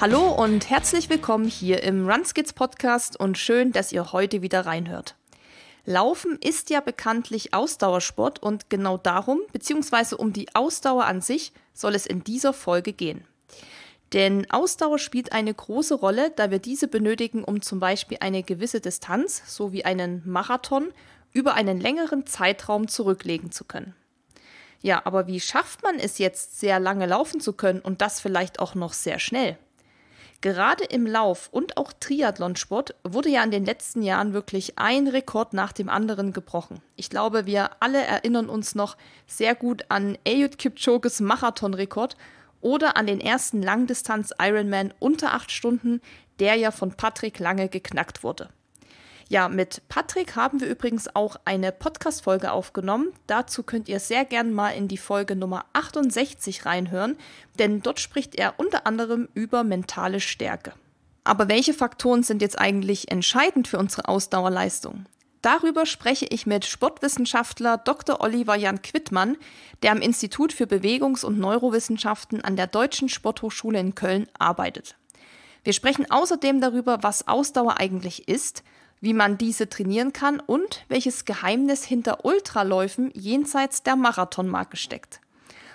Hallo und herzlich willkommen hier im Runskids Podcast und schön, dass ihr heute wieder reinhört. Laufen ist ja bekanntlich Ausdauersport und genau darum, beziehungsweise um die Ausdauer an sich, soll es in dieser Folge gehen. Denn Ausdauer spielt eine große Rolle, da wir diese benötigen, um zum Beispiel eine gewisse Distanz, so wie einen Marathon, über einen längeren Zeitraum zurücklegen zu können. Ja, aber wie schafft man es jetzt, sehr lange laufen zu können und das vielleicht auch noch sehr schnell? Gerade im Lauf- und auch Triathlonsport wurde ja in den letzten Jahren wirklich ein Rekord nach dem anderen gebrochen. Ich glaube, wir alle erinnern uns noch sehr gut an Eliud Kipchoges Marathonrekord oder an den ersten Langdistanz Ironman unter acht Stunden, der ja von Patrick Lange geknackt wurde. Ja, mit Patrick haben wir übrigens auch eine Podcast-Folge aufgenommen. Dazu könnt ihr sehr gern mal in die Folge Nummer 68 reinhören, denn dort spricht er unter anderem über mentale Stärke. Aber welche Faktoren sind jetzt eigentlich entscheidend für unsere Ausdauerleistung? Darüber spreche ich mit Sportwissenschaftler Dr. Oliver Jan Quittmann, der am Institut für Bewegungs- und Neurowissenschaften an der Deutschen Sporthochschule in Köln arbeitet. Wir sprechen außerdem darüber, was Ausdauer eigentlich ist, wie man diese trainieren kann und welches Geheimnis hinter Ultraläufen jenseits der Marathonmarke steckt.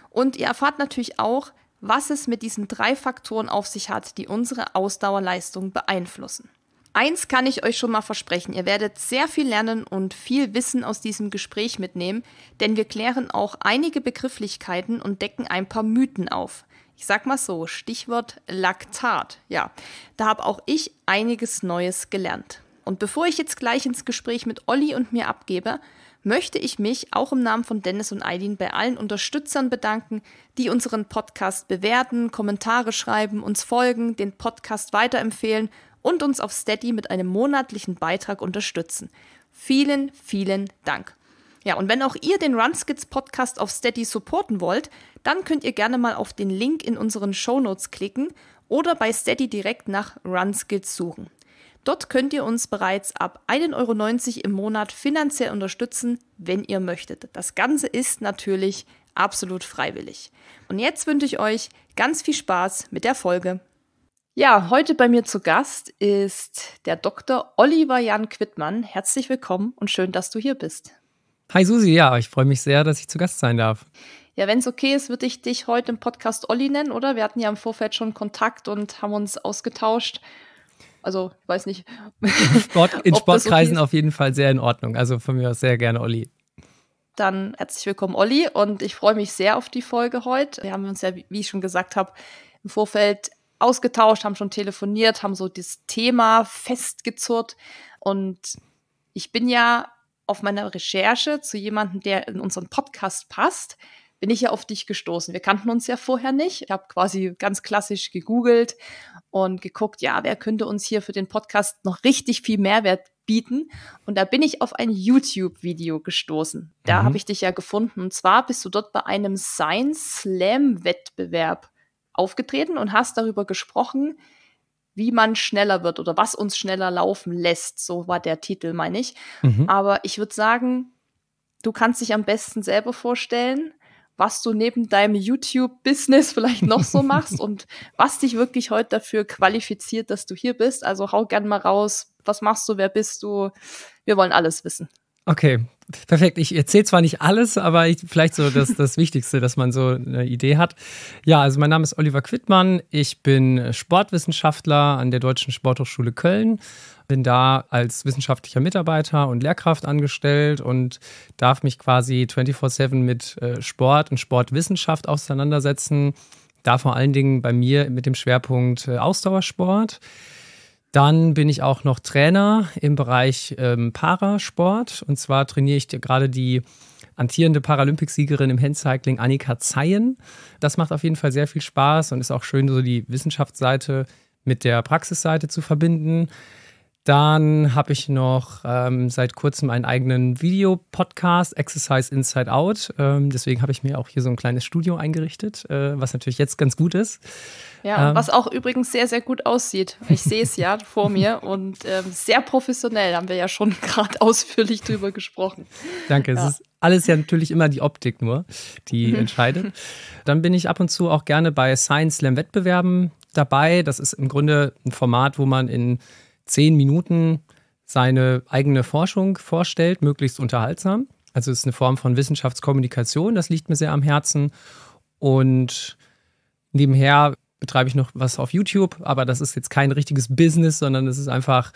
Und ihr erfahrt natürlich auch, was es mit diesen drei Faktoren auf sich hat, die unsere Ausdauerleistung beeinflussen. Eins kann ich euch schon mal versprechen, ihr werdet sehr viel lernen und viel Wissen aus diesem Gespräch mitnehmen, denn wir klären auch einige Begrifflichkeiten und decken ein paar Mythen auf. Ich sag mal so, Stichwort Laktat. Ja, da habe auch ich einiges Neues gelernt. Und bevor ich jetzt gleich ins Gespräch mit Olli und mir abgebe, möchte ich mich auch im Namen von Dennis und Eileen bei allen Unterstützern bedanken, die unseren Podcast bewerten, Kommentare schreiben, uns folgen, den Podcast weiterempfehlen und uns auf Steady mit einem monatlichen Beitrag unterstützen. Vielen, vielen Dank. Ja, und wenn auch ihr den Runskids Podcast auf Steady supporten wollt, dann könnt ihr gerne mal auf den Link in unseren Shownotes klicken oder bei Steady direkt nach Runskids suchen. Dort könnt ihr uns bereits ab 1,90 Euro im Monat finanziell unterstützen, wenn ihr möchtet. Das Ganze ist natürlich absolut freiwillig. Und jetzt wünsche ich euch ganz viel Spaß mit der Folge. Ja, heute bei mir zu Gast ist der Dr. Oliver Jan Quittmann. Herzlich willkommen und schön, dass du hier bist. Hi Susi, ja, ich freue mich sehr, dass ich zu Gast sein darf. Ja, wenn es okay ist, würde ich dich heute im Podcast Olli nennen, oder? Wir hatten ja im Vorfeld schon Kontakt und haben uns ausgetauscht. Also, ich weiß nicht. Sport, in Sportkreisen okay auf jeden Fall sehr in Ordnung. Also von mir aus sehr gerne, Olli. Dann herzlich willkommen, Olli. Und ich freue mich sehr auf die Folge heute. Wir haben uns ja, wie ich schon gesagt habe, im Vorfeld ausgetauscht, haben schon telefoniert, haben so das Thema festgezurrt. Und ich bin ja auf meiner Recherche zu jemandem, der in unseren Podcast passt, bin ich ja auf dich gestoßen. Wir kannten uns ja vorher nicht. Ich habe quasi ganz klassisch gegoogelt und geguckt, ja, wer könnte uns hier für den Podcast noch richtig viel Mehrwert bieten. Und da bin ich auf ein YouTube-Video gestoßen. Da mhm. habe ich dich ja gefunden. Und zwar bist du dort bei einem Science Slam-Wettbewerb aufgetreten und hast darüber gesprochen, wie man schneller wird oder was uns schneller laufen lässt. So war der Titel, meine ich. Mhm. Aber ich würde sagen, du kannst dich am besten selber vorstellen was du neben deinem YouTube-Business vielleicht noch so machst und was dich wirklich heute dafür qualifiziert, dass du hier bist. Also hau gern mal raus. Was machst du? Wer bist du? Wir wollen alles wissen. Okay, Perfekt. Ich erzähle zwar nicht alles, aber ich, vielleicht so das, das Wichtigste, dass man so eine Idee hat. Ja, also mein Name ist Oliver Quittmann. Ich bin Sportwissenschaftler an der Deutschen Sporthochschule Köln. Bin da als wissenschaftlicher Mitarbeiter und Lehrkraft angestellt und darf mich quasi 24-7 mit äh, Sport und Sportwissenschaft auseinandersetzen. Da vor allen Dingen bei mir mit dem Schwerpunkt äh, Ausdauersport. Dann bin ich auch noch Trainer im Bereich ähm, Parasport. Und zwar trainiere ich gerade die amtierende Paralympicsiegerin im Handcycling Annika Zeyen. Das macht auf jeden Fall sehr viel Spaß und ist auch schön, so die Wissenschaftsseite mit der Praxisseite zu verbinden. Dann habe ich noch ähm, seit kurzem einen eigenen Videopodcast, Exercise Inside Out. Ähm, deswegen habe ich mir auch hier so ein kleines Studio eingerichtet, äh, was natürlich jetzt ganz gut ist. Ja, ähm, was auch übrigens sehr, sehr gut aussieht. Ich sehe es ja vor mir und ähm, sehr professionell haben wir ja schon gerade ausführlich drüber gesprochen. Danke, ja. es ist alles ja natürlich immer die Optik nur, die mhm. entscheidet. Dann bin ich ab und zu auch gerne bei Science Slam Wettbewerben dabei. Das ist im Grunde ein Format, wo man in zehn Minuten seine eigene Forschung vorstellt, möglichst unterhaltsam. Also es ist eine Form von Wissenschaftskommunikation, das liegt mir sehr am Herzen. Und nebenher betreibe ich noch was auf YouTube, aber das ist jetzt kein richtiges Business, sondern es ist einfach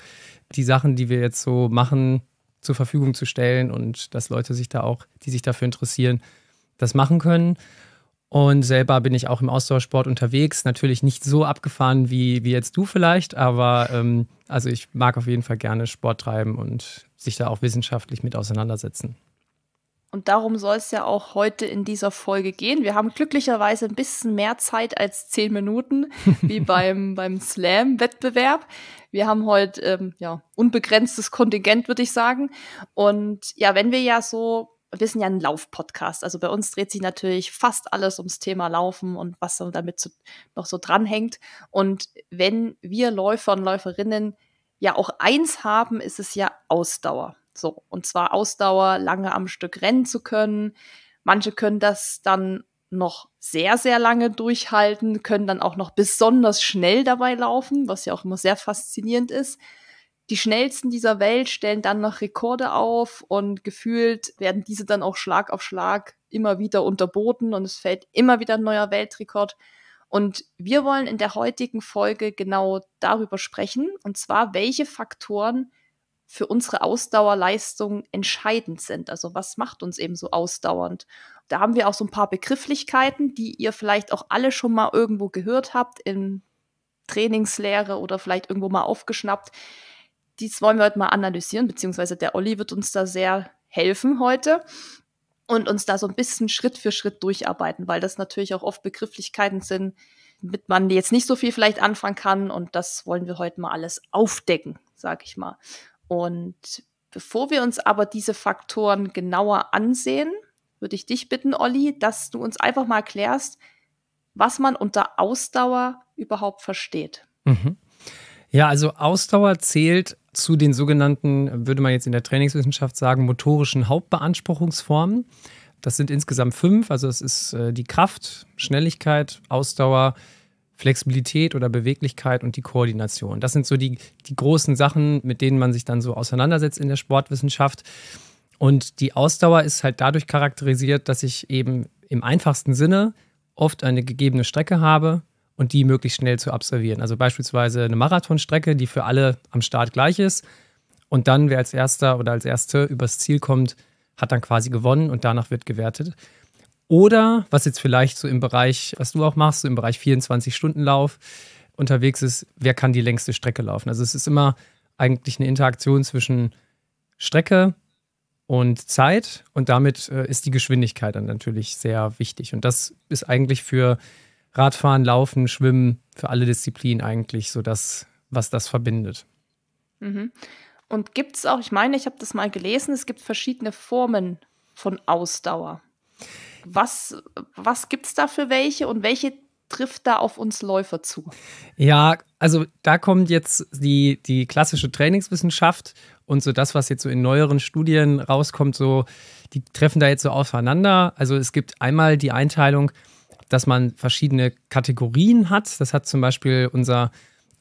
die Sachen, die wir jetzt so machen, zur Verfügung zu stellen und dass Leute sich da auch, die sich dafür interessieren, das machen können. Und selber bin ich auch im Ausdauersport unterwegs. Natürlich nicht so abgefahren wie, wie jetzt du vielleicht, aber ähm, also ich mag auf jeden Fall gerne Sport treiben und sich da auch wissenschaftlich mit auseinandersetzen. Und darum soll es ja auch heute in dieser Folge gehen. Wir haben glücklicherweise ein bisschen mehr Zeit als zehn Minuten, wie beim, beim Slam-Wettbewerb. Wir haben heute ähm, ja, unbegrenztes Kontingent, würde ich sagen. Und ja, wenn wir ja so wir sind ja ein Lauf-Podcast. Also bei uns dreht sich natürlich fast alles ums Thema Laufen und was damit zu, noch so dranhängt. Und wenn wir Läufer und Läuferinnen ja auch eins haben, ist es ja Ausdauer. So, und zwar Ausdauer, lange am Stück rennen zu können. Manche können das dann noch sehr, sehr lange durchhalten, können dann auch noch besonders schnell dabei laufen, was ja auch immer sehr faszinierend ist. Die schnellsten dieser Welt stellen dann noch Rekorde auf und gefühlt werden diese dann auch Schlag auf Schlag immer wieder unterboten und es fällt immer wieder ein neuer Weltrekord. Und wir wollen in der heutigen Folge genau darüber sprechen, und zwar welche Faktoren für unsere Ausdauerleistung entscheidend sind. Also was macht uns eben so ausdauernd? Da haben wir auch so ein paar Begrifflichkeiten, die ihr vielleicht auch alle schon mal irgendwo gehört habt in Trainingslehre oder vielleicht irgendwo mal aufgeschnappt. Dies wollen wir heute mal analysieren, beziehungsweise der Olli wird uns da sehr helfen heute und uns da so ein bisschen Schritt für Schritt durcharbeiten, weil das natürlich auch oft Begrifflichkeiten sind, mit man jetzt nicht so viel vielleicht anfangen kann und das wollen wir heute mal alles aufdecken, sag ich mal. Und bevor wir uns aber diese Faktoren genauer ansehen, würde ich dich bitten, Olli, dass du uns einfach mal erklärst, was man unter Ausdauer überhaupt versteht. Mhm. Ja, also Ausdauer zählt zu den sogenannten, würde man jetzt in der Trainingswissenschaft sagen, motorischen Hauptbeanspruchungsformen. Das sind insgesamt fünf. Also es ist äh, die Kraft, Schnelligkeit, Ausdauer, Flexibilität oder Beweglichkeit und die Koordination. Das sind so die, die großen Sachen, mit denen man sich dann so auseinandersetzt in der Sportwissenschaft. Und die Ausdauer ist halt dadurch charakterisiert, dass ich eben im einfachsten Sinne oft eine gegebene Strecke habe, und die möglichst schnell zu absolvieren. Also beispielsweise eine Marathonstrecke, die für alle am Start gleich ist. Und dann, wer als erster oder als erste übers Ziel kommt, hat dann quasi gewonnen und danach wird gewertet. Oder was jetzt vielleicht so im Bereich, was du auch machst, so im Bereich 24-Stunden-Lauf unterwegs ist, wer kann die längste Strecke laufen? Also es ist immer eigentlich eine Interaktion zwischen Strecke und Zeit und damit äh, ist die Geschwindigkeit dann natürlich sehr wichtig. Und das ist eigentlich für Radfahren, Laufen, Schwimmen, für alle Disziplinen eigentlich so das, was das verbindet. Mhm. Und gibt es auch, ich meine, ich habe das mal gelesen, es gibt verschiedene Formen von Ausdauer. Was, was gibt es da für welche und welche trifft da auf uns Läufer zu? Ja, also da kommt jetzt die, die klassische Trainingswissenschaft und so das, was jetzt so in neueren Studien rauskommt, so die treffen da jetzt so aufeinander. Also es gibt einmal die Einteilung, dass man verschiedene Kategorien hat. Das hat zum Beispiel unser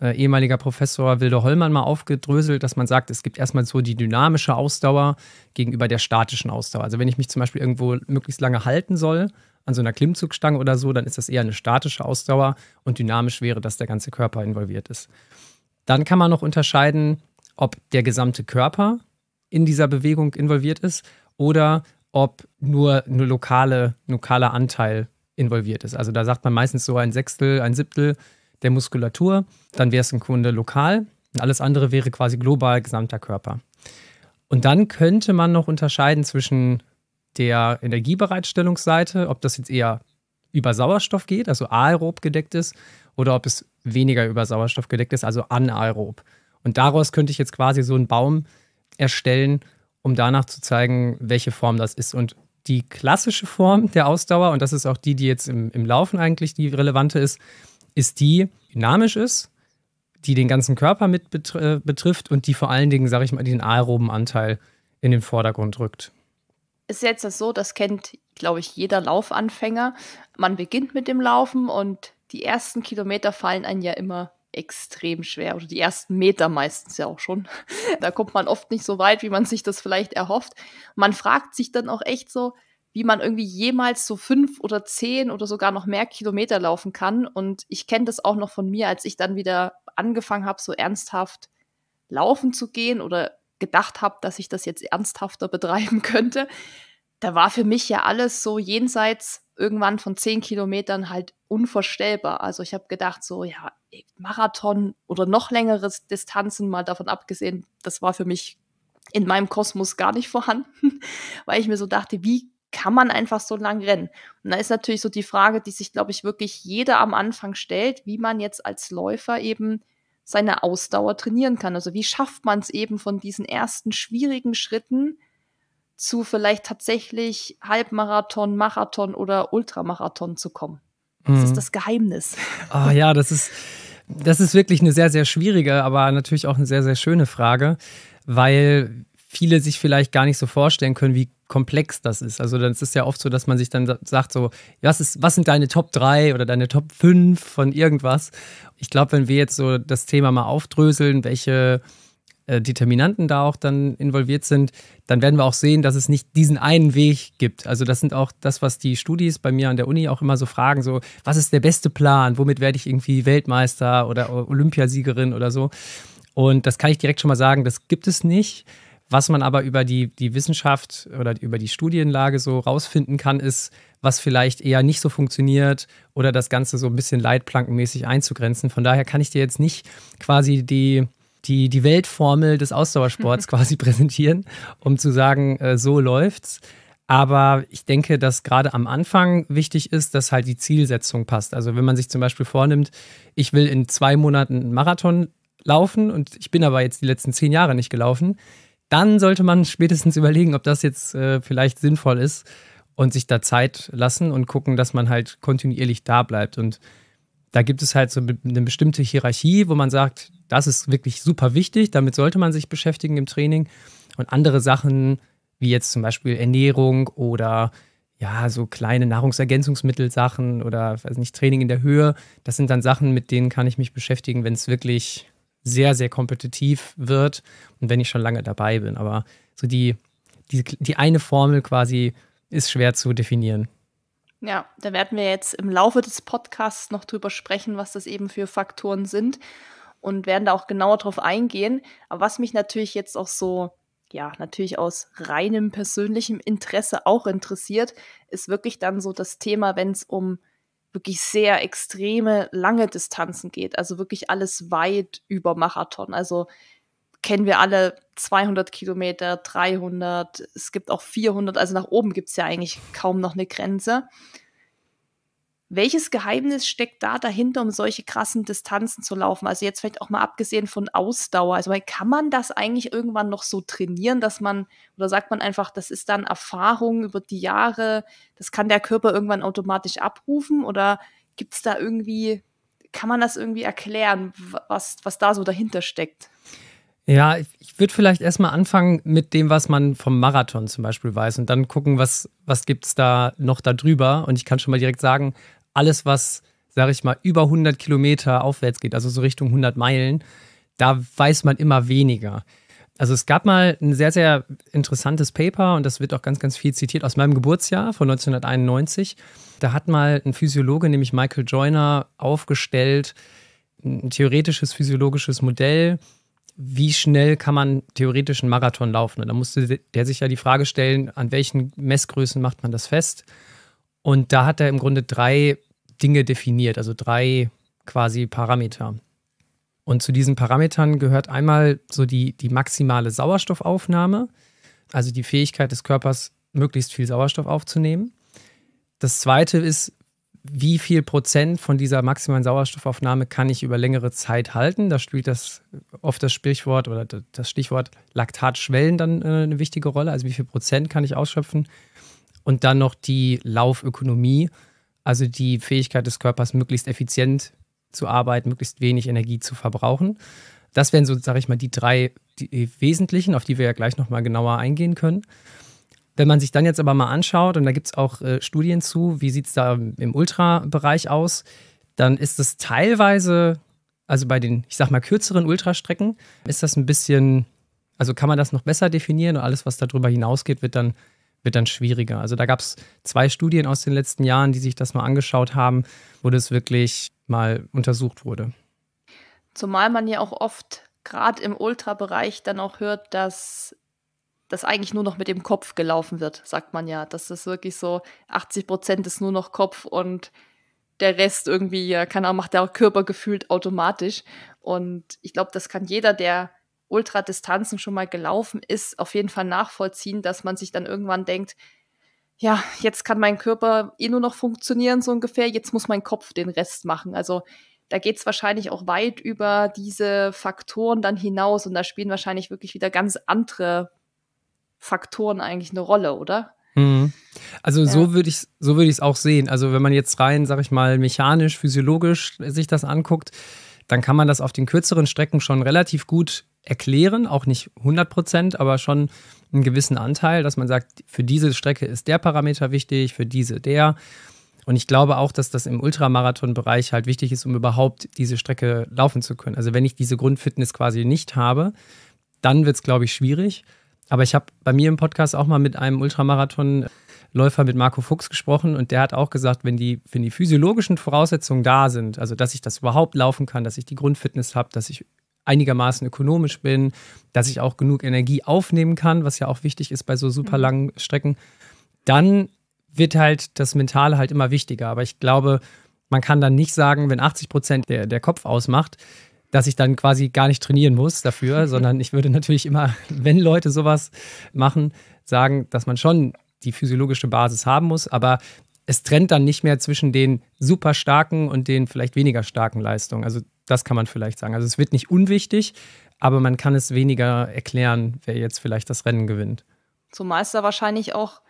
äh, ehemaliger Professor Wilde Hollmann mal aufgedröselt, dass man sagt, es gibt erstmal so die dynamische Ausdauer gegenüber der statischen Ausdauer. Also wenn ich mich zum Beispiel irgendwo möglichst lange halten soll, an so einer Klimmzugstange oder so, dann ist das eher eine statische Ausdauer und dynamisch wäre, dass der ganze Körper involviert ist. Dann kann man noch unterscheiden, ob der gesamte Körper in dieser Bewegung involviert ist oder ob nur ein lokale, lokaler Anteil involviert ist. Also da sagt man meistens so ein Sechstel, ein Siebtel der Muskulatur, dann wäre es ein Kunde lokal und alles andere wäre quasi global gesamter Körper. Und dann könnte man noch unterscheiden zwischen der Energiebereitstellungsseite, ob das jetzt eher über Sauerstoff geht, also aerob gedeckt ist, oder ob es weniger über Sauerstoff gedeckt ist, also anaerob. Und daraus könnte ich jetzt quasi so einen Baum erstellen, um danach zu zeigen, welche Form das ist. Und die klassische Form der Ausdauer, und das ist auch die, die jetzt im, im Laufen eigentlich die relevante ist, ist die dynamisch ist, die den ganzen Körper mit äh, betrifft und die vor allen Dingen, sage ich mal, den aeroben Anteil in den Vordergrund rückt. Ist jetzt das so, das kennt, glaube ich, jeder Laufanfänger. Man beginnt mit dem Laufen und die ersten Kilometer fallen einem ja immer extrem schwer oder die ersten Meter meistens ja auch schon. da kommt man oft nicht so weit, wie man sich das vielleicht erhofft. Man fragt sich dann auch echt so, wie man irgendwie jemals so fünf oder zehn oder sogar noch mehr Kilometer laufen kann. Und ich kenne das auch noch von mir, als ich dann wieder angefangen habe, so ernsthaft laufen zu gehen oder gedacht habe, dass ich das jetzt ernsthafter betreiben könnte. Da war für mich ja alles so jenseits irgendwann von zehn Kilometern halt unvorstellbar. Also ich habe gedacht, so ja, Marathon oder noch längere Distanzen, mal davon abgesehen, das war für mich in meinem Kosmos gar nicht vorhanden, weil ich mir so dachte, wie kann man einfach so lang rennen? Und da ist natürlich so die Frage, die sich, glaube ich, wirklich jeder am Anfang stellt, wie man jetzt als Läufer eben seine Ausdauer trainieren kann. Also wie schafft man es eben von diesen ersten schwierigen Schritten zu vielleicht tatsächlich Halbmarathon, Marathon oder Ultramarathon zu kommen? Das ist hm. das Geheimnis. Ah ja, das ist, das ist wirklich eine sehr, sehr schwierige, aber natürlich auch eine sehr, sehr schöne Frage, weil viele sich vielleicht gar nicht so vorstellen können, wie komplex das ist. Also dann ist es ja oft so, dass man sich dann sagt so, was, ist, was sind deine Top 3 oder deine Top 5 von irgendwas? Ich glaube, wenn wir jetzt so das Thema mal aufdröseln, welche äh, Determinanten da auch dann involviert sind, dann werden wir auch sehen, dass es nicht diesen einen Weg gibt. Also das sind auch das, was die Studis bei mir an der Uni auch immer so fragen, so, was ist der beste Plan? Womit werde ich irgendwie Weltmeister oder Olympiasiegerin oder so? Und das kann ich direkt schon mal sagen, das gibt es nicht. Was man aber über die, die Wissenschaft oder über die Studienlage so rausfinden kann, ist, was vielleicht eher nicht so funktioniert oder das Ganze so ein bisschen leitplankenmäßig einzugrenzen. Von daher kann ich dir jetzt nicht quasi die, die, die Weltformel des Ausdauersports quasi präsentieren, um zu sagen, äh, so läuft's. Aber ich denke, dass gerade am Anfang wichtig ist, dass halt die Zielsetzung passt. Also wenn man sich zum Beispiel vornimmt, ich will in zwei Monaten einen Marathon laufen und ich bin aber jetzt die letzten zehn Jahre nicht gelaufen, dann sollte man spätestens überlegen, ob das jetzt äh, vielleicht sinnvoll ist und sich da Zeit lassen und gucken, dass man halt kontinuierlich da bleibt. Und da gibt es halt so eine bestimmte Hierarchie, wo man sagt, das ist wirklich super wichtig, damit sollte man sich beschäftigen im Training. Und andere Sachen, wie jetzt zum Beispiel Ernährung oder ja, so kleine Nahrungsergänzungsmittelsachen oder weiß nicht, Training in der Höhe, das sind dann Sachen, mit denen kann ich mich beschäftigen, wenn es wirklich sehr, sehr kompetitiv wird und wenn ich schon lange dabei bin. Aber so die, die, die eine Formel quasi ist schwer zu definieren. Ja, da werden wir jetzt im Laufe des Podcasts noch drüber sprechen, was das eben für Faktoren sind und werden da auch genauer drauf eingehen. Aber was mich natürlich jetzt auch so, ja, natürlich aus reinem persönlichem Interesse auch interessiert, ist wirklich dann so das Thema, wenn es um wirklich sehr extreme lange Distanzen geht, also wirklich alles weit über Marathon. Also kennen wir alle 200 Kilometer, 300, es gibt auch 400, also nach oben gibt es ja eigentlich kaum noch eine Grenze. Welches Geheimnis steckt da dahinter, um solche krassen Distanzen zu laufen? Also jetzt vielleicht auch mal abgesehen von Ausdauer. Also kann man das eigentlich irgendwann noch so trainieren, dass man, oder sagt man einfach, das ist dann Erfahrung über die Jahre, das kann der Körper irgendwann automatisch abrufen? Oder gibt es da irgendwie, kann man das irgendwie erklären, was, was da so dahinter steckt? Ja, ich würde vielleicht erstmal anfangen mit dem, was man vom Marathon zum Beispiel weiß und dann gucken, was, was gibt es da noch darüber. Und ich kann schon mal direkt sagen, alles, was, sage ich mal, über 100 Kilometer aufwärts geht, also so Richtung 100 Meilen, da weiß man immer weniger. Also es gab mal ein sehr, sehr interessantes Paper und das wird auch ganz, ganz viel zitiert aus meinem Geburtsjahr von 1991. Da hat mal ein Physiologe, nämlich Michael Joyner, aufgestellt, ein theoretisches physiologisches Modell, wie schnell kann man theoretisch einen Marathon laufen? Und da musste der sich ja die Frage stellen, an welchen Messgrößen macht man das fest? Und da hat er im Grunde drei Dinge definiert, also drei quasi Parameter. Und zu diesen Parametern gehört einmal so die, die maximale Sauerstoffaufnahme, also die Fähigkeit des Körpers, möglichst viel Sauerstoff aufzunehmen. Das zweite ist wie viel Prozent von dieser maximalen Sauerstoffaufnahme kann ich über längere Zeit halten. Da spielt das oft das Sprichwort oder das Stichwort Laktatschwellen dann äh, eine wichtige Rolle. Also wie viel Prozent kann ich ausschöpfen? Und dann noch die Laufökonomie, also die Fähigkeit des Körpers, möglichst effizient zu arbeiten, möglichst wenig Energie zu verbrauchen. Das wären so, sage ich mal, die drei die wesentlichen, auf die wir ja gleich nochmal genauer eingehen können. Wenn man sich dann jetzt aber mal anschaut, und da gibt es auch äh, Studien zu, wie sieht es da im Ultrabereich aus, dann ist es teilweise, also bei den, ich sag mal, kürzeren Ultrastrecken, ist das ein bisschen, also kann man das noch besser definieren und alles, was darüber hinausgeht, wird dann, wird dann schwieriger. Also da gab es zwei Studien aus den letzten Jahren, die sich das mal angeschaut haben, wo das wirklich mal untersucht wurde. Zumal man ja auch oft gerade im Ultrabereich dann auch hört, dass dass eigentlich nur noch mit dem Kopf gelaufen wird, sagt man ja. Das ist wirklich so, 80 Prozent ist nur noch Kopf und der Rest irgendwie, keine Ahnung, macht der Körper gefühlt automatisch. Und ich glaube, das kann jeder, der Ultradistanzen schon mal gelaufen ist, auf jeden Fall nachvollziehen, dass man sich dann irgendwann denkt, ja, jetzt kann mein Körper eh nur noch funktionieren, so ungefähr, jetzt muss mein Kopf den Rest machen. Also da geht es wahrscheinlich auch weit über diese Faktoren dann hinaus und da spielen wahrscheinlich wirklich wieder ganz andere Faktoren eigentlich eine Rolle, oder? Mhm. Also ja. so würde ich so würde ich es auch sehen. Also wenn man jetzt rein, sag ich mal, mechanisch, physiologisch sich das anguckt, dann kann man das auf den kürzeren Strecken schon relativ gut erklären, auch nicht 100 Prozent, aber schon einen gewissen Anteil, dass man sagt, für diese Strecke ist der Parameter wichtig, für diese der. Und ich glaube auch, dass das im Ultramarathon-Bereich halt wichtig ist, um überhaupt diese Strecke laufen zu können. Also wenn ich diese Grundfitness quasi nicht habe, dann wird es, glaube ich, schwierig. Aber ich habe bei mir im Podcast auch mal mit einem Ultramarathonläufer, mit Marco Fuchs gesprochen und der hat auch gesagt, wenn die, wenn die physiologischen Voraussetzungen da sind, also dass ich das überhaupt laufen kann, dass ich die Grundfitness habe, dass ich einigermaßen ökonomisch bin, dass ich auch genug Energie aufnehmen kann, was ja auch wichtig ist bei so super mhm. langen Strecken, dann wird halt das Mentale halt immer wichtiger. Aber ich glaube, man kann dann nicht sagen, wenn 80 Prozent der, der Kopf ausmacht, dass ich dann quasi gar nicht trainieren muss dafür, sondern ich würde natürlich immer, wenn Leute sowas machen, sagen, dass man schon die physiologische Basis haben muss, aber es trennt dann nicht mehr zwischen den super starken und den vielleicht weniger starken Leistungen. Also das kann man vielleicht sagen. Also es wird nicht unwichtig, aber man kann es weniger erklären, wer jetzt vielleicht das Rennen gewinnt. Zumal es da wahrscheinlich auch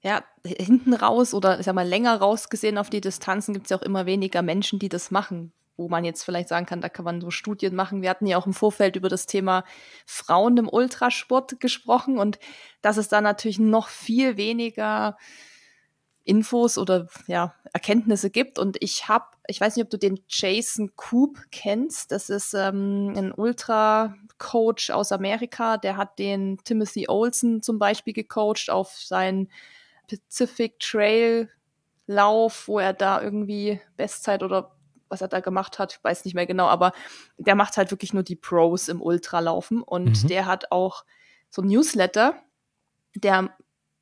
ja, hinten raus oder ich sag mal länger rausgesehen auf die Distanzen gibt es ja auch immer weniger Menschen, die das machen wo man jetzt vielleicht sagen kann, da kann man so Studien machen. Wir hatten ja auch im Vorfeld über das Thema Frauen im Ultrasport gesprochen und dass es da natürlich noch viel weniger Infos oder ja, Erkenntnisse gibt. Und ich habe, ich weiß nicht, ob du den Jason Coop kennst. Das ist ähm, ein Ultra-Coach aus Amerika. Der hat den Timothy Olsen zum Beispiel gecoacht auf seinen Pacific Trail Lauf, wo er da irgendwie Bestzeit oder was er da gemacht hat, ich weiß nicht mehr genau, aber der macht halt wirklich nur die Pros im Ultralaufen und mhm. der hat auch so ein Newsletter, der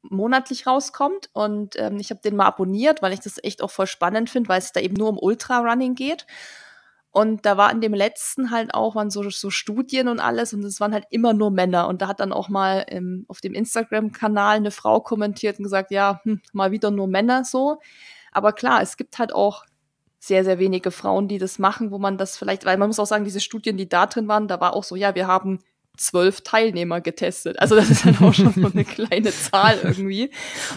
monatlich rauskommt und ähm, ich habe den mal abonniert, weil ich das echt auch voll spannend finde, weil es da eben nur um Ultrarunning geht. Und da war in dem letzten halt auch, waren so, so Studien und alles und es waren halt immer nur Männer. Und da hat dann auch mal ähm, auf dem Instagram-Kanal eine Frau kommentiert und gesagt, ja, hm, mal wieder nur Männer so. Aber klar, es gibt halt auch sehr, sehr wenige Frauen, die das machen, wo man das vielleicht, weil man muss auch sagen, diese Studien, die da drin waren, da war auch so, ja, wir haben zwölf Teilnehmer getestet. Also das ist dann auch schon so eine kleine Zahl irgendwie.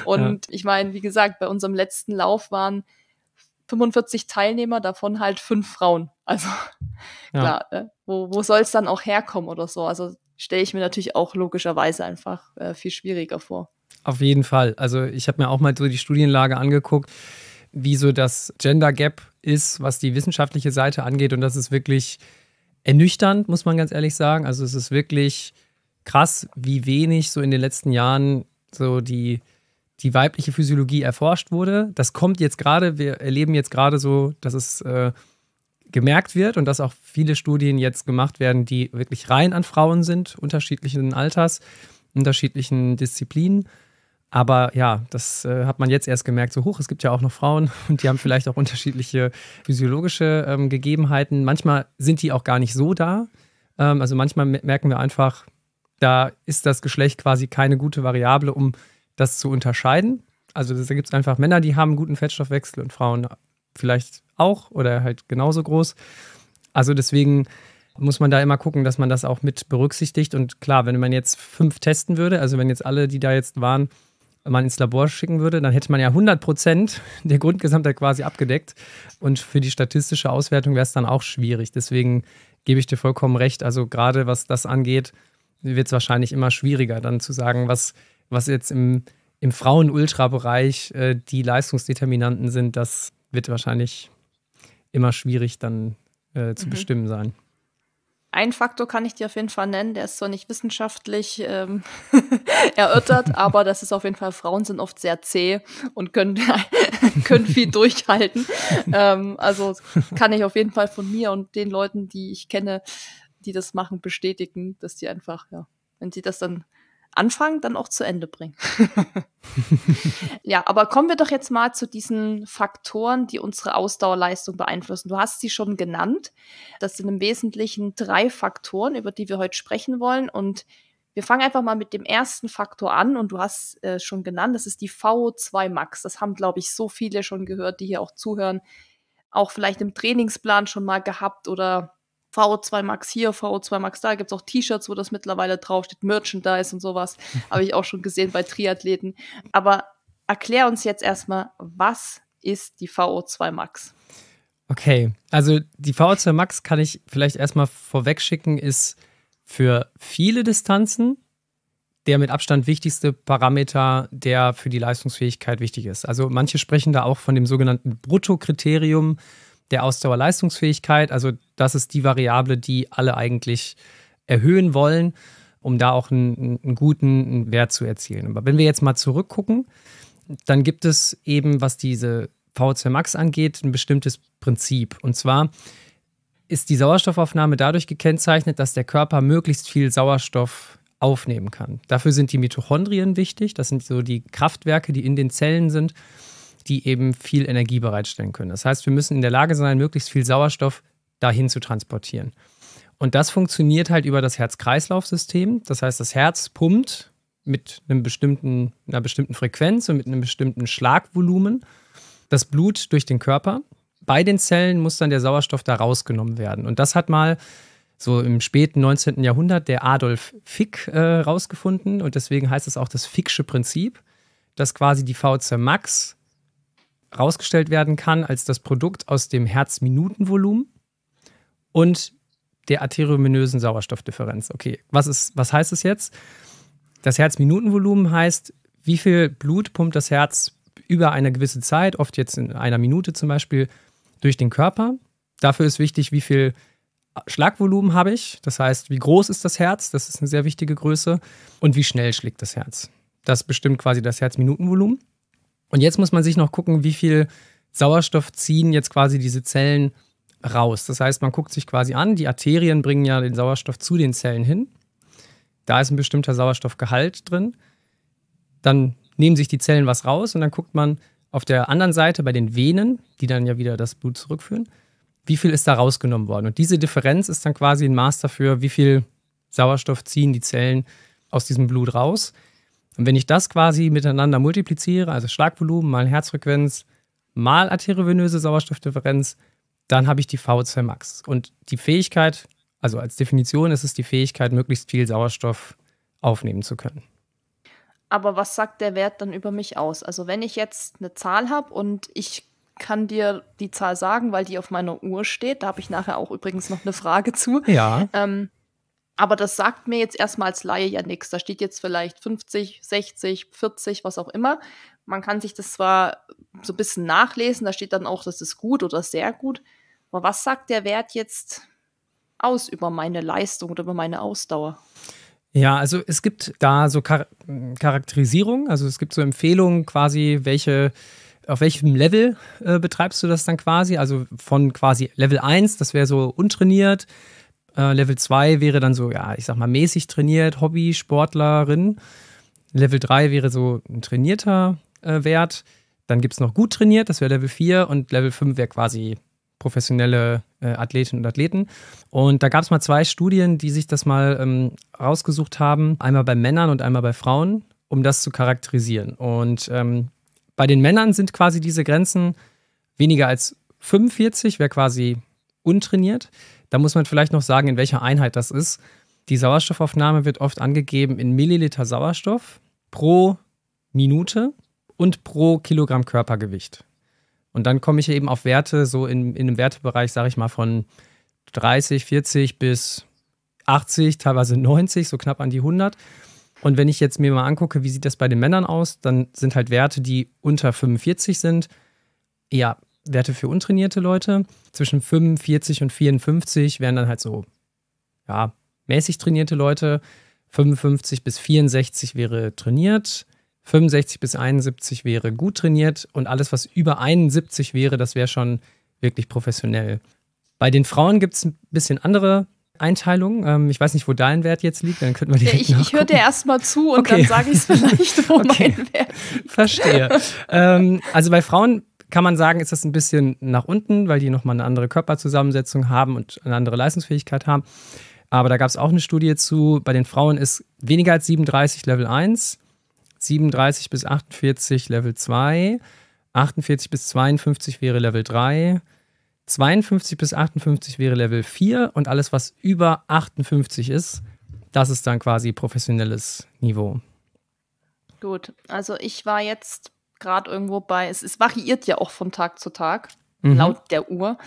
Und ja. ich meine, wie gesagt, bei unserem letzten Lauf waren 45 Teilnehmer, davon halt fünf Frauen. Also ja. klar, ne? wo, wo soll es dann auch herkommen oder so? Also stelle ich mir natürlich auch logischerweise einfach äh, viel schwieriger vor. Auf jeden Fall. Also ich habe mir auch mal so die Studienlage angeguckt, wie so das Gender Gap ist, was die wissenschaftliche Seite angeht. Und das ist wirklich ernüchternd, muss man ganz ehrlich sagen. Also es ist wirklich krass, wie wenig so in den letzten Jahren so die, die weibliche Physiologie erforscht wurde. Das kommt jetzt gerade, wir erleben jetzt gerade so, dass es äh, gemerkt wird und dass auch viele Studien jetzt gemacht werden, die wirklich rein an Frauen sind, unterschiedlichen Alters, unterschiedlichen Disziplinen. Aber ja, das äh, hat man jetzt erst gemerkt, so hoch, es gibt ja auch noch Frauen und die haben vielleicht auch unterschiedliche physiologische ähm, Gegebenheiten. Manchmal sind die auch gar nicht so da. Ähm, also manchmal merken wir einfach, da ist das Geschlecht quasi keine gute Variable, um das zu unterscheiden. Also das, da gibt es einfach Männer, die haben guten Fettstoffwechsel und Frauen vielleicht auch oder halt genauso groß. Also deswegen muss man da immer gucken, dass man das auch mit berücksichtigt. Und klar, wenn man jetzt fünf testen würde, also wenn jetzt alle, die da jetzt waren, man ins Labor schicken würde, dann hätte man ja 100 Prozent der Grundgesamtheit quasi abgedeckt. Und für die statistische Auswertung wäre es dann auch schwierig. Deswegen gebe ich dir vollkommen recht. Also gerade was das angeht, wird es wahrscheinlich immer schwieriger, dann zu sagen, was, was jetzt im, im Frauen-Ultra-Bereich äh, die Leistungsdeterminanten sind. Das wird wahrscheinlich immer schwierig dann äh, zu mhm. bestimmen sein. Ein Faktor kann ich dir auf jeden Fall nennen, der ist zwar nicht wissenschaftlich ähm, erörtert, aber das ist auf jeden Fall, Frauen sind oft sehr zäh und können, können viel durchhalten. Ähm, also kann ich auf jeden Fall von mir und den Leuten, die ich kenne, die das machen, bestätigen, dass die einfach, ja, wenn sie das dann Anfang dann auch zu Ende bringen. ja, aber kommen wir doch jetzt mal zu diesen Faktoren, die unsere Ausdauerleistung beeinflussen. Du hast sie schon genannt. Das sind im Wesentlichen drei Faktoren, über die wir heute sprechen wollen. Und wir fangen einfach mal mit dem ersten Faktor an und du hast äh, schon genannt, das ist die VO2 Max. Das haben, glaube ich, so viele schon gehört, die hier auch zuhören, auch vielleicht im Trainingsplan schon mal gehabt oder VO2 Max hier, VO2 Max da. Gibt es auch T-Shirts, wo das mittlerweile draufsteht, Merchandise und sowas. Habe ich auch schon gesehen bei Triathleten. Aber erklär uns jetzt erstmal, was ist die VO2 Max? Okay, also die VO2 Max kann ich vielleicht erstmal vorwegschicken, ist für viele Distanzen der mit Abstand wichtigste Parameter, der für die Leistungsfähigkeit wichtig ist. Also manche sprechen da auch von dem sogenannten Bruttokriterium. kriterium der Ausdauerleistungsfähigkeit. Also das ist die Variable, die alle eigentlich erhöhen wollen, um da auch einen, einen guten Wert zu erzielen. Aber wenn wir jetzt mal zurückgucken, dann gibt es eben, was diese VO2 Max angeht, ein bestimmtes Prinzip. Und zwar ist die Sauerstoffaufnahme dadurch gekennzeichnet, dass der Körper möglichst viel Sauerstoff aufnehmen kann. Dafür sind die Mitochondrien wichtig, das sind so die Kraftwerke, die in den Zellen sind die eben viel Energie bereitstellen können. Das heißt, wir müssen in der Lage sein, möglichst viel Sauerstoff dahin zu transportieren. Und das funktioniert halt über das Herz-Kreislauf-System. Das heißt, das Herz pumpt mit einem bestimmten, einer bestimmten Frequenz und mit einem bestimmten Schlagvolumen das Blut durch den Körper. Bei den Zellen muss dann der Sauerstoff da rausgenommen werden. Und das hat mal so im späten 19. Jahrhundert der Adolf Fick äh, rausgefunden. Und deswegen heißt es auch das Fick'sche Prinzip, dass quasi die VC Max rausgestellt werden kann als das Produkt aus dem Herzminutenvolumen und der arteriominösen Sauerstoffdifferenz. Okay, was, ist, was heißt es jetzt? Das Herzminutenvolumen heißt, wie viel Blut pumpt das Herz über eine gewisse Zeit, oft jetzt in einer Minute zum Beispiel, durch den Körper. Dafür ist wichtig, wie viel Schlagvolumen habe ich, das heißt, wie groß ist das Herz, das ist eine sehr wichtige Größe, und wie schnell schlägt das Herz. Das bestimmt quasi das Herzminutenvolumen. Und jetzt muss man sich noch gucken, wie viel Sauerstoff ziehen jetzt quasi diese Zellen raus. Das heißt, man guckt sich quasi an, die Arterien bringen ja den Sauerstoff zu den Zellen hin. Da ist ein bestimmter Sauerstoffgehalt drin. Dann nehmen sich die Zellen was raus und dann guckt man auf der anderen Seite bei den Venen, die dann ja wieder das Blut zurückführen, wie viel ist da rausgenommen worden. Und diese Differenz ist dann quasi ein Maß dafür, wie viel Sauerstoff ziehen die Zellen aus diesem Blut raus. Und wenn ich das quasi miteinander multipliziere, also Schlagvolumen mal Herzfrequenz mal arteriovenöse Sauerstoffdifferenz, dann habe ich die V2 Max. Und die Fähigkeit, also als Definition ist es die Fähigkeit, möglichst viel Sauerstoff aufnehmen zu können. Aber was sagt der Wert dann über mich aus? Also wenn ich jetzt eine Zahl habe und ich kann dir die Zahl sagen, weil die auf meiner Uhr steht, da habe ich nachher auch übrigens noch eine Frage zu. Ja. Ähm, aber das sagt mir jetzt erstmal als Laie ja nichts. Da steht jetzt vielleicht 50, 60, 40, was auch immer. Man kann sich das zwar so ein bisschen nachlesen, da steht dann auch, das ist gut oder sehr gut. Aber was sagt der Wert jetzt aus über meine Leistung oder über meine Ausdauer? Ja, also es gibt da so Char Charakterisierung, also es gibt so Empfehlungen quasi, welche auf welchem Level äh, betreibst du das dann quasi? Also von quasi Level 1, das wäre so untrainiert, äh, Level 2 wäre dann so, ja, ich sag mal, mäßig trainiert, Hobby, Sportlerin. Level 3 wäre so ein trainierter äh, Wert. Dann gibt es noch gut trainiert, das wäre Level 4 und Level 5 wäre quasi professionelle äh, Athletinnen und Athleten. Und da gab es mal zwei Studien, die sich das mal ähm, rausgesucht haben, einmal bei Männern und einmal bei Frauen, um das zu charakterisieren. Und ähm, bei den Männern sind quasi diese Grenzen weniger als 45, wäre quasi untrainiert. Da muss man vielleicht noch sagen, in welcher Einheit das ist. Die Sauerstoffaufnahme wird oft angegeben in Milliliter Sauerstoff pro Minute und pro Kilogramm Körpergewicht. Und dann komme ich eben auf Werte, so in, in einem Wertebereich, sage ich mal, von 30, 40 bis 80, teilweise 90, so knapp an die 100. Und wenn ich jetzt mir mal angucke, wie sieht das bei den Männern aus, dann sind halt Werte, die unter 45 sind, eher Werte für untrainierte Leute. Zwischen 45 und 54 wären dann halt so, ja, mäßig trainierte Leute. 55 bis 64 wäre trainiert. 65 bis 71 wäre gut trainiert. Und alles, was über 71 wäre, das wäre schon wirklich professionell. Bei den Frauen gibt es ein bisschen andere Einteilung. Ähm, ich weiß nicht, wo dein Wert jetzt liegt, dann könnten wir direkt Ich, ich höre dir erstmal zu und okay. dann sage ich es vielleicht, wo okay. mein Wert liegt. Verstehe. ähm, also bei Frauen kann man sagen, ist das ein bisschen nach unten, weil die nochmal eine andere Körperzusammensetzung haben und eine andere Leistungsfähigkeit haben. Aber da gab es auch eine Studie zu, bei den Frauen ist weniger als 37 Level 1, 37 bis 48 Level 2, 48 bis 52 wäre Level 3, 52 bis 58 wäre Level 4 und alles, was über 58 ist, das ist dann quasi professionelles Niveau. Gut, also ich war jetzt gerade irgendwo bei, es, es variiert ja auch von Tag zu Tag, mhm. laut der Uhr,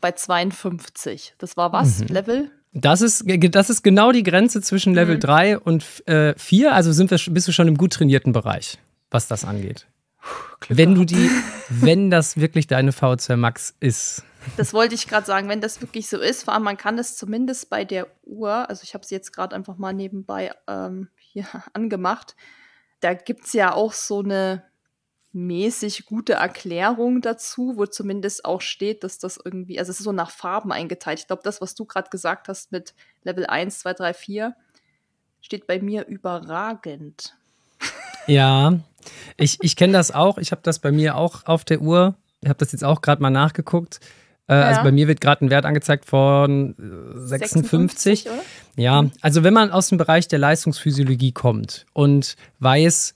bei 52. Das war was? Mhm. Level? Das ist, das ist genau die Grenze zwischen mhm. Level mhm. 3 und äh, 4. Also sind wir, bist du schon im gut trainierten Bereich, was das angeht. Glück wenn du die, wenn das wirklich deine v 2 Max ist. Das wollte ich gerade sagen, wenn das wirklich so ist, vor allem man kann das zumindest bei der Uhr, also ich habe sie jetzt gerade einfach mal nebenbei ähm, hier angemacht, da gibt es ja auch so eine, mäßig gute Erklärung dazu, wo zumindest auch steht, dass das irgendwie, also es ist so nach Farben eingeteilt. Ich glaube, das, was du gerade gesagt hast mit Level 1, 2, 3, 4, steht bei mir überragend. Ja, ich, ich kenne das auch. Ich habe das bei mir auch auf der Uhr. Ich habe das jetzt auch gerade mal nachgeguckt. Äh, ja. Also bei mir wird gerade ein Wert angezeigt von 56. Äh, 56 ja, also wenn man aus dem Bereich der Leistungsphysiologie kommt und weiß,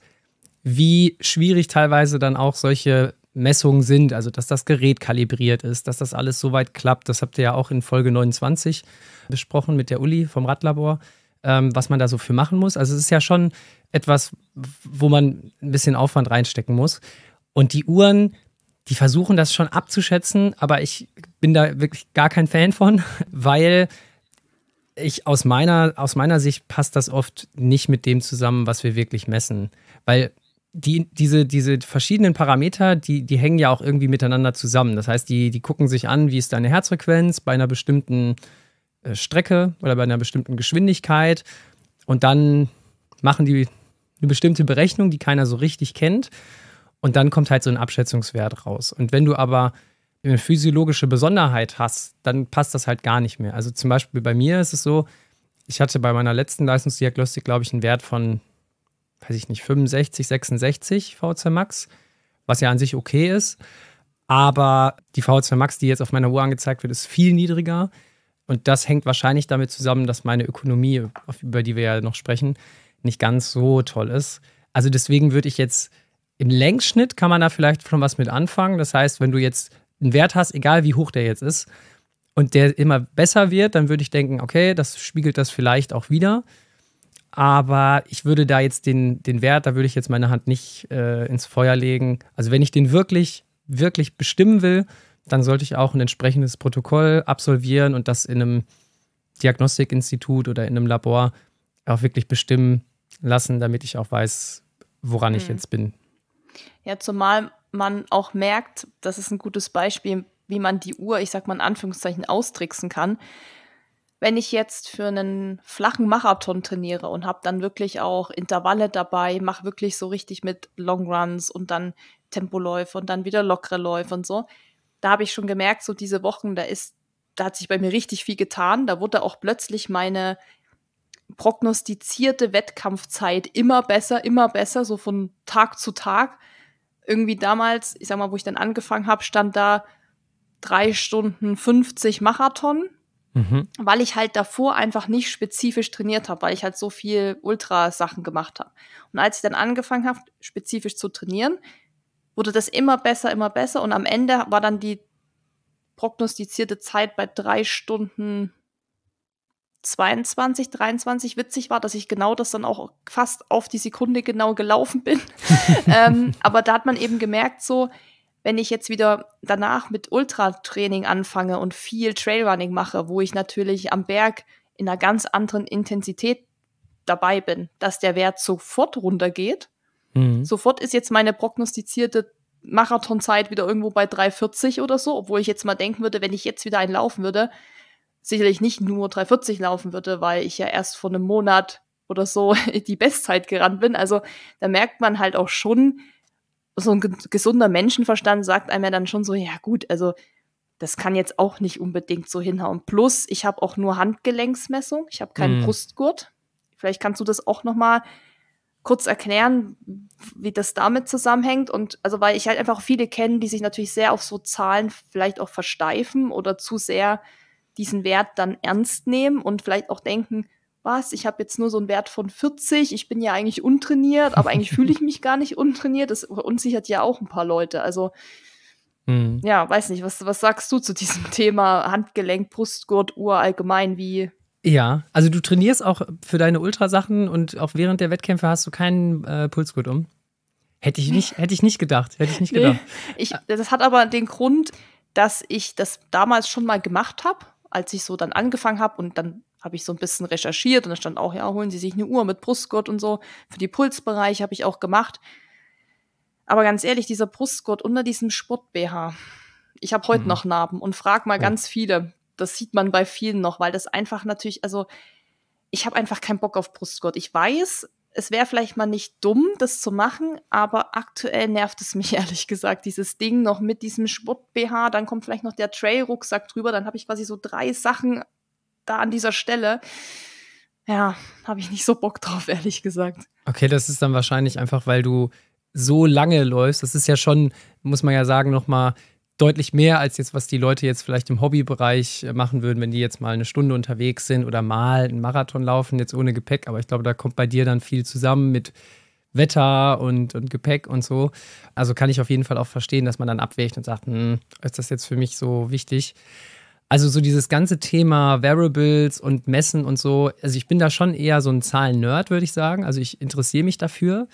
wie schwierig teilweise dann auch solche Messungen sind, also dass das Gerät kalibriert ist, dass das alles soweit klappt. Das habt ihr ja auch in Folge 29 besprochen mit der Uli vom Radlabor, ähm, was man da so für machen muss. Also es ist ja schon etwas, wo man ein bisschen Aufwand reinstecken muss. Und die Uhren, die versuchen das schon abzuschätzen, aber ich bin da wirklich gar kein Fan von, weil ich aus meiner, aus meiner Sicht passt das oft nicht mit dem zusammen, was wir wirklich messen. Weil die, diese, diese verschiedenen Parameter, die, die hängen ja auch irgendwie miteinander zusammen. Das heißt, die, die gucken sich an, wie ist deine Herzfrequenz bei einer bestimmten äh, Strecke oder bei einer bestimmten Geschwindigkeit. Und dann machen die eine bestimmte Berechnung, die keiner so richtig kennt. Und dann kommt halt so ein Abschätzungswert raus. Und wenn du aber eine physiologische Besonderheit hast, dann passt das halt gar nicht mehr. Also zum Beispiel bei mir ist es so, ich hatte bei meiner letzten Leistungsdiagnostik, glaube ich, einen Wert von weiß ich nicht, 65, 66 VO2 Max, was ja an sich okay ist. Aber die VO2 Max, die jetzt auf meiner Uhr angezeigt wird, ist viel niedriger. Und das hängt wahrscheinlich damit zusammen, dass meine Ökonomie, über die wir ja noch sprechen, nicht ganz so toll ist. Also deswegen würde ich jetzt im Längsschnitt kann man da vielleicht schon was mit anfangen. Das heißt, wenn du jetzt einen Wert hast, egal wie hoch der jetzt ist, und der immer besser wird, dann würde ich denken, okay, das spiegelt das vielleicht auch wieder. Aber ich würde da jetzt den, den Wert, da würde ich jetzt meine Hand nicht äh, ins Feuer legen. Also wenn ich den wirklich, wirklich bestimmen will, dann sollte ich auch ein entsprechendes Protokoll absolvieren und das in einem Diagnostikinstitut oder in einem Labor auch wirklich bestimmen lassen, damit ich auch weiß, woran mhm. ich jetzt bin. Ja, zumal man auch merkt, das ist ein gutes Beispiel, wie man die Uhr, ich sag mal in Anführungszeichen, austricksen kann wenn ich jetzt für einen flachen Marathon trainiere und habe dann wirklich auch Intervalle dabei, mache wirklich so richtig mit Long Runs und dann Tempoläufe und dann wieder lockere Läufe und so, da habe ich schon gemerkt, so diese Wochen, da ist, da hat sich bei mir richtig viel getan. Da wurde auch plötzlich meine prognostizierte Wettkampfzeit immer besser, immer besser, so von Tag zu Tag. Irgendwie damals, ich sag mal, wo ich dann angefangen habe, stand da drei Stunden 50 Marathon Mhm. Weil ich halt davor einfach nicht spezifisch trainiert habe, weil ich halt so viel Ultrasachen gemacht habe. Und als ich dann angefangen habe, spezifisch zu trainieren, wurde das immer besser, immer besser. Und am Ende war dann die prognostizierte Zeit bei drei Stunden 22, 23 witzig war, dass ich genau das dann auch fast auf die Sekunde genau gelaufen bin. ähm, aber da hat man eben gemerkt, so, wenn ich jetzt wieder danach mit Ultratraining anfange und viel Trailrunning mache, wo ich natürlich am Berg in einer ganz anderen Intensität dabei bin, dass der Wert sofort runtergeht. Mhm. Sofort ist jetzt meine prognostizierte Marathonzeit wieder irgendwo bei 3,40 oder so, obwohl ich jetzt mal denken würde, wenn ich jetzt wieder einen laufen würde, sicherlich nicht nur 3,40 laufen würde, weil ich ja erst vor einem Monat oder so die Bestzeit gerannt bin. Also da merkt man halt auch schon, so ein gesunder Menschenverstand sagt einem ja dann schon so, ja gut, also das kann jetzt auch nicht unbedingt so hinhauen. Plus, ich habe auch nur Handgelenksmessung, ich habe keinen mhm. Brustgurt. Vielleicht kannst du das auch noch mal kurz erklären, wie das damit zusammenhängt. Und also, weil ich halt einfach viele kenne, die sich natürlich sehr auf so Zahlen vielleicht auch versteifen oder zu sehr diesen Wert dann ernst nehmen und vielleicht auch denken, was, ich habe jetzt nur so einen Wert von 40, ich bin ja eigentlich untrainiert, aber eigentlich fühle ich mich gar nicht untrainiert. Das unsichert ja auch ein paar Leute. Also hm. ja, weiß nicht, was, was sagst du zu diesem Thema Handgelenk, Brustgurt, Uhr allgemein, wie. Ja, also du trainierst auch für deine Ultrasachen und auch während der Wettkämpfe hast du keinen äh, Pulsgurt um. Hätte ich nicht, hätte ich nicht gedacht, hätte ich nicht gedacht. Nee, ich, das hat aber den Grund, dass ich das damals schon mal gemacht habe, als ich so dann angefangen habe und dann habe ich so ein bisschen recherchiert und da stand auch, ja, holen Sie sich eine Uhr mit Brustgurt und so. Für die Pulsbereiche habe ich auch gemacht. Aber ganz ehrlich, dieser Brustgurt unter diesem Sport-BH, ich habe heute mhm. noch Narben und frag mal ja. ganz viele. Das sieht man bei vielen noch, weil das einfach natürlich, also ich habe einfach keinen Bock auf Brustgurt. Ich weiß, es wäre vielleicht mal nicht dumm, das zu machen, aber aktuell nervt es mich ehrlich gesagt, dieses Ding noch mit diesem Sport-BH, dann kommt vielleicht noch der Trail-Rucksack drüber, dann habe ich quasi so drei Sachen da an dieser Stelle, ja, habe ich nicht so Bock drauf, ehrlich gesagt. Okay, das ist dann wahrscheinlich einfach, weil du so lange läufst. Das ist ja schon, muss man ja sagen, nochmal deutlich mehr als jetzt, was die Leute jetzt vielleicht im Hobbybereich äh, machen würden, wenn die jetzt mal eine Stunde unterwegs sind oder mal einen Marathon laufen, jetzt ohne Gepäck. Aber ich glaube, da kommt bei dir dann viel zusammen mit Wetter und, und Gepäck und so. Also kann ich auf jeden Fall auch verstehen, dass man dann abwägt und sagt, hm, ist das jetzt für mich so wichtig? Also so dieses ganze Thema Variables und Messen und so. Also ich bin da schon eher so ein Zahlen-Nerd, würde ich sagen. Also ich interessiere mich dafür.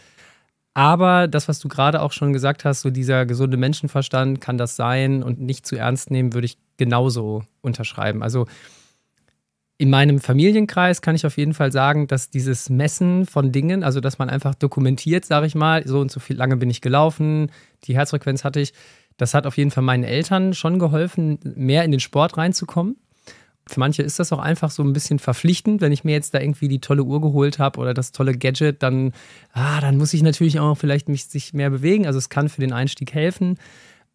Aber das, was du gerade auch schon gesagt hast, so dieser gesunde Menschenverstand kann das sein und nicht zu ernst nehmen, würde ich genauso unterschreiben. Also in meinem Familienkreis kann ich auf jeden Fall sagen, dass dieses Messen von Dingen, also dass man einfach dokumentiert, sage ich mal, so und so viel lange bin ich gelaufen, die Herzfrequenz hatte ich, das hat auf jeden Fall meinen Eltern schon geholfen, mehr in den Sport reinzukommen. Für manche ist das auch einfach so ein bisschen verpflichtend, wenn ich mir jetzt da irgendwie die tolle Uhr geholt habe oder das tolle Gadget, dann, ah, dann muss ich natürlich auch vielleicht mich sich mehr bewegen. Also es kann für den Einstieg helfen.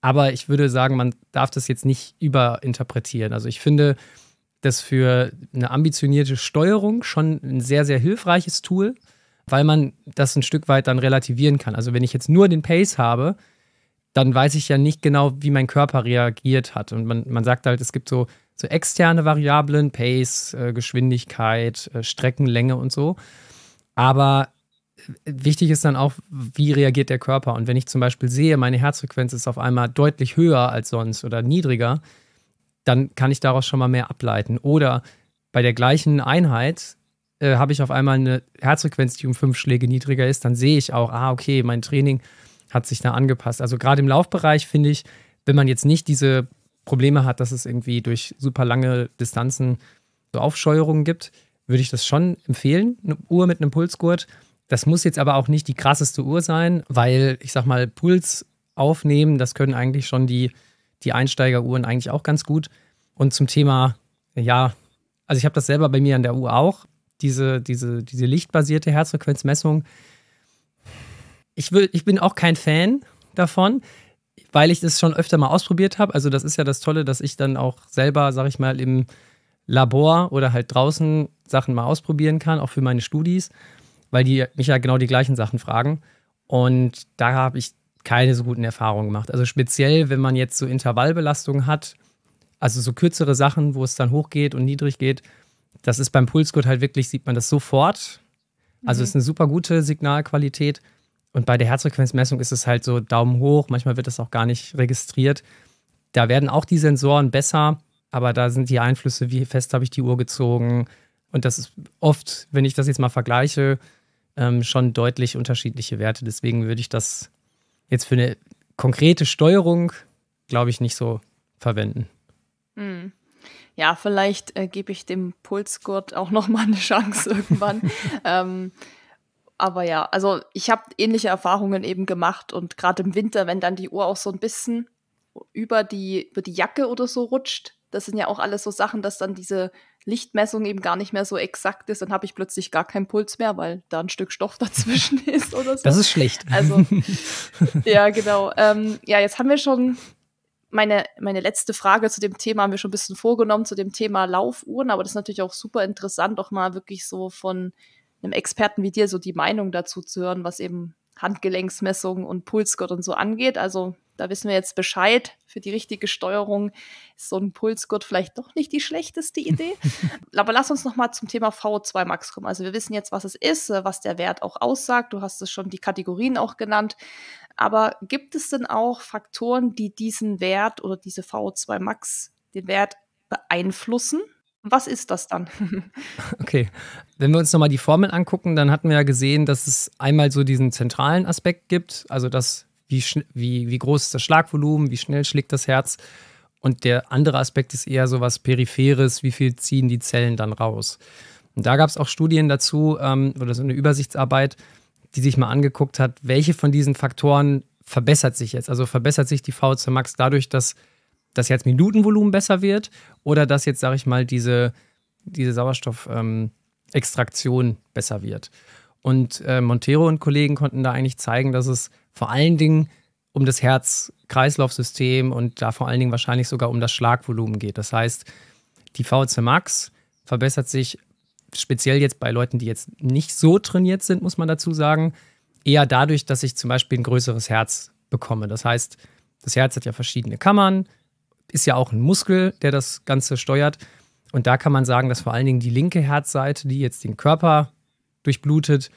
Aber ich würde sagen, man darf das jetzt nicht überinterpretieren. Also ich finde das für eine ambitionierte Steuerung schon ein sehr, sehr hilfreiches Tool, weil man das ein Stück weit dann relativieren kann. Also wenn ich jetzt nur den Pace habe, dann weiß ich ja nicht genau, wie mein Körper reagiert hat. Und man, man sagt halt, es gibt so, so externe Variablen, Pace, äh, Geschwindigkeit, äh, Streckenlänge und so. Aber äh, wichtig ist dann auch, wie reagiert der Körper. Und wenn ich zum Beispiel sehe, meine Herzfrequenz ist auf einmal deutlich höher als sonst oder niedriger, dann kann ich daraus schon mal mehr ableiten. Oder bei der gleichen Einheit äh, habe ich auf einmal eine Herzfrequenz, die um fünf Schläge niedriger ist, dann sehe ich auch, ah, okay, mein Training hat sich da angepasst. Also gerade im Laufbereich finde ich, wenn man jetzt nicht diese Probleme hat, dass es irgendwie durch super lange Distanzen so Aufscheuerungen gibt, würde ich das schon empfehlen. Eine Uhr mit einem Pulsgurt. Das muss jetzt aber auch nicht die krasseste Uhr sein, weil ich sag mal, Puls aufnehmen, das können eigentlich schon die, die Einsteigeruhren eigentlich auch ganz gut. Und zum Thema, ja, also ich habe das selber bei mir an der Uhr auch, diese, diese, diese lichtbasierte Herzfrequenzmessung ich, will, ich bin auch kein Fan davon, weil ich das schon öfter mal ausprobiert habe. Also das ist ja das Tolle, dass ich dann auch selber, sag ich mal, im Labor oder halt draußen Sachen mal ausprobieren kann, auch für meine Studis, weil die mich ja genau die gleichen Sachen fragen. Und da habe ich keine so guten Erfahrungen gemacht. Also speziell, wenn man jetzt so Intervallbelastungen hat, also so kürzere Sachen, wo es dann hoch geht und niedrig geht, das ist beim Pulsgurt halt wirklich, sieht man das sofort. Also mhm. ist eine super gute Signalqualität. Und bei der Herzfrequenzmessung ist es halt so Daumen hoch, manchmal wird das auch gar nicht registriert. Da werden auch die Sensoren besser, aber da sind die Einflüsse, wie fest habe ich die Uhr gezogen. Und das ist oft, wenn ich das jetzt mal vergleiche, ähm, schon deutlich unterschiedliche Werte. Deswegen würde ich das jetzt für eine konkrete Steuerung, glaube ich, nicht so verwenden. Hm. Ja, vielleicht äh, gebe ich dem Pulsgurt auch nochmal eine Chance irgendwann. ähm, aber ja, also ich habe ähnliche Erfahrungen eben gemacht und gerade im Winter, wenn dann die Uhr auch so ein bisschen über die, über die Jacke oder so rutscht, das sind ja auch alles so Sachen, dass dann diese Lichtmessung eben gar nicht mehr so exakt ist, dann habe ich plötzlich gar keinen Puls mehr, weil da ein Stück Stoff dazwischen ist oder so. Das ist schlecht. Also, ja, genau. Ähm, ja, jetzt haben wir schon meine, meine letzte Frage zu dem Thema, haben wir schon ein bisschen vorgenommen, zu dem Thema Laufuhren, aber das ist natürlich auch super interessant, auch mal wirklich so von einem Experten wie dir so die Meinung dazu zu hören, was eben Handgelenksmessung und Pulsgurt und so angeht. Also da wissen wir jetzt Bescheid. Für die richtige Steuerung ist so ein Pulsgurt vielleicht doch nicht die schlechteste Idee. Aber lass uns nochmal zum Thema VO2 Max kommen. Also wir wissen jetzt, was es ist, was der Wert auch aussagt. Du hast es schon die Kategorien auch genannt. Aber gibt es denn auch Faktoren, die diesen Wert oder diese VO2 Max, den Wert beeinflussen? Was ist das dann? okay, wenn wir uns nochmal die Formel angucken, dann hatten wir ja gesehen, dass es einmal so diesen zentralen Aspekt gibt, also das, wie, wie, wie groß ist das Schlagvolumen, wie schnell schlägt das Herz. Und der andere Aspekt ist eher so was Peripheres, wie viel ziehen die Zellen dann raus. Und da gab es auch Studien dazu ähm, oder so eine Übersichtsarbeit, die sich mal angeguckt hat, welche von diesen Faktoren verbessert sich jetzt? Also verbessert sich die VO2 Max dadurch, dass das Herzminutenvolumen besser wird oder dass jetzt, sage ich mal, diese, diese Sauerstoffextraktion ähm, besser wird. Und äh, Montero und Kollegen konnten da eigentlich zeigen, dass es vor allen Dingen um das Herz-Kreislauf-System und da vor allen Dingen wahrscheinlich sogar um das Schlagvolumen geht. Das heißt, die VC Max verbessert sich speziell jetzt bei Leuten, die jetzt nicht so trainiert sind, muss man dazu sagen, eher dadurch, dass ich zum Beispiel ein größeres Herz bekomme. Das heißt, das Herz hat ja verschiedene Kammern, ist ja auch ein Muskel, der das Ganze steuert. Und da kann man sagen, dass vor allen Dingen die linke Herzseite, die jetzt den Körper durchblutet,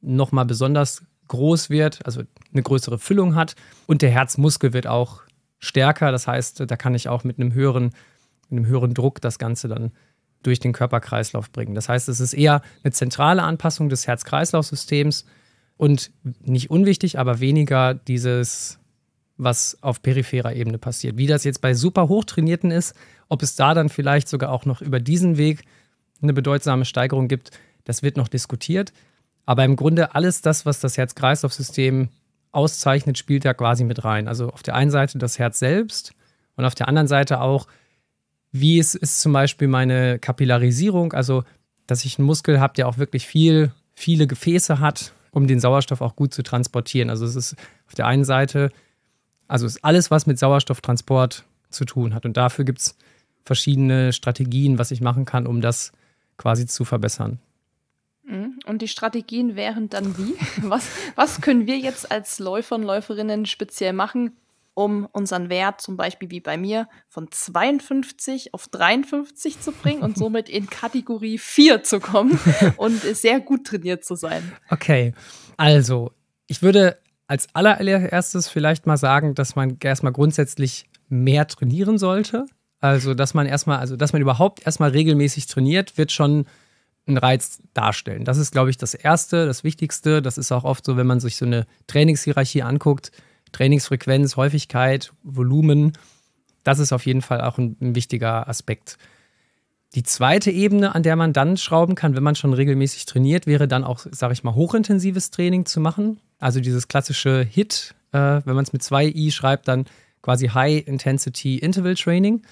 nochmal besonders groß wird, also eine größere Füllung hat. Und der Herzmuskel wird auch stärker. Das heißt, da kann ich auch mit einem höheren, mit einem höheren Druck das Ganze dann durch den Körperkreislauf bringen. Das heißt, es ist eher eine zentrale Anpassung des Herz-Kreislauf-Systems und nicht unwichtig, aber weniger dieses was auf peripherer Ebene passiert. Wie das jetzt bei super hochtrainierten ist, ob es da dann vielleicht sogar auch noch über diesen Weg eine bedeutsame Steigerung gibt, das wird noch diskutiert. Aber im Grunde alles das, was das Herz-Kreislauf-System auszeichnet, spielt da quasi mit rein. Also auf der einen Seite das Herz selbst und auf der anderen Seite auch, wie es ist zum Beispiel meine Kapillarisierung, also dass ich einen Muskel habe, der auch wirklich viel, viele Gefäße hat, um den Sauerstoff auch gut zu transportieren. Also es ist auf der einen Seite also ist alles, was mit Sauerstofftransport zu tun hat. Und dafür gibt es verschiedene Strategien, was ich machen kann, um das quasi zu verbessern. Mhm. Und die Strategien wären dann wie? Was, was können wir jetzt als Läufer und Läuferinnen speziell machen, um unseren Wert zum Beispiel wie bei mir von 52 auf 53 zu bringen und somit in Kategorie 4 zu kommen und sehr gut trainiert zu sein? Okay, also ich würde als allererstes vielleicht mal sagen, dass man erstmal grundsätzlich mehr trainieren sollte. Also, dass man erstmal, also dass man überhaupt erstmal regelmäßig trainiert, wird schon einen Reiz darstellen. Das ist, glaube ich, das Erste, das Wichtigste. Das ist auch oft so, wenn man sich so eine Trainingshierarchie anguckt, Trainingsfrequenz, Häufigkeit, Volumen. Das ist auf jeden Fall auch ein, ein wichtiger Aspekt. Die zweite Ebene, an der man dann schrauben kann, wenn man schon regelmäßig trainiert, wäre dann auch, sage ich mal, hochintensives Training zu machen. Also dieses klassische HIT, äh, wenn man es mit zwei I schreibt, dann quasi High Intensity Interval Training.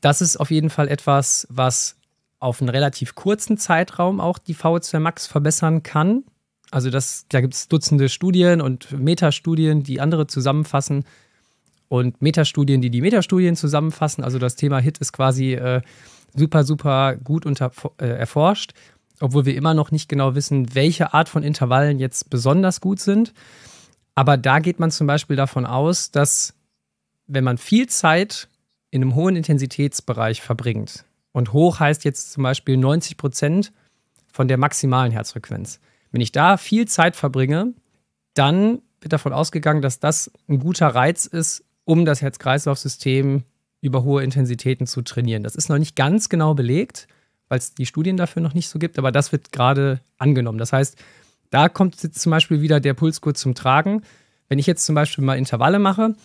Das ist auf jeden Fall etwas, was auf einen relativ kurzen Zeitraum auch die VO2 Max verbessern kann. Also das, da gibt es Dutzende Studien und Metastudien, die andere zusammenfassen, und Metastudien, die die Metastudien zusammenfassen. Also das Thema Hit ist quasi äh, super, super gut unter, äh, erforscht, obwohl wir immer noch nicht genau wissen, welche Art von Intervallen jetzt besonders gut sind. Aber da geht man zum Beispiel davon aus, dass wenn man viel Zeit in einem hohen Intensitätsbereich verbringt, und hoch heißt jetzt zum Beispiel 90 Prozent von der maximalen Herzfrequenz, wenn ich da viel Zeit verbringe, dann wird davon ausgegangen, dass das ein guter Reiz ist um das Herz-Kreislauf-System über hohe Intensitäten zu trainieren. Das ist noch nicht ganz genau belegt, weil es die Studien dafür noch nicht so gibt, aber das wird gerade angenommen. Das heißt, da kommt jetzt zum Beispiel wieder der Pulsgurt zum Tragen. Wenn ich jetzt zum Beispiel mal Intervalle mache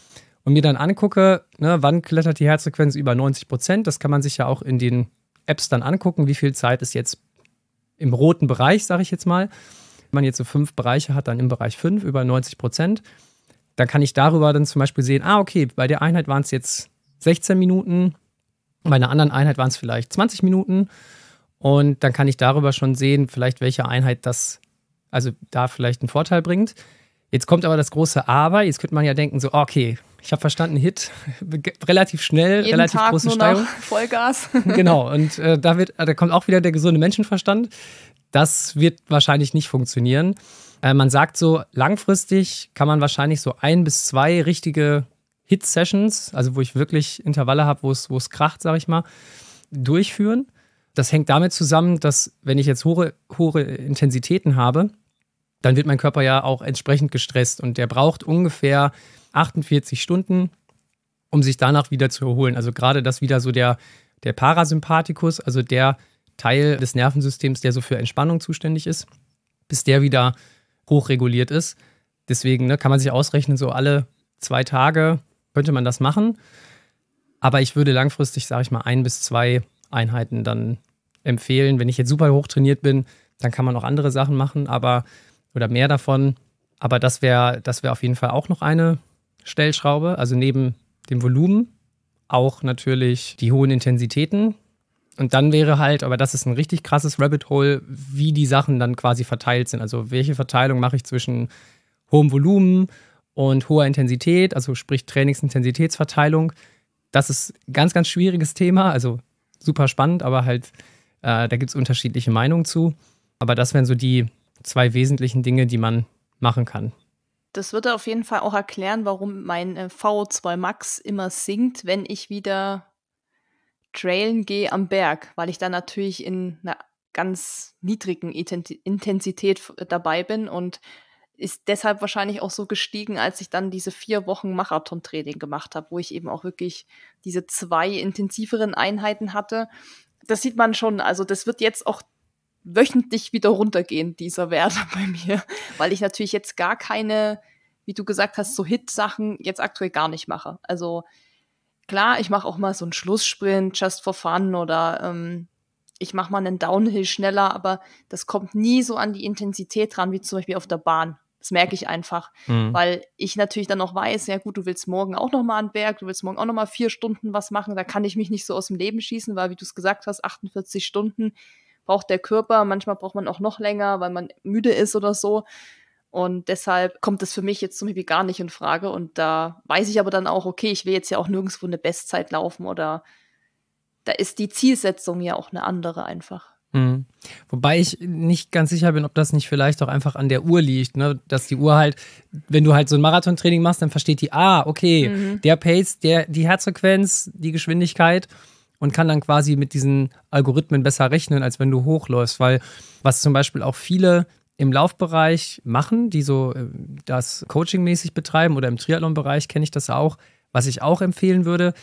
und mir dann angucke, ne, wann klettert die Herzfrequenz über 90 Prozent, das kann man sich ja auch in den Apps dann angucken, wie viel Zeit ist jetzt im roten Bereich, sage ich jetzt mal. Wenn man jetzt so fünf Bereiche hat, dann im Bereich 5 über 90 Prozent dann kann ich darüber dann zum Beispiel sehen, ah, okay, bei der Einheit waren es jetzt 16 Minuten, bei einer anderen Einheit waren es vielleicht 20 Minuten. Und dann kann ich darüber schon sehen, vielleicht welche Einheit das, also da vielleicht einen Vorteil bringt. Jetzt kommt aber das große Aber. Jetzt könnte man ja denken, so, ah, okay, ich habe verstanden, Hit, relativ schnell, Jeden relativ Tag große nur Steigerung. Vollgas. genau, und äh, da, wird, da kommt auch wieder der gesunde Menschenverstand. Das wird wahrscheinlich nicht funktionieren. Äh, man sagt so, langfristig kann man wahrscheinlich so ein bis zwei richtige Hit-Sessions, also wo ich wirklich Intervalle habe, wo es kracht, sage ich mal, durchführen. Das hängt damit zusammen, dass wenn ich jetzt hohe, hohe Intensitäten habe, dann wird mein Körper ja auch entsprechend gestresst und der braucht ungefähr 48 Stunden, um sich danach wieder zu erholen. Also gerade das wieder so der, der Parasympathikus, also der Teil des Nervensystems, der so für Entspannung zuständig ist, bis der wieder hochreguliert ist. Deswegen ne, kann man sich ausrechnen, so alle zwei Tage könnte man das machen. Aber ich würde langfristig, sage ich mal, ein bis zwei Einheiten dann empfehlen. Wenn ich jetzt super hoch trainiert bin, dann kann man auch andere Sachen machen, aber oder mehr davon. Aber das wäre das wär auf jeden Fall auch noch eine Stellschraube. Also neben dem Volumen auch natürlich die hohen Intensitäten, und dann wäre halt, aber das ist ein richtig krasses Rabbit Hole, wie die Sachen dann quasi verteilt sind. Also welche Verteilung mache ich zwischen hohem Volumen und hoher Intensität, also sprich Trainingsintensitätsverteilung. Das ist ein ganz, ganz schwieriges Thema, also super spannend, aber halt, äh, da gibt es unterschiedliche Meinungen zu. Aber das wären so die zwei wesentlichen Dinge, die man machen kann. Das wird auf jeden Fall auch erklären, warum mein äh, VO2 Max immer sinkt, wenn ich wieder Trailen gehe am Berg, weil ich da natürlich in einer ganz niedrigen Intensität äh, dabei bin und ist deshalb wahrscheinlich auch so gestiegen, als ich dann diese vier Wochen Marathon-Training gemacht habe, wo ich eben auch wirklich diese zwei intensiveren Einheiten hatte. Das sieht man schon, also das wird jetzt auch wöchentlich wieder runtergehen, dieser Wert bei mir, weil ich natürlich jetzt gar keine, wie du gesagt hast, so Hit-Sachen jetzt aktuell gar nicht mache. Also Klar, ich mache auch mal so einen Schlusssprint, just for fun oder ähm, ich mache mal einen Downhill schneller, aber das kommt nie so an die Intensität ran, wie zum Beispiel auf der Bahn. Das merke ich einfach, mhm. weil ich natürlich dann noch weiß, ja gut, du willst morgen auch noch mal einen Berg, du willst morgen auch noch mal vier Stunden was machen, da kann ich mich nicht so aus dem Leben schießen, weil wie du es gesagt hast, 48 Stunden braucht der Körper, manchmal braucht man auch noch länger, weil man müde ist oder so. Und deshalb kommt das für mich jetzt zum Beispiel gar nicht in Frage. Und da weiß ich aber dann auch, okay, ich will jetzt ja auch nirgendwo eine Bestzeit laufen oder da ist die Zielsetzung ja auch eine andere einfach. Mhm. Wobei ich nicht ganz sicher bin, ob das nicht vielleicht auch einfach an der Uhr liegt, ne? dass die Uhr halt, wenn du halt so ein Marathontraining machst, dann versteht die, ah, okay, mhm. der Pace, der, die Herzfrequenz, die Geschwindigkeit und kann dann quasi mit diesen Algorithmen besser rechnen, als wenn du hochläufst, weil was zum Beispiel auch viele im Laufbereich machen, die so äh, das Coaching-mäßig betreiben oder im Triathlon-Bereich kenne ich das auch, was ich auch empfehlen würde.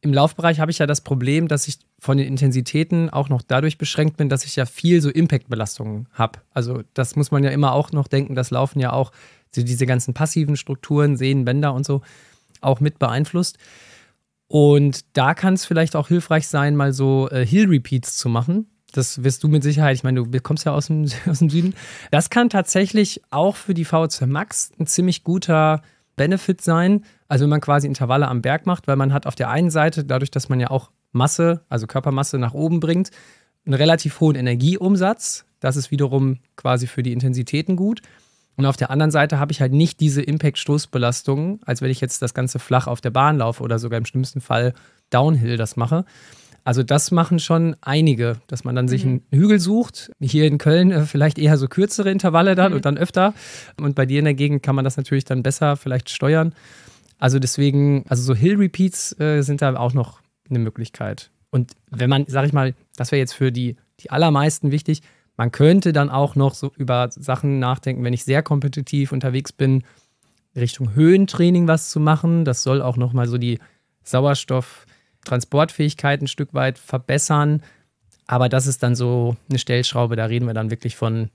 Im Laufbereich habe ich ja das Problem, dass ich von den Intensitäten auch noch dadurch beschränkt bin, dass ich ja viel so Impact-Belastungen habe. Also das muss man ja immer auch noch denken, das Laufen ja auch diese ganzen passiven Strukturen, Sehnen, Bänder und so auch mit beeinflusst. Und da kann es vielleicht auch hilfreich sein, mal so äh, Hill-Repeats zu machen das wirst du mit Sicherheit, ich meine, du kommst ja aus dem, aus dem Süden. Das kann tatsächlich auch für die VZ Max ein ziemlich guter Benefit sein. Also wenn man quasi Intervalle am Berg macht, weil man hat auf der einen Seite, dadurch, dass man ja auch Masse, also Körpermasse nach oben bringt, einen relativ hohen Energieumsatz. Das ist wiederum quasi für die Intensitäten gut. Und auf der anderen Seite habe ich halt nicht diese Impact-Stoßbelastungen, als wenn ich jetzt das Ganze flach auf der Bahn laufe oder sogar im schlimmsten Fall Downhill das mache. Also das machen schon einige, dass man dann mhm. sich einen Hügel sucht. Hier in Köln äh, vielleicht eher so kürzere Intervalle dann mhm. und dann öfter. Und bei dir in der Gegend kann man das natürlich dann besser vielleicht steuern. Also deswegen, also so Hill-Repeats äh, sind da auch noch eine Möglichkeit. Und wenn man, sag ich mal, das wäre jetzt für die, die allermeisten wichtig, man könnte dann auch noch so über Sachen nachdenken, wenn ich sehr kompetitiv unterwegs bin, Richtung Höhentraining was zu machen. Das soll auch nochmal so die Sauerstoff- Transportfähigkeit ein Stück weit verbessern. Aber das ist dann so eine Stellschraube, da reden wir dann wirklich von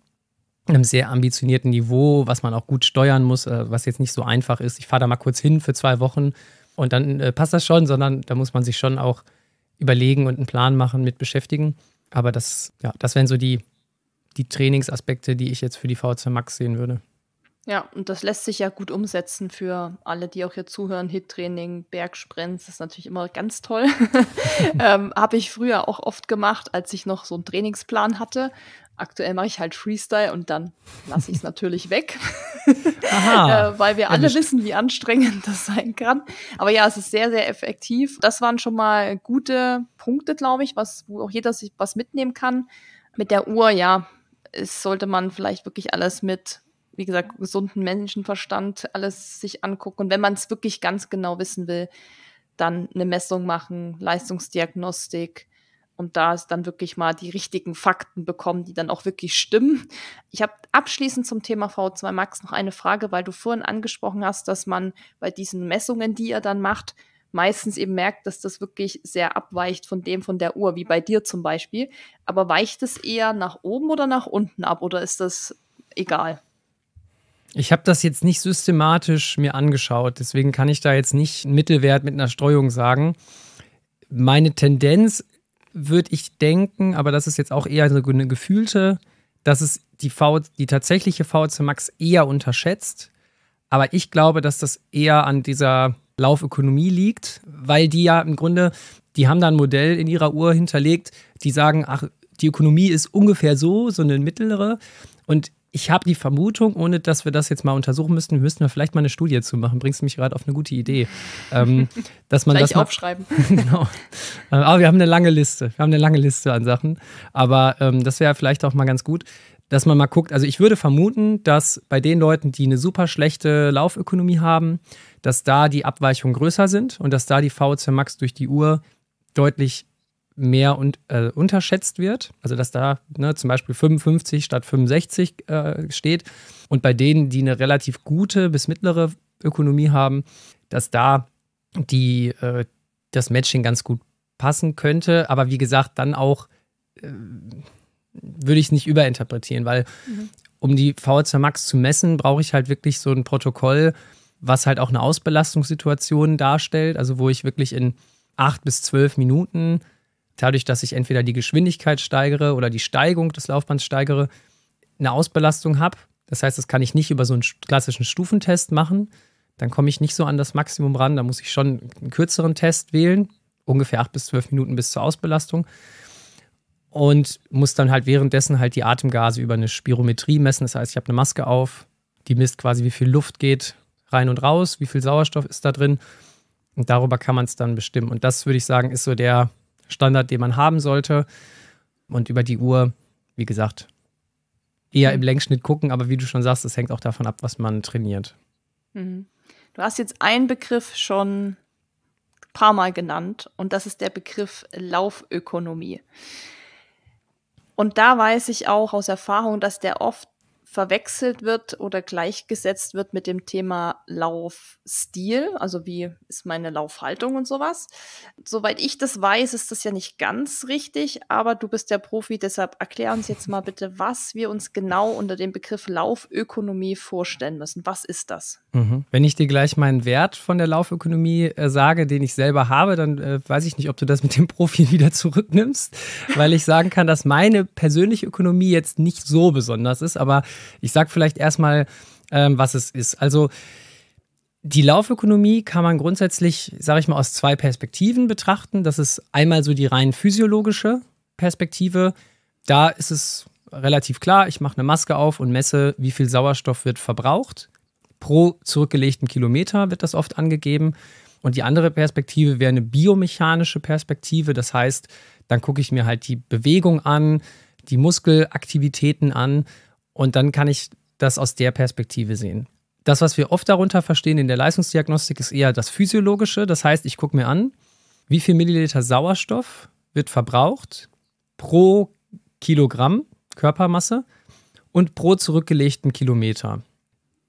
einem sehr ambitionierten Niveau, was man auch gut steuern muss, äh, was jetzt nicht so einfach ist. Ich fahre da mal kurz hin für zwei Wochen und dann äh, passt das schon, sondern da muss man sich schon auch überlegen und einen Plan machen, mit beschäftigen. Aber das, ja, das wären so die, die Trainingsaspekte, die ich jetzt für die VZ Max sehen würde. Ja, und das lässt sich ja gut umsetzen für alle, die auch hier zuhören. Hit-Training, das ist natürlich immer ganz toll. ähm, Habe ich früher auch oft gemacht, als ich noch so einen Trainingsplan hatte. Aktuell mache ich halt Freestyle und dann lasse ich es natürlich weg, Aha, äh, weil wir alle wissen, wie anstrengend das sein kann. Aber ja, es ist sehr, sehr effektiv. Das waren schon mal gute Punkte, glaube ich, was, wo auch jeder sich was mitnehmen kann. Mit der Uhr, ja, es sollte man vielleicht wirklich alles mit wie gesagt, gesunden Menschenverstand alles sich angucken. Und wenn man es wirklich ganz genau wissen will, dann eine Messung machen, Leistungsdiagnostik und da ist dann wirklich mal die richtigen Fakten bekommen, die dann auch wirklich stimmen. Ich habe abschließend zum Thema V2 Max noch eine Frage, weil du vorhin angesprochen hast, dass man bei diesen Messungen, die ihr dann macht, meistens eben merkt, dass das wirklich sehr abweicht von dem von der Uhr, wie bei dir zum Beispiel. Aber weicht es eher nach oben oder nach unten ab oder ist das egal? Ich habe das jetzt nicht systematisch mir angeschaut, deswegen kann ich da jetzt nicht einen Mittelwert mit einer Streuung sagen. Meine Tendenz würde ich denken, aber das ist jetzt auch eher so eine gefühlte, dass es die, v die tatsächliche VC Max eher unterschätzt. Aber ich glaube, dass das eher an dieser Laufökonomie liegt, weil die ja im Grunde, die haben da ein Modell in ihrer Uhr hinterlegt, die sagen, ach, die Ökonomie ist ungefähr so, so eine mittlere. Und ich habe die Vermutung, ohne dass wir das jetzt mal untersuchen müssten, wir müssten wir vielleicht mal eine Studie zu machen. Bringst du mich gerade auf eine gute Idee, ähm, dass man Gleich das aufschreiben. genau. Ähm, aber wir haben eine lange Liste. Wir haben eine lange Liste an Sachen. Aber ähm, das wäre vielleicht auch mal ganz gut, dass man mal guckt. Also ich würde vermuten, dass bei den Leuten, die eine super schlechte Laufökonomie haben, dass da die Abweichungen größer sind und dass da die VO2 Max durch die Uhr deutlich mehr und, äh, unterschätzt wird. Also dass da ne, zum Beispiel 55 statt 65 äh, steht. Und bei denen, die eine relativ gute bis mittlere Ökonomie haben, dass da die, äh, das Matching ganz gut passen könnte. Aber wie gesagt, dann auch äh, würde ich es nicht überinterpretieren, weil mhm. um die VHC Max zu messen, brauche ich halt wirklich so ein Protokoll, was halt auch eine Ausbelastungssituation darstellt, also wo ich wirklich in acht bis zwölf Minuten dadurch, dass ich entweder die Geschwindigkeit steigere oder die Steigung des Laufbands steigere, eine Ausbelastung habe. Das heißt, das kann ich nicht über so einen klassischen Stufentest machen. Dann komme ich nicht so an das Maximum ran. Da muss ich schon einen kürzeren Test wählen, ungefähr acht bis zwölf Minuten bis zur Ausbelastung. Und muss dann halt währenddessen halt die Atemgase über eine Spirometrie messen. Das heißt, ich habe eine Maske auf, die misst quasi, wie viel Luft geht rein und raus, wie viel Sauerstoff ist da drin. Und darüber kann man es dann bestimmen. Und das würde ich sagen, ist so der Standard, den man haben sollte. Und über die Uhr, wie gesagt, eher mhm. im Längsschnitt gucken, aber wie du schon sagst, es hängt auch davon ab, was man trainiert. Mhm. Du hast jetzt einen Begriff schon ein paar Mal genannt und das ist der Begriff Laufökonomie. Und da weiß ich auch aus Erfahrung, dass der oft verwechselt wird oder gleichgesetzt wird mit dem Thema Laufstil, also wie ist meine Laufhaltung und sowas. Soweit ich das weiß, ist das ja nicht ganz richtig, aber du bist der Profi, deshalb erklär uns jetzt mal bitte, was wir uns genau unter dem Begriff Laufökonomie vorstellen müssen. Was ist das? Mhm. Wenn ich dir gleich meinen Wert von der Laufökonomie äh, sage, den ich selber habe, dann äh, weiß ich nicht, ob du das mit dem Profi wieder zurücknimmst, weil ich sagen kann, dass meine persönliche Ökonomie jetzt nicht so besonders ist, aber ich sage vielleicht erstmal, ähm, was es ist. Also die Laufökonomie kann man grundsätzlich, sage ich mal, aus zwei Perspektiven betrachten. Das ist einmal so die rein physiologische Perspektive. Da ist es relativ klar, ich mache eine Maske auf und messe, wie viel Sauerstoff wird verbraucht. Pro zurückgelegten Kilometer wird das oft angegeben. Und die andere Perspektive wäre eine biomechanische Perspektive. Das heißt, dann gucke ich mir halt die Bewegung an, die Muskelaktivitäten an und dann kann ich das aus der Perspektive sehen. Das, was wir oft darunter verstehen in der Leistungsdiagnostik, ist eher das Physiologische. Das heißt, ich gucke mir an, wie viel Milliliter Sauerstoff wird verbraucht pro Kilogramm Körpermasse und pro zurückgelegten Kilometer.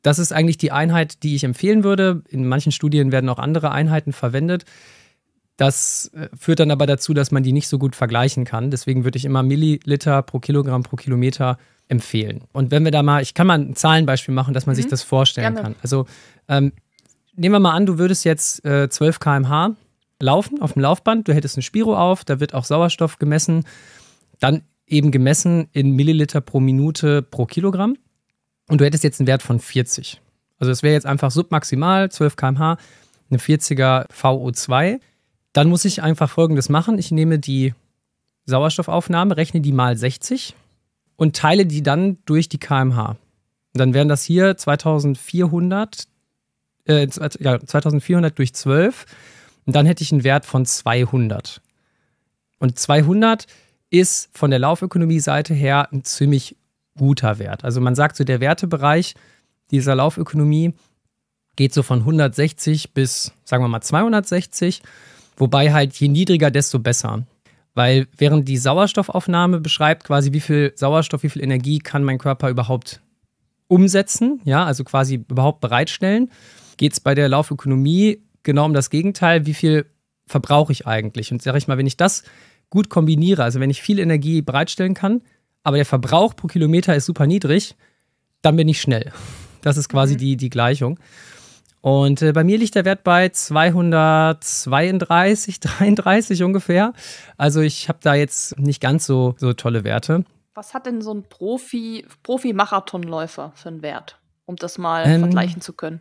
Das ist eigentlich die Einheit, die ich empfehlen würde. In manchen Studien werden auch andere Einheiten verwendet. Das äh, führt dann aber dazu, dass man die nicht so gut vergleichen kann. Deswegen würde ich immer Milliliter pro Kilogramm pro Kilometer äh, empfehlen. Und wenn wir da mal, ich kann mal ein Zahlenbeispiel machen, dass man mhm. sich das vorstellen Gerne. kann. Also ähm, nehmen wir mal an, du würdest jetzt äh, 12 km/h laufen auf dem Laufband, du hättest ein Spiro auf, da wird auch Sauerstoff gemessen, dann eben gemessen in Milliliter pro Minute pro Kilogramm und du hättest jetzt einen Wert von 40. Also es wäre jetzt einfach submaximal 12 km/h, eine 40er VO2. Dann muss ich einfach Folgendes machen. Ich nehme die Sauerstoffaufnahme, rechne die mal 60 und teile die dann durch die kmh. Und dann wären das hier 2400, äh, ja, 2400 durch 12 und dann hätte ich einen Wert von 200. Und 200 ist von der Laufökonomie-Seite her ein ziemlich guter Wert. Also man sagt so, der Wertebereich dieser Laufökonomie geht so von 160 bis, sagen wir mal, 260, wobei halt je niedriger, desto besser. Weil während die Sauerstoffaufnahme beschreibt quasi, wie viel Sauerstoff, wie viel Energie kann mein Körper überhaupt umsetzen, ja, also quasi überhaupt bereitstellen, geht es bei der Laufökonomie genau um das Gegenteil, wie viel verbrauche ich eigentlich? Und sage ich mal, wenn ich das gut kombiniere, also wenn ich viel Energie bereitstellen kann, aber der Verbrauch pro Kilometer ist super niedrig, dann bin ich schnell. Das ist quasi mhm. die, die Gleichung. Und äh, bei mir liegt der Wert bei 232, 33 ungefähr. Also ich habe da jetzt nicht ganz so, so tolle Werte. Was hat denn so ein Profi, Profi-Marathonläufer für einen Wert, um das mal ähm, vergleichen zu können?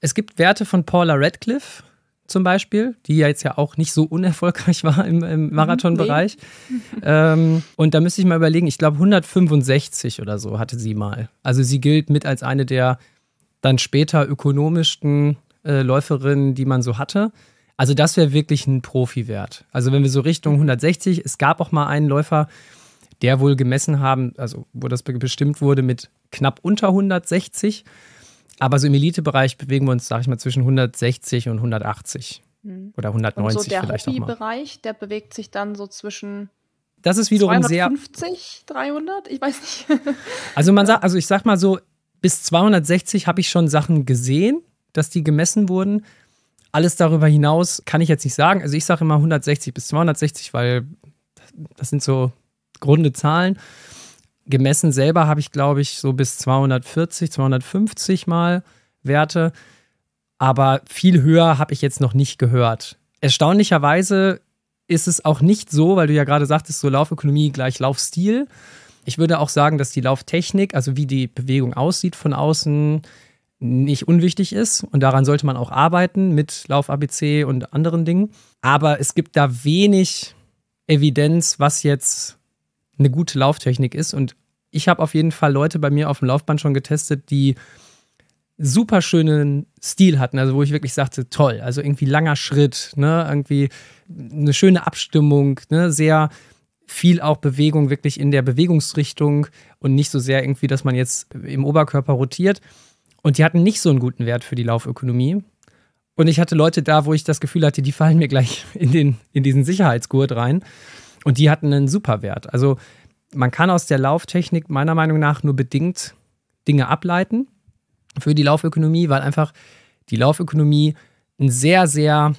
Es gibt Werte von Paula Radcliffe zum Beispiel, die ja jetzt ja auch nicht so unerfolgreich war im, im mhm, Marathonbereich. Nee. ähm, und da müsste ich mal überlegen, ich glaube 165 oder so hatte sie mal. Also sie gilt mit als eine der dann später ökonomischsten äh, Läuferinnen, die man so hatte. Also das wäre wirklich ein Profi wert. Also wenn wir so Richtung 160, es gab auch mal einen Läufer, der wohl gemessen haben, also wo das bestimmt wurde mit knapp unter 160. Aber so im Elitebereich bewegen wir uns, sage ich mal, zwischen 160 und 180 mhm. oder 190 und so der vielleicht Hobbybereich, Der Hobbybereich, der bewegt sich dann so zwischen das ist wiederum 250, sehr 300, ich weiß nicht. also man sagt, also ich sag mal so, bis 260 habe ich schon Sachen gesehen, dass die gemessen wurden. Alles darüber hinaus kann ich jetzt nicht sagen. Also ich sage immer 160 bis 260, weil das sind so grunde Zahlen. Gemessen selber habe ich, glaube ich, so bis 240, 250 mal Werte. Aber viel höher habe ich jetzt noch nicht gehört. Erstaunlicherweise ist es auch nicht so, weil du ja gerade sagtest, so Laufökonomie gleich Laufstil. Ich würde auch sagen, dass die Lauftechnik, also wie die Bewegung aussieht von außen, nicht unwichtig ist und daran sollte man auch arbeiten mit Lauf ABC und anderen Dingen. Aber es gibt da wenig Evidenz, was jetzt eine gute Lauftechnik ist. Und ich habe auf jeden Fall Leute bei mir auf dem Laufband schon getestet, die super schönen Stil hatten, also wo ich wirklich sagte, toll, also irgendwie langer Schritt, ne, irgendwie eine schöne Abstimmung, ne, sehr viel auch Bewegung wirklich in der Bewegungsrichtung und nicht so sehr irgendwie, dass man jetzt im Oberkörper rotiert. Und die hatten nicht so einen guten Wert für die Laufökonomie. Und ich hatte Leute da, wo ich das Gefühl hatte, die fallen mir gleich in, den, in diesen Sicherheitsgurt rein. Und die hatten einen super Wert. Also man kann aus der Lauftechnik meiner Meinung nach nur bedingt Dinge ableiten für die Laufökonomie, weil einfach die Laufökonomie ein sehr, sehr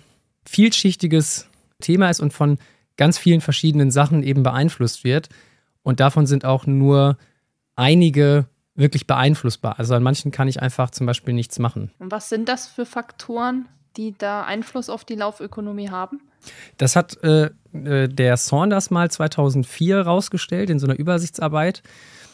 vielschichtiges Thema ist und von ganz vielen verschiedenen Sachen eben beeinflusst wird. Und davon sind auch nur einige wirklich beeinflussbar. Also an manchen kann ich einfach zum Beispiel nichts machen. Und was sind das für Faktoren, die da Einfluss auf die Laufökonomie haben? Das hat äh, äh der Saunders mal 2004 rausgestellt in so einer Übersichtsarbeit.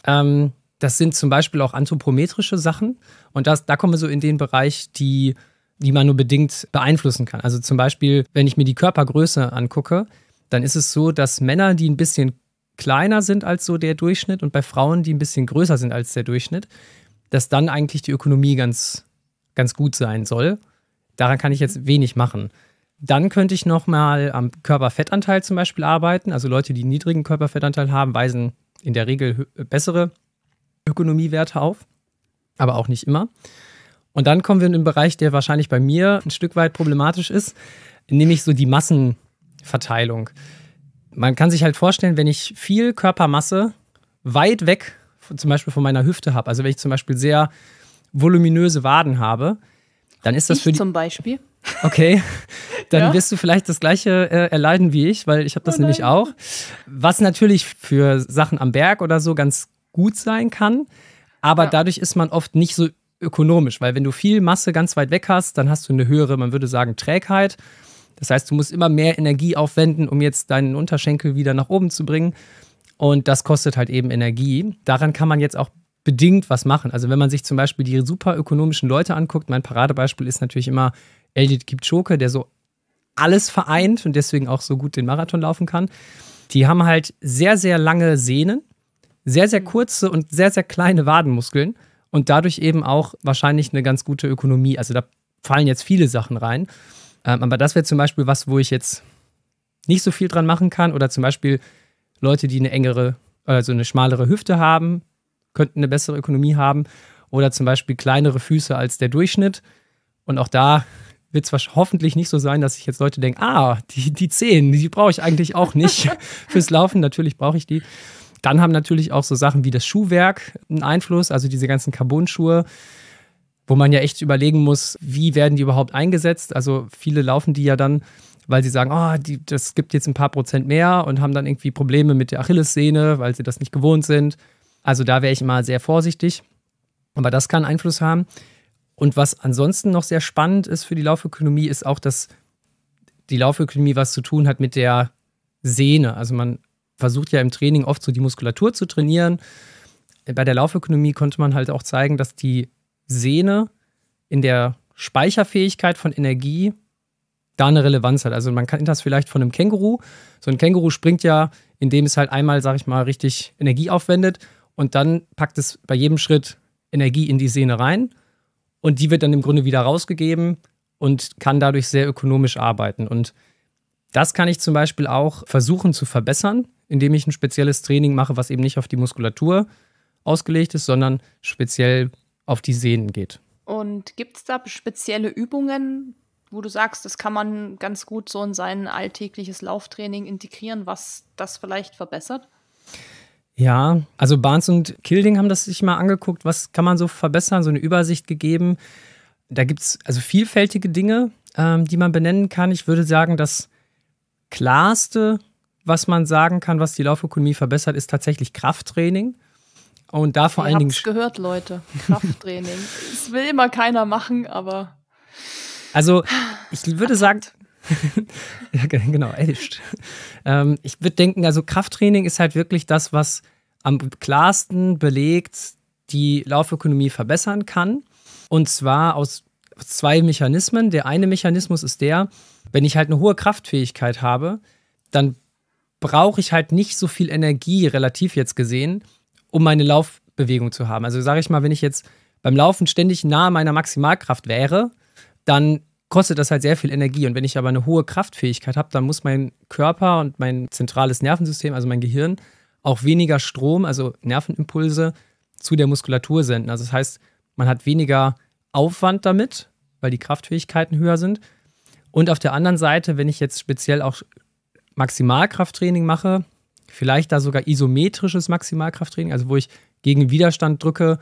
Ähm, das sind zum Beispiel auch anthropometrische Sachen. Und das, da kommen wir so in den Bereich, die, die man nur bedingt beeinflussen kann. Also zum Beispiel, wenn ich mir die Körpergröße angucke, dann ist es so, dass Männer, die ein bisschen kleiner sind als so der Durchschnitt und bei Frauen, die ein bisschen größer sind als der Durchschnitt, dass dann eigentlich die Ökonomie ganz, ganz gut sein soll. Daran kann ich jetzt wenig machen. Dann könnte ich nochmal am Körperfettanteil zum Beispiel arbeiten. Also Leute, die einen niedrigen Körperfettanteil haben, weisen in der Regel äh, bessere Ökonomiewerte auf, aber auch nicht immer. Und dann kommen wir in den Bereich, der wahrscheinlich bei mir ein Stück weit problematisch ist, nämlich so die Massen, Verteilung. Man kann sich halt vorstellen, wenn ich viel Körpermasse weit weg zum Beispiel von meiner Hüfte habe, also wenn ich zum Beispiel sehr voluminöse Waden habe, dann ist das ich für die. Zum Beispiel. Okay, dann ja. wirst du vielleicht das gleiche äh, erleiden wie ich, weil ich habe das oh nämlich auch. Was natürlich für Sachen am Berg oder so ganz gut sein kann, aber ja. dadurch ist man oft nicht so ökonomisch, weil wenn du viel Masse ganz weit weg hast, dann hast du eine höhere, man würde sagen, Trägheit das heißt, du musst immer mehr Energie aufwenden, um jetzt deinen Unterschenkel wieder nach oben zu bringen. Und das kostet halt eben Energie. Daran kann man jetzt auch bedingt was machen. Also wenn man sich zum Beispiel die super ökonomischen Leute anguckt, mein Paradebeispiel ist natürlich immer Eldit Kipchoge, der so alles vereint und deswegen auch so gut den Marathon laufen kann. Die haben halt sehr, sehr lange Sehnen, sehr, sehr mhm. kurze und sehr, sehr kleine Wadenmuskeln und dadurch eben auch wahrscheinlich eine ganz gute Ökonomie. Also da fallen jetzt viele Sachen rein. Ähm, aber das wäre zum Beispiel was, wo ich jetzt nicht so viel dran machen kann. Oder zum Beispiel Leute, die eine engere, also eine schmalere Hüfte haben, könnten eine bessere Ökonomie haben. Oder zum Beispiel kleinere Füße als der Durchschnitt. Und auch da wird es hoffentlich nicht so sein, dass ich jetzt Leute denke, ah, die, die Zehen, die brauche ich eigentlich auch nicht fürs Laufen. Natürlich brauche ich die. Dann haben natürlich auch so Sachen wie das Schuhwerk einen Einfluss, also diese ganzen Carbon-Schuhe wo man ja echt überlegen muss, wie werden die überhaupt eingesetzt. Also viele laufen die ja dann, weil sie sagen, oh, die, das gibt jetzt ein paar Prozent mehr und haben dann irgendwie Probleme mit der Achillessehne, weil sie das nicht gewohnt sind. Also da wäre ich mal sehr vorsichtig. Aber das kann Einfluss haben. Und was ansonsten noch sehr spannend ist für die Laufökonomie, ist auch, dass die Laufökonomie was zu tun hat mit der Sehne. Also man versucht ja im Training oft so die Muskulatur zu trainieren. Bei der Laufökonomie konnte man halt auch zeigen, dass die Sehne in der Speicherfähigkeit von Energie da eine Relevanz hat. Also man kann das vielleicht von einem Känguru. So ein Känguru springt ja, indem es halt einmal, sag ich mal, richtig Energie aufwendet und dann packt es bei jedem Schritt Energie in die Sehne rein und die wird dann im Grunde wieder rausgegeben und kann dadurch sehr ökonomisch arbeiten. Und das kann ich zum Beispiel auch versuchen zu verbessern, indem ich ein spezielles Training mache, was eben nicht auf die Muskulatur ausgelegt ist, sondern speziell auf die Sehnen geht. Und gibt es da spezielle Übungen, wo du sagst, das kann man ganz gut so in sein alltägliches Lauftraining integrieren, was das vielleicht verbessert? Ja, also Barnes und Kilding haben das sich mal angeguckt, was kann man so verbessern, so eine Übersicht gegeben. Da gibt es also vielfältige Dinge, ähm, die man benennen kann. Ich würde sagen, das klarste, was man sagen kann, was die Laufökonomie verbessert, ist tatsächlich Krafttraining. Und da vor Ihr allen Dingen. gehört, Leute. Krafttraining. Es will immer keiner machen, aber. Also, ich ah, würde sagen. ja, genau, echt. Ähm, ich würde denken, also Krafttraining ist halt wirklich das, was am klarsten belegt die Laufökonomie verbessern kann. Und zwar aus zwei Mechanismen. Der eine Mechanismus ist der, wenn ich halt eine hohe Kraftfähigkeit habe, dann brauche ich halt nicht so viel Energie relativ jetzt gesehen, um meine Laufbewegung zu haben. Also sage ich mal, wenn ich jetzt beim Laufen ständig nahe meiner Maximalkraft wäre, dann kostet das halt sehr viel Energie. Und wenn ich aber eine hohe Kraftfähigkeit habe, dann muss mein Körper und mein zentrales Nervensystem, also mein Gehirn, auch weniger Strom, also Nervenimpulse zu der Muskulatur senden. Also das heißt, man hat weniger Aufwand damit, weil die Kraftfähigkeiten höher sind. Und auf der anderen Seite, wenn ich jetzt speziell auch Maximalkrafttraining mache, vielleicht da sogar isometrisches Maximalkrafttraining, also wo ich gegen Widerstand drücke,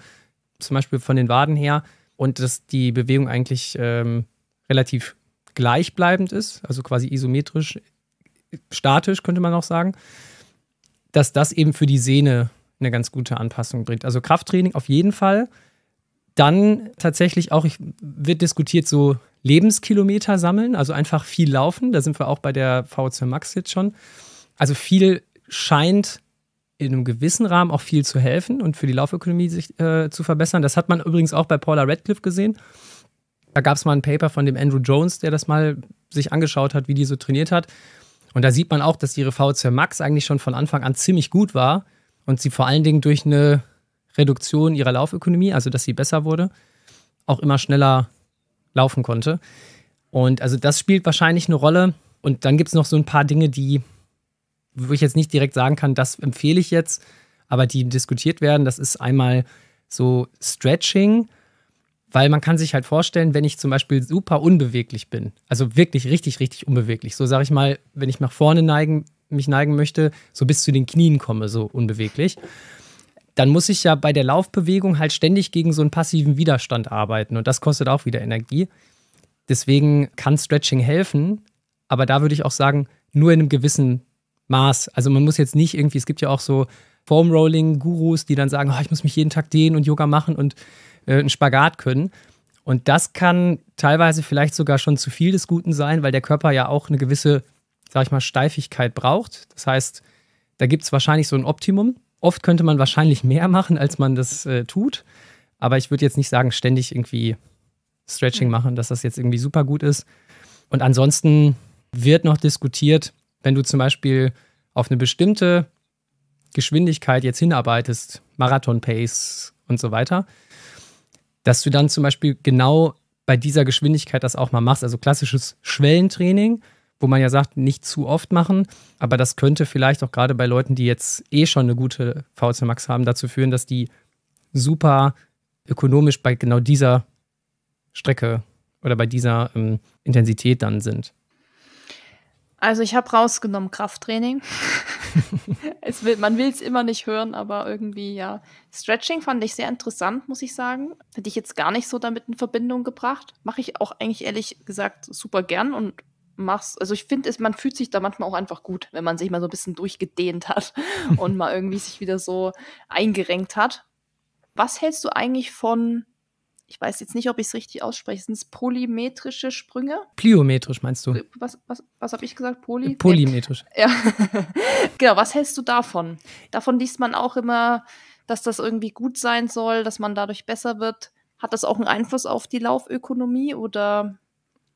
zum Beispiel von den Waden her, und dass die Bewegung eigentlich ähm, relativ gleichbleibend ist, also quasi isometrisch, statisch könnte man auch sagen, dass das eben für die Sehne eine ganz gute Anpassung bringt. Also Krafttraining auf jeden Fall. Dann tatsächlich auch, ich, wird diskutiert, so Lebenskilometer sammeln, also einfach viel laufen. Da sind wir auch bei der VO2 Max jetzt schon. Also viel scheint in einem gewissen Rahmen auch viel zu helfen und für die Laufökonomie sich äh, zu verbessern. Das hat man übrigens auch bei Paula Radcliffe gesehen. Da gab es mal ein Paper von dem Andrew Jones, der das mal sich angeschaut hat, wie die so trainiert hat. Und da sieht man auch, dass ihre VO2 Max eigentlich schon von Anfang an ziemlich gut war und sie vor allen Dingen durch eine Reduktion ihrer Laufökonomie, also dass sie besser wurde, auch immer schneller laufen konnte. Und also das spielt wahrscheinlich eine Rolle. Und dann gibt es noch so ein paar Dinge, die wo ich jetzt nicht direkt sagen kann, das empfehle ich jetzt, aber die diskutiert werden, das ist einmal so Stretching, weil man kann sich halt vorstellen, wenn ich zum Beispiel super unbeweglich bin, also wirklich richtig, richtig unbeweglich, so sage ich mal, wenn ich nach vorne neigen, mich neigen möchte, so bis zu den Knien komme, so unbeweglich, dann muss ich ja bei der Laufbewegung halt ständig gegen so einen passiven Widerstand arbeiten und das kostet auch wieder Energie. Deswegen kann Stretching helfen, aber da würde ich auch sagen, nur in einem gewissen Maß. Also man muss jetzt nicht irgendwie, es gibt ja auch so Foam-Rolling-Gurus, die dann sagen, oh, ich muss mich jeden Tag dehnen und Yoga machen und äh, einen Spagat können. Und das kann teilweise vielleicht sogar schon zu viel des Guten sein, weil der Körper ja auch eine gewisse, sag ich mal, Steifigkeit braucht. Das heißt, da gibt es wahrscheinlich so ein Optimum. Oft könnte man wahrscheinlich mehr machen, als man das äh, tut. Aber ich würde jetzt nicht sagen, ständig irgendwie Stretching machen, dass das jetzt irgendwie super gut ist. Und ansonsten wird noch diskutiert, wenn du zum Beispiel auf eine bestimmte Geschwindigkeit jetzt hinarbeitest, Marathon-Pace und so weiter, dass du dann zum Beispiel genau bei dieser Geschwindigkeit das auch mal machst. Also klassisches Schwellentraining, wo man ja sagt, nicht zu oft machen, aber das könnte vielleicht auch gerade bei Leuten, die jetzt eh schon eine gute VC Max haben, dazu führen, dass die super ökonomisch bei genau dieser Strecke oder bei dieser ähm, Intensität dann sind. Also ich habe rausgenommen Krafttraining. es will, man will es immer nicht hören, aber irgendwie ja. Stretching fand ich sehr interessant, muss ich sagen. Hätte ich jetzt gar nicht so damit in Verbindung gebracht. Mache ich auch eigentlich ehrlich gesagt super gern und mach's. Also ich finde, man fühlt sich da manchmal auch einfach gut, wenn man sich mal so ein bisschen durchgedehnt hat und mal irgendwie sich wieder so eingerenkt hat. Was hältst du eigentlich von ich weiß jetzt nicht, ob ich es richtig ausspreche. Sind es polymetrische Sprünge? Pliometrisch meinst du? Äh, was, was, was habe ich gesagt? Poly? Äh, polymetrisch. Ja. genau, was hältst du davon? Davon liest man auch immer, dass das irgendwie gut sein soll, dass man dadurch besser wird. Hat das auch einen Einfluss auf die Laufökonomie oder?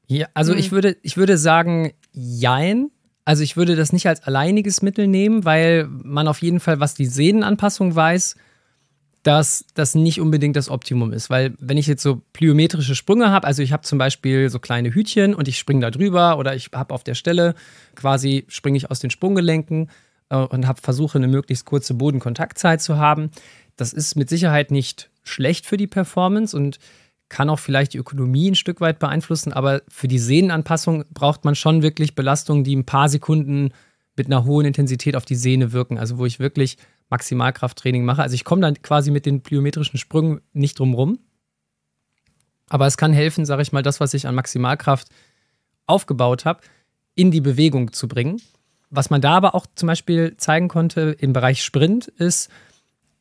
Ja, also hm. ich, würde, ich würde sagen, jein. Also ich würde das nicht als alleiniges Mittel nehmen, weil man auf jeden Fall, was die Sehnenanpassung weiß, dass das nicht unbedingt das Optimum ist. Weil wenn ich jetzt so plyometrische Sprünge habe, also ich habe zum Beispiel so kleine Hütchen und ich springe da drüber oder ich habe auf der Stelle quasi springe ich aus den Sprunggelenken äh, und habe versuche eine möglichst kurze Bodenkontaktzeit zu haben. Das ist mit Sicherheit nicht schlecht für die Performance und kann auch vielleicht die Ökonomie ein Stück weit beeinflussen, aber für die Sehnenanpassung braucht man schon wirklich Belastungen, die ein paar Sekunden mit einer hohen Intensität auf die Sehne wirken. Also wo ich wirklich Maximalkrafttraining mache. Also ich komme dann quasi mit den plyometrischen Sprüngen nicht drumrum. Aber es kann helfen, sage ich mal, das, was ich an Maximalkraft aufgebaut habe, in die Bewegung zu bringen. Was man da aber auch zum Beispiel zeigen konnte im Bereich Sprint ist,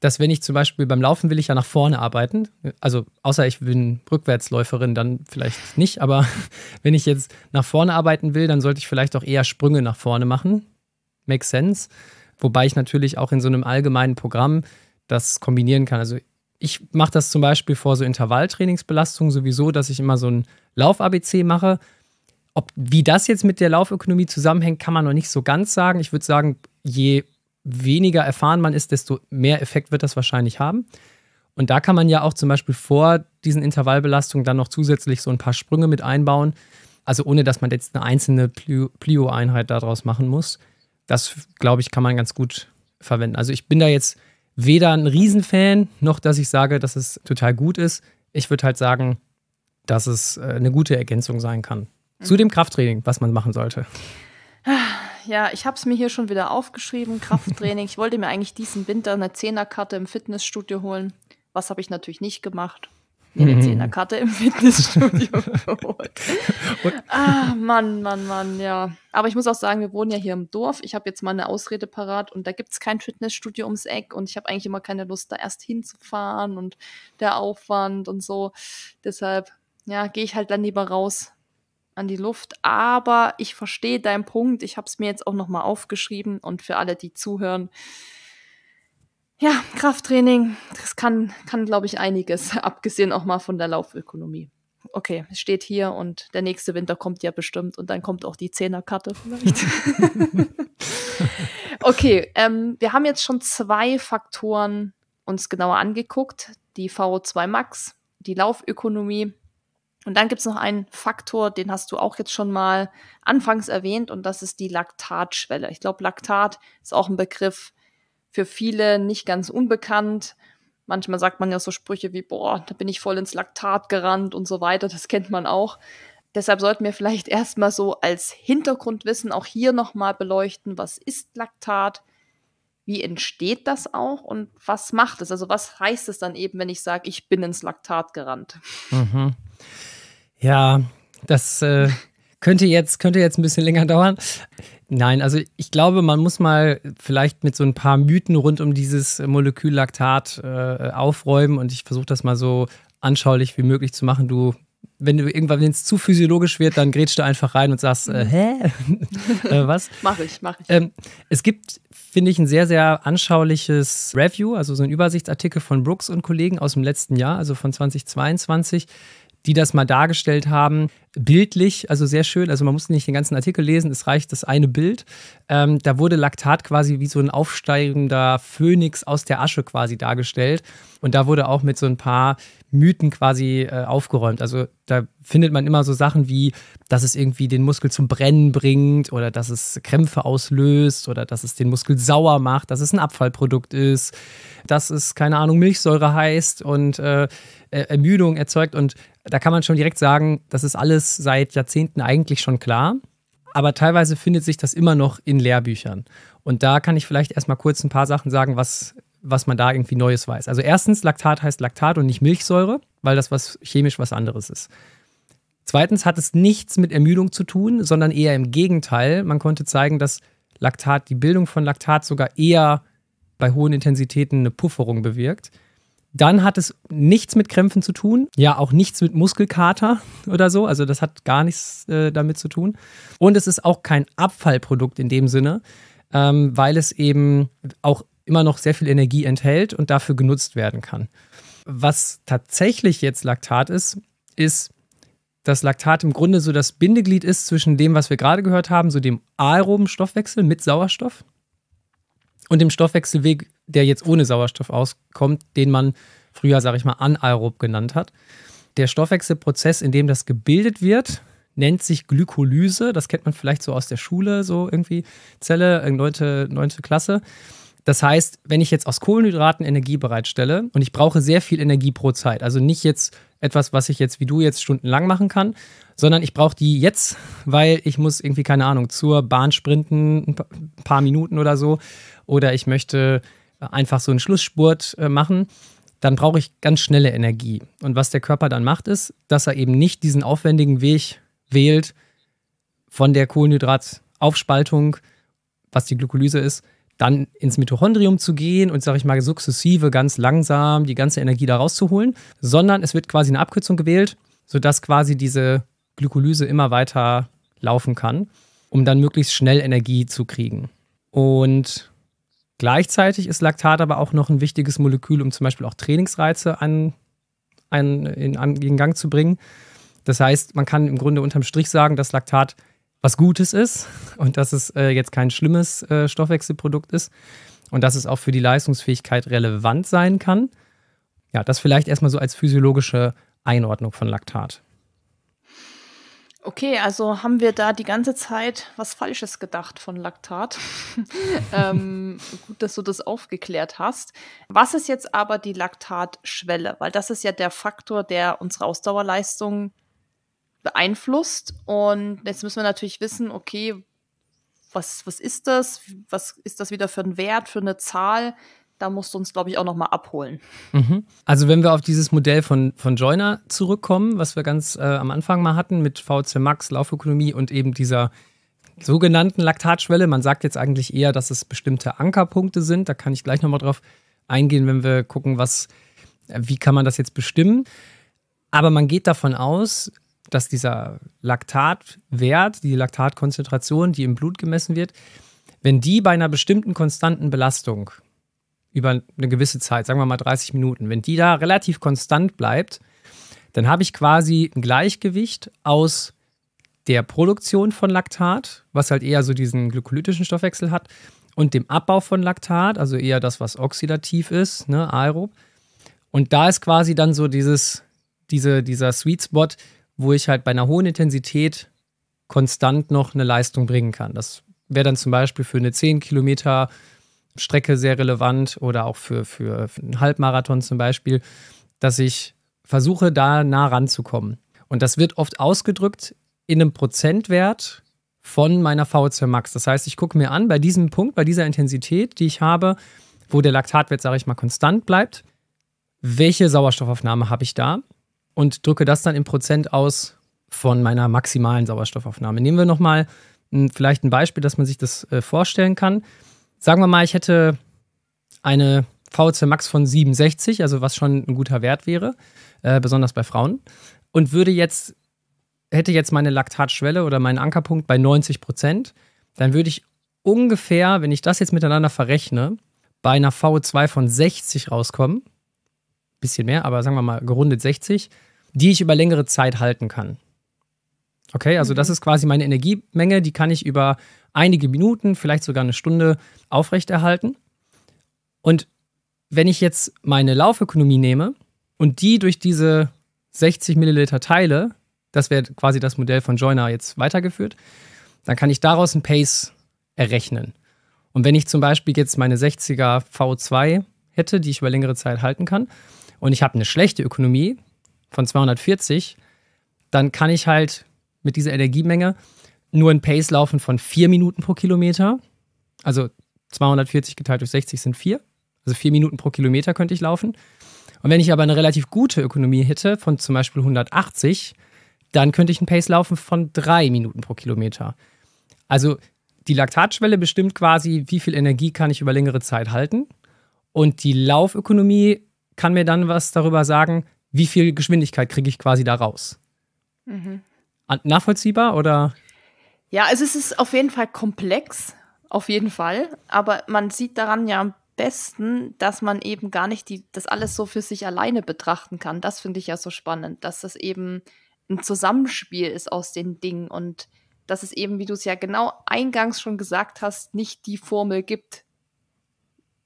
dass wenn ich zum Beispiel beim Laufen will ich ja nach vorne arbeiten, also außer ich bin Rückwärtsläuferin, dann vielleicht nicht, aber wenn ich jetzt nach vorne arbeiten will, dann sollte ich vielleicht auch eher Sprünge nach vorne machen. Makes sense. Wobei ich natürlich auch in so einem allgemeinen Programm das kombinieren kann. Also ich mache das zum Beispiel vor so Intervalltrainingsbelastungen sowieso, dass ich immer so ein Lauf-ABC mache. Ob, wie das jetzt mit der Laufökonomie zusammenhängt, kann man noch nicht so ganz sagen. Ich würde sagen, je weniger erfahren man ist, desto mehr Effekt wird das wahrscheinlich haben. Und da kann man ja auch zum Beispiel vor diesen Intervallbelastungen dann noch zusätzlich so ein paar Sprünge mit einbauen. Also ohne, dass man jetzt eine einzelne Plio-Einheit daraus machen muss das, glaube ich, kann man ganz gut verwenden. Also ich bin da jetzt weder ein Riesenfan, noch dass ich sage, dass es total gut ist. Ich würde halt sagen, dass es äh, eine gute Ergänzung sein kann. Mhm. Zu dem Krafttraining, was man machen sollte. Ja, ich habe es mir hier schon wieder aufgeschrieben, Krafttraining. ich wollte mir eigentlich diesen Winter eine Zehnerkarte im Fitnessstudio holen. Was habe ich natürlich nicht gemacht mir eine mhm. Zehnerkarte im Fitnessstudio geholt. ah, Mann, Mann, Mann, ja. Aber ich muss auch sagen, wir wohnen ja hier im Dorf. Ich habe jetzt mal eine Ausrede parat und da gibt es kein Fitnessstudio ums Eck und ich habe eigentlich immer keine Lust, da erst hinzufahren und der Aufwand und so. Deshalb, ja, gehe ich halt dann lieber raus an die Luft. Aber ich verstehe deinen Punkt. Ich habe es mir jetzt auch nochmal aufgeschrieben und für alle, die zuhören, ja, Krafttraining, das kann, kann glaube ich, einiges, abgesehen auch mal von der Laufökonomie. Okay, es steht hier und der nächste Winter kommt ja bestimmt und dann kommt auch die Zehnerkarte vielleicht. okay, ähm, wir haben jetzt schon zwei Faktoren uns genauer angeguckt, die VO2 Max, die Laufökonomie. Und dann gibt es noch einen Faktor, den hast du auch jetzt schon mal anfangs erwähnt, und das ist die Laktatschwelle. Ich glaube, Laktat ist auch ein Begriff, für viele nicht ganz unbekannt. Manchmal sagt man ja so Sprüche wie, boah, da bin ich voll ins Laktat gerannt und so weiter, das kennt man auch. Deshalb sollten wir vielleicht erstmal so als Hintergrundwissen auch hier nochmal beleuchten, was ist Laktat, wie entsteht das auch und was macht es? Also was heißt es dann eben, wenn ich sage, ich bin ins Laktat gerannt? Mhm. Ja, das äh, könnte jetzt, könnte jetzt ein bisschen länger dauern. Nein, also ich glaube, man muss mal vielleicht mit so ein paar Mythen rund um dieses Molekül Laktat äh, aufräumen und ich versuche das mal so anschaulich wie möglich zu machen. Du wenn du irgendwann, wenn es zu physiologisch wird, dann grätschst du einfach rein und sagst, äh, hä? äh, was? mach ich, mach ich. Ähm, es gibt, finde ich, ein sehr, sehr anschauliches Review, also so ein Übersichtsartikel von Brooks und Kollegen aus dem letzten Jahr, also von 2022 die das mal dargestellt haben. Bildlich, also sehr schön. Also man muss nicht den ganzen Artikel lesen, es reicht das eine Bild. Ähm, da wurde Laktat quasi wie so ein aufsteigender Phönix aus der Asche quasi dargestellt. Und da wurde auch mit so ein paar Mythen quasi äh, aufgeräumt. Also da findet man immer so Sachen wie, dass es irgendwie den Muskel zum Brennen bringt oder dass es Krämpfe auslöst oder dass es den Muskel sauer macht, dass es ein Abfallprodukt ist, dass es, keine Ahnung, Milchsäure heißt und äh, Ermüdung erzeugt. Und da kann man schon direkt sagen, das ist alles seit Jahrzehnten eigentlich schon klar. Aber teilweise findet sich das immer noch in Lehrbüchern. Und da kann ich vielleicht erstmal kurz ein paar Sachen sagen, was, was man da irgendwie Neues weiß. Also erstens, Laktat heißt Laktat und nicht Milchsäure, weil das was chemisch was anderes ist. Zweitens hat es nichts mit Ermüdung zu tun, sondern eher im Gegenteil. Man konnte zeigen, dass Laktat, die Bildung von Laktat sogar eher bei hohen Intensitäten eine Pufferung bewirkt. Dann hat es nichts mit Krämpfen zu tun, ja auch nichts mit Muskelkater oder so, also das hat gar nichts äh, damit zu tun. Und es ist auch kein Abfallprodukt in dem Sinne, ähm, weil es eben auch immer noch sehr viel Energie enthält und dafür genutzt werden kann. Was tatsächlich jetzt Laktat ist, ist, dass Laktat im Grunde so das Bindeglied ist zwischen dem, was wir gerade gehört haben, so dem aeroben Stoffwechsel mit Sauerstoff und dem Stoffwechselweg der jetzt ohne Sauerstoff auskommt, den man früher, sage ich mal, anaerob genannt hat. Der Stoffwechselprozess, in dem das gebildet wird, nennt sich Glykolyse. Das kennt man vielleicht so aus der Schule, so irgendwie Zelle, äh, neunte, neunte Klasse. Das heißt, wenn ich jetzt aus Kohlenhydraten Energie bereitstelle und ich brauche sehr viel Energie pro Zeit, also nicht jetzt etwas, was ich jetzt wie du jetzt stundenlang machen kann, sondern ich brauche die jetzt, weil ich muss irgendwie, keine Ahnung, zur Bahn sprinten, ein paar Minuten oder so, oder ich möchte einfach so einen Schlussspurt äh, machen, dann brauche ich ganz schnelle Energie. Und was der Körper dann macht, ist, dass er eben nicht diesen aufwendigen Weg wählt von der Kohlenhydrataufspaltung, was die Glykolyse ist, dann ins Mitochondrium zu gehen und, sage ich mal, sukzessive, ganz langsam die ganze Energie da rauszuholen, sondern es wird quasi eine Abkürzung gewählt, sodass quasi diese Glykolyse immer weiter laufen kann, um dann möglichst schnell Energie zu kriegen. Und Gleichzeitig ist Laktat aber auch noch ein wichtiges Molekül, um zum Beispiel auch Trainingsreize an, an, in, an, in Gang zu bringen. Das heißt, man kann im Grunde unterm Strich sagen, dass Laktat was Gutes ist und dass es äh, jetzt kein schlimmes äh, Stoffwechselprodukt ist und dass es auch für die Leistungsfähigkeit relevant sein kann. Ja, das vielleicht erstmal so als physiologische Einordnung von Laktat. Okay, also haben wir da die ganze Zeit was Falsches gedacht von Laktat. ähm, gut, dass du das aufgeklärt hast. Was ist jetzt aber die Laktatschwelle? Weil das ist ja der Faktor, der unsere Ausdauerleistung beeinflusst. Und jetzt müssen wir natürlich wissen, okay, was, was ist das? Was ist das wieder für ein Wert, für eine Zahl? Da musst du uns, glaube ich, auch nochmal abholen. Mhm. Also wenn wir auf dieses Modell von, von Joiner zurückkommen, was wir ganz äh, am Anfang mal hatten mit VC Max, Laufökonomie und eben dieser sogenannten Laktatschwelle. Man sagt jetzt eigentlich eher, dass es bestimmte Ankerpunkte sind. Da kann ich gleich nochmal drauf eingehen, wenn wir gucken, was, äh, wie kann man das jetzt bestimmen. Aber man geht davon aus, dass dieser Laktatwert, die Laktatkonzentration, die im Blut gemessen wird, wenn die bei einer bestimmten konstanten Belastung über eine gewisse Zeit, sagen wir mal 30 Minuten, wenn die da relativ konstant bleibt, dann habe ich quasi ein Gleichgewicht aus der Produktion von Laktat, was halt eher so diesen glykolytischen Stoffwechsel hat, und dem Abbau von Laktat, also eher das, was oxidativ ist, ne, aerob. Und da ist quasi dann so dieses, diese, dieser Sweet Spot, wo ich halt bei einer hohen Intensität konstant noch eine Leistung bringen kann. Das wäre dann zum Beispiel für eine 10 Kilometer Strecke sehr relevant oder auch für, für, einen Halbmarathon zum Beispiel, dass ich versuche, da nah ranzukommen. Und das wird oft ausgedrückt in einem Prozentwert von meiner VO2 Max. Das heißt, ich gucke mir an, bei diesem Punkt, bei dieser Intensität, die ich habe, wo der Laktatwert, sage ich mal, konstant bleibt, welche Sauerstoffaufnahme habe ich da und drücke das dann in Prozent aus von meiner maximalen Sauerstoffaufnahme. Nehmen wir nochmal hm, vielleicht ein Beispiel, dass man sich das äh, vorstellen kann. Sagen wir mal, ich hätte eine VC Max von 67, also was schon ein guter Wert wäre, äh, besonders bei Frauen, und würde jetzt, hätte jetzt meine Laktatschwelle oder meinen Ankerpunkt bei 90 Prozent, dann würde ich ungefähr, wenn ich das jetzt miteinander verrechne, bei einer VO2 von 60 rauskommen. Bisschen mehr, aber sagen wir mal gerundet 60, die ich über längere Zeit halten kann. Okay, also mhm. das ist quasi meine Energiemenge, die kann ich über einige Minuten, vielleicht sogar eine Stunde aufrechterhalten. Und wenn ich jetzt meine Laufökonomie nehme und die durch diese 60 Milliliter teile, das wäre quasi das Modell von Joyner jetzt weitergeführt, dann kann ich daraus ein Pace errechnen. Und wenn ich zum Beispiel jetzt meine 60er V2 hätte, die ich über längere Zeit halten kann, und ich habe eine schlechte Ökonomie von 240, dann kann ich halt mit dieser Energiemenge nur ein Pace laufen von vier Minuten pro Kilometer. Also 240 geteilt durch 60 sind vier. Also vier Minuten pro Kilometer könnte ich laufen. Und wenn ich aber eine relativ gute Ökonomie hätte, von zum Beispiel 180, dann könnte ich einen Pace laufen von drei Minuten pro Kilometer. Also die Laktatschwelle bestimmt quasi, wie viel Energie kann ich über längere Zeit halten. Und die Laufökonomie kann mir dann was darüber sagen, wie viel Geschwindigkeit kriege ich quasi da raus. Mhm. Nachvollziehbar oder? Ja, also es ist auf jeden Fall komplex, auf jeden Fall. Aber man sieht daran ja am besten, dass man eben gar nicht die, das alles so für sich alleine betrachten kann. Das finde ich ja so spannend, dass das eben ein Zusammenspiel ist aus den Dingen und dass es eben, wie du es ja genau eingangs schon gesagt hast, nicht die Formel gibt,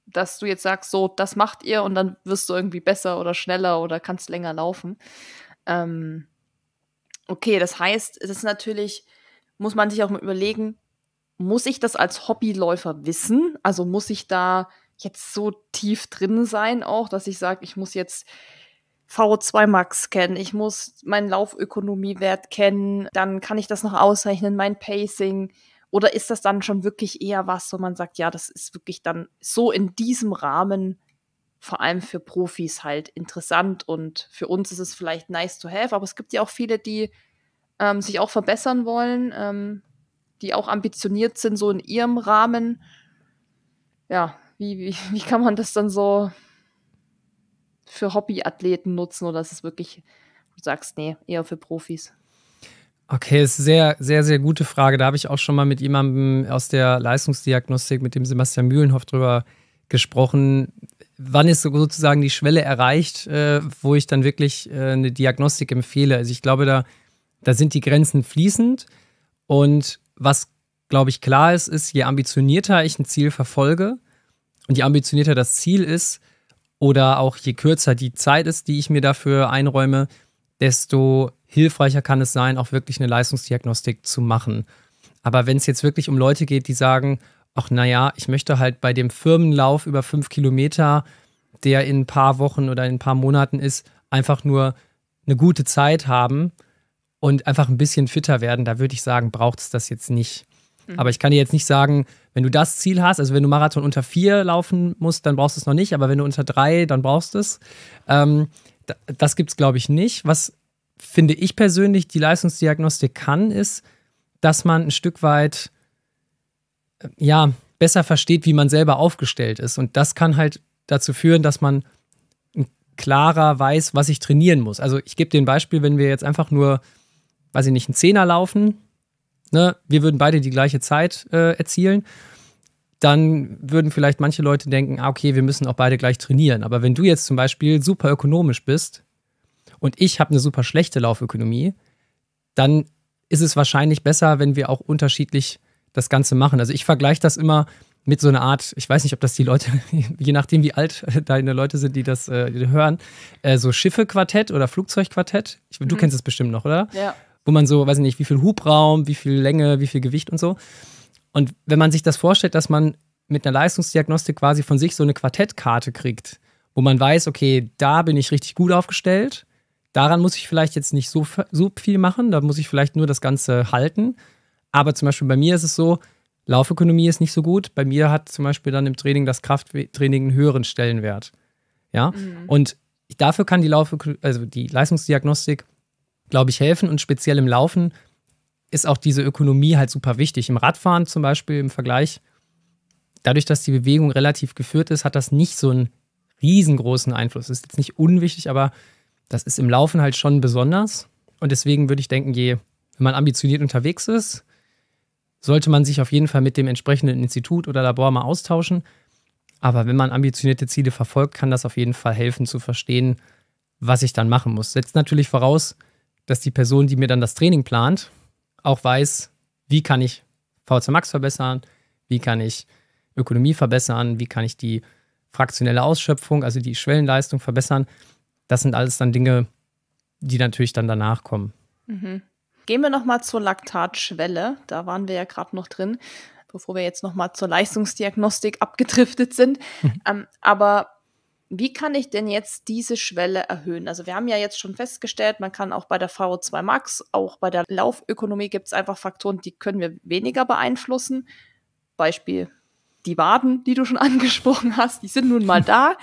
dass du jetzt sagst, so, das macht ihr und dann wirst du irgendwie besser oder schneller oder kannst länger laufen. Ähm, okay, das heißt, es ist natürlich muss man sich auch mal überlegen, muss ich das als Hobbyläufer wissen? Also muss ich da jetzt so tief drin sein auch, dass ich sage, ich muss jetzt VO2 Max kennen, ich muss meinen Laufökonomiewert kennen, dann kann ich das noch ausrechnen, mein Pacing. Oder ist das dann schon wirklich eher was, wo man sagt, ja, das ist wirklich dann so in diesem Rahmen vor allem für Profis halt interessant und für uns ist es vielleicht nice to have, aber es gibt ja auch viele, die ähm, sich auch verbessern wollen, ähm, die auch ambitioniert sind, so in ihrem Rahmen. Ja, wie, wie, wie kann man das dann so für Hobbyathleten nutzen oder ist es wirklich, du sagst, nee, eher für Profis? Okay, ist sehr, sehr, sehr gute Frage. Da habe ich auch schon mal mit jemandem aus der Leistungsdiagnostik, mit dem Sebastian Mühlenhoff drüber gesprochen. Wann ist sozusagen die Schwelle erreicht, äh, wo ich dann wirklich äh, eine Diagnostik empfehle? Also ich glaube, da da sind die Grenzen fließend. Und was, glaube ich, klar ist, ist, je ambitionierter ich ein Ziel verfolge und je ambitionierter das Ziel ist oder auch je kürzer die Zeit ist, die ich mir dafür einräume, desto hilfreicher kann es sein, auch wirklich eine Leistungsdiagnostik zu machen. Aber wenn es jetzt wirklich um Leute geht, die sagen, ach naja, ich möchte halt bei dem Firmenlauf über fünf Kilometer, der in ein paar Wochen oder in ein paar Monaten ist, einfach nur eine gute Zeit haben und einfach ein bisschen fitter werden, da würde ich sagen, braucht es das jetzt nicht. Mhm. Aber ich kann dir jetzt nicht sagen, wenn du das Ziel hast, also wenn du Marathon unter vier laufen musst, dann brauchst du es noch nicht, aber wenn du unter drei, dann brauchst du es. Ähm, das gibt es, glaube ich, nicht. Was finde ich persönlich die Leistungsdiagnostik kann, ist, dass man ein Stück weit äh, ja besser versteht, wie man selber aufgestellt ist. Und das kann halt dazu führen, dass man klarer weiß, was ich trainieren muss. Also ich gebe dir ein Beispiel, wenn wir jetzt einfach nur weiß ich nicht, einen Zehner laufen, ne, wir würden beide die gleiche Zeit äh, erzielen, dann würden vielleicht manche Leute denken, ah, okay, wir müssen auch beide gleich trainieren. Aber wenn du jetzt zum Beispiel super ökonomisch bist und ich habe eine super schlechte Laufökonomie, dann ist es wahrscheinlich besser, wenn wir auch unterschiedlich das Ganze machen. Also ich vergleiche das immer mit so einer Art, ich weiß nicht, ob das die Leute, je nachdem wie alt deine Leute sind, die das äh, hören, äh, so Schiffe-Quartett oder Flugzeugquartett. Ich, mhm. Du kennst es bestimmt noch, oder? Ja wo man so, weiß ich nicht, wie viel Hubraum, wie viel Länge, wie viel Gewicht und so. Und wenn man sich das vorstellt, dass man mit einer Leistungsdiagnostik quasi von sich so eine Quartettkarte kriegt, wo man weiß, okay, da bin ich richtig gut aufgestellt, daran muss ich vielleicht jetzt nicht so, so viel machen, da muss ich vielleicht nur das Ganze halten. Aber zum Beispiel bei mir ist es so, Laufökonomie ist nicht so gut. Bei mir hat zum Beispiel dann im Training das Krafttraining einen höheren Stellenwert. Ja, mhm. und dafür kann die Lauf also die Leistungsdiagnostik glaube ich, helfen. Und speziell im Laufen ist auch diese Ökonomie halt super wichtig. Im Radfahren zum Beispiel im Vergleich, dadurch, dass die Bewegung relativ geführt ist, hat das nicht so einen riesengroßen Einfluss. Das ist jetzt nicht unwichtig, aber das ist im Laufen halt schon besonders. Und deswegen würde ich denken, je, wenn man ambitioniert unterwegs ist, sollte man sich auf jeden Fall mit dem entsprechenden Institut oder Labor mal austauschen. Aber wenn man ambitionierte Ziele verfolgt, kann das auf jeden Fall helfen zu verstehen, was ich dann machen muss. Setzt natürlich voraus, dass die Person, die mir dann das Training plant, auch weiß, wie kann ich VZ Max verbessern, wie kann ich Ökonomie verbessern, wie kann ich die fraktionelle Ausschöpfung, also die Schwellenleistung verbessern. Das sind alles dann Dinge, die natürlich dann danach kommen. Mhm. Gehen wir nochmal zur Laktatschwelle. Da waren wir ja gerade noch drin, bevor wir jetzt nochmal zur Leistungsdiagnostik abgedriftet sind. ähm, aber wie kann ich denn jetzt diese Schwelle erhöhen? Also wir haben ja jetzt schon festgestellt, man kann auch bei der VO2 Max, auch bei der Laufökonomie gibt es einfach Faktoren, die können wir weniger beeinflussen. Beispiel die Waden, die du schon angesprochen hast, die sind nun mal da.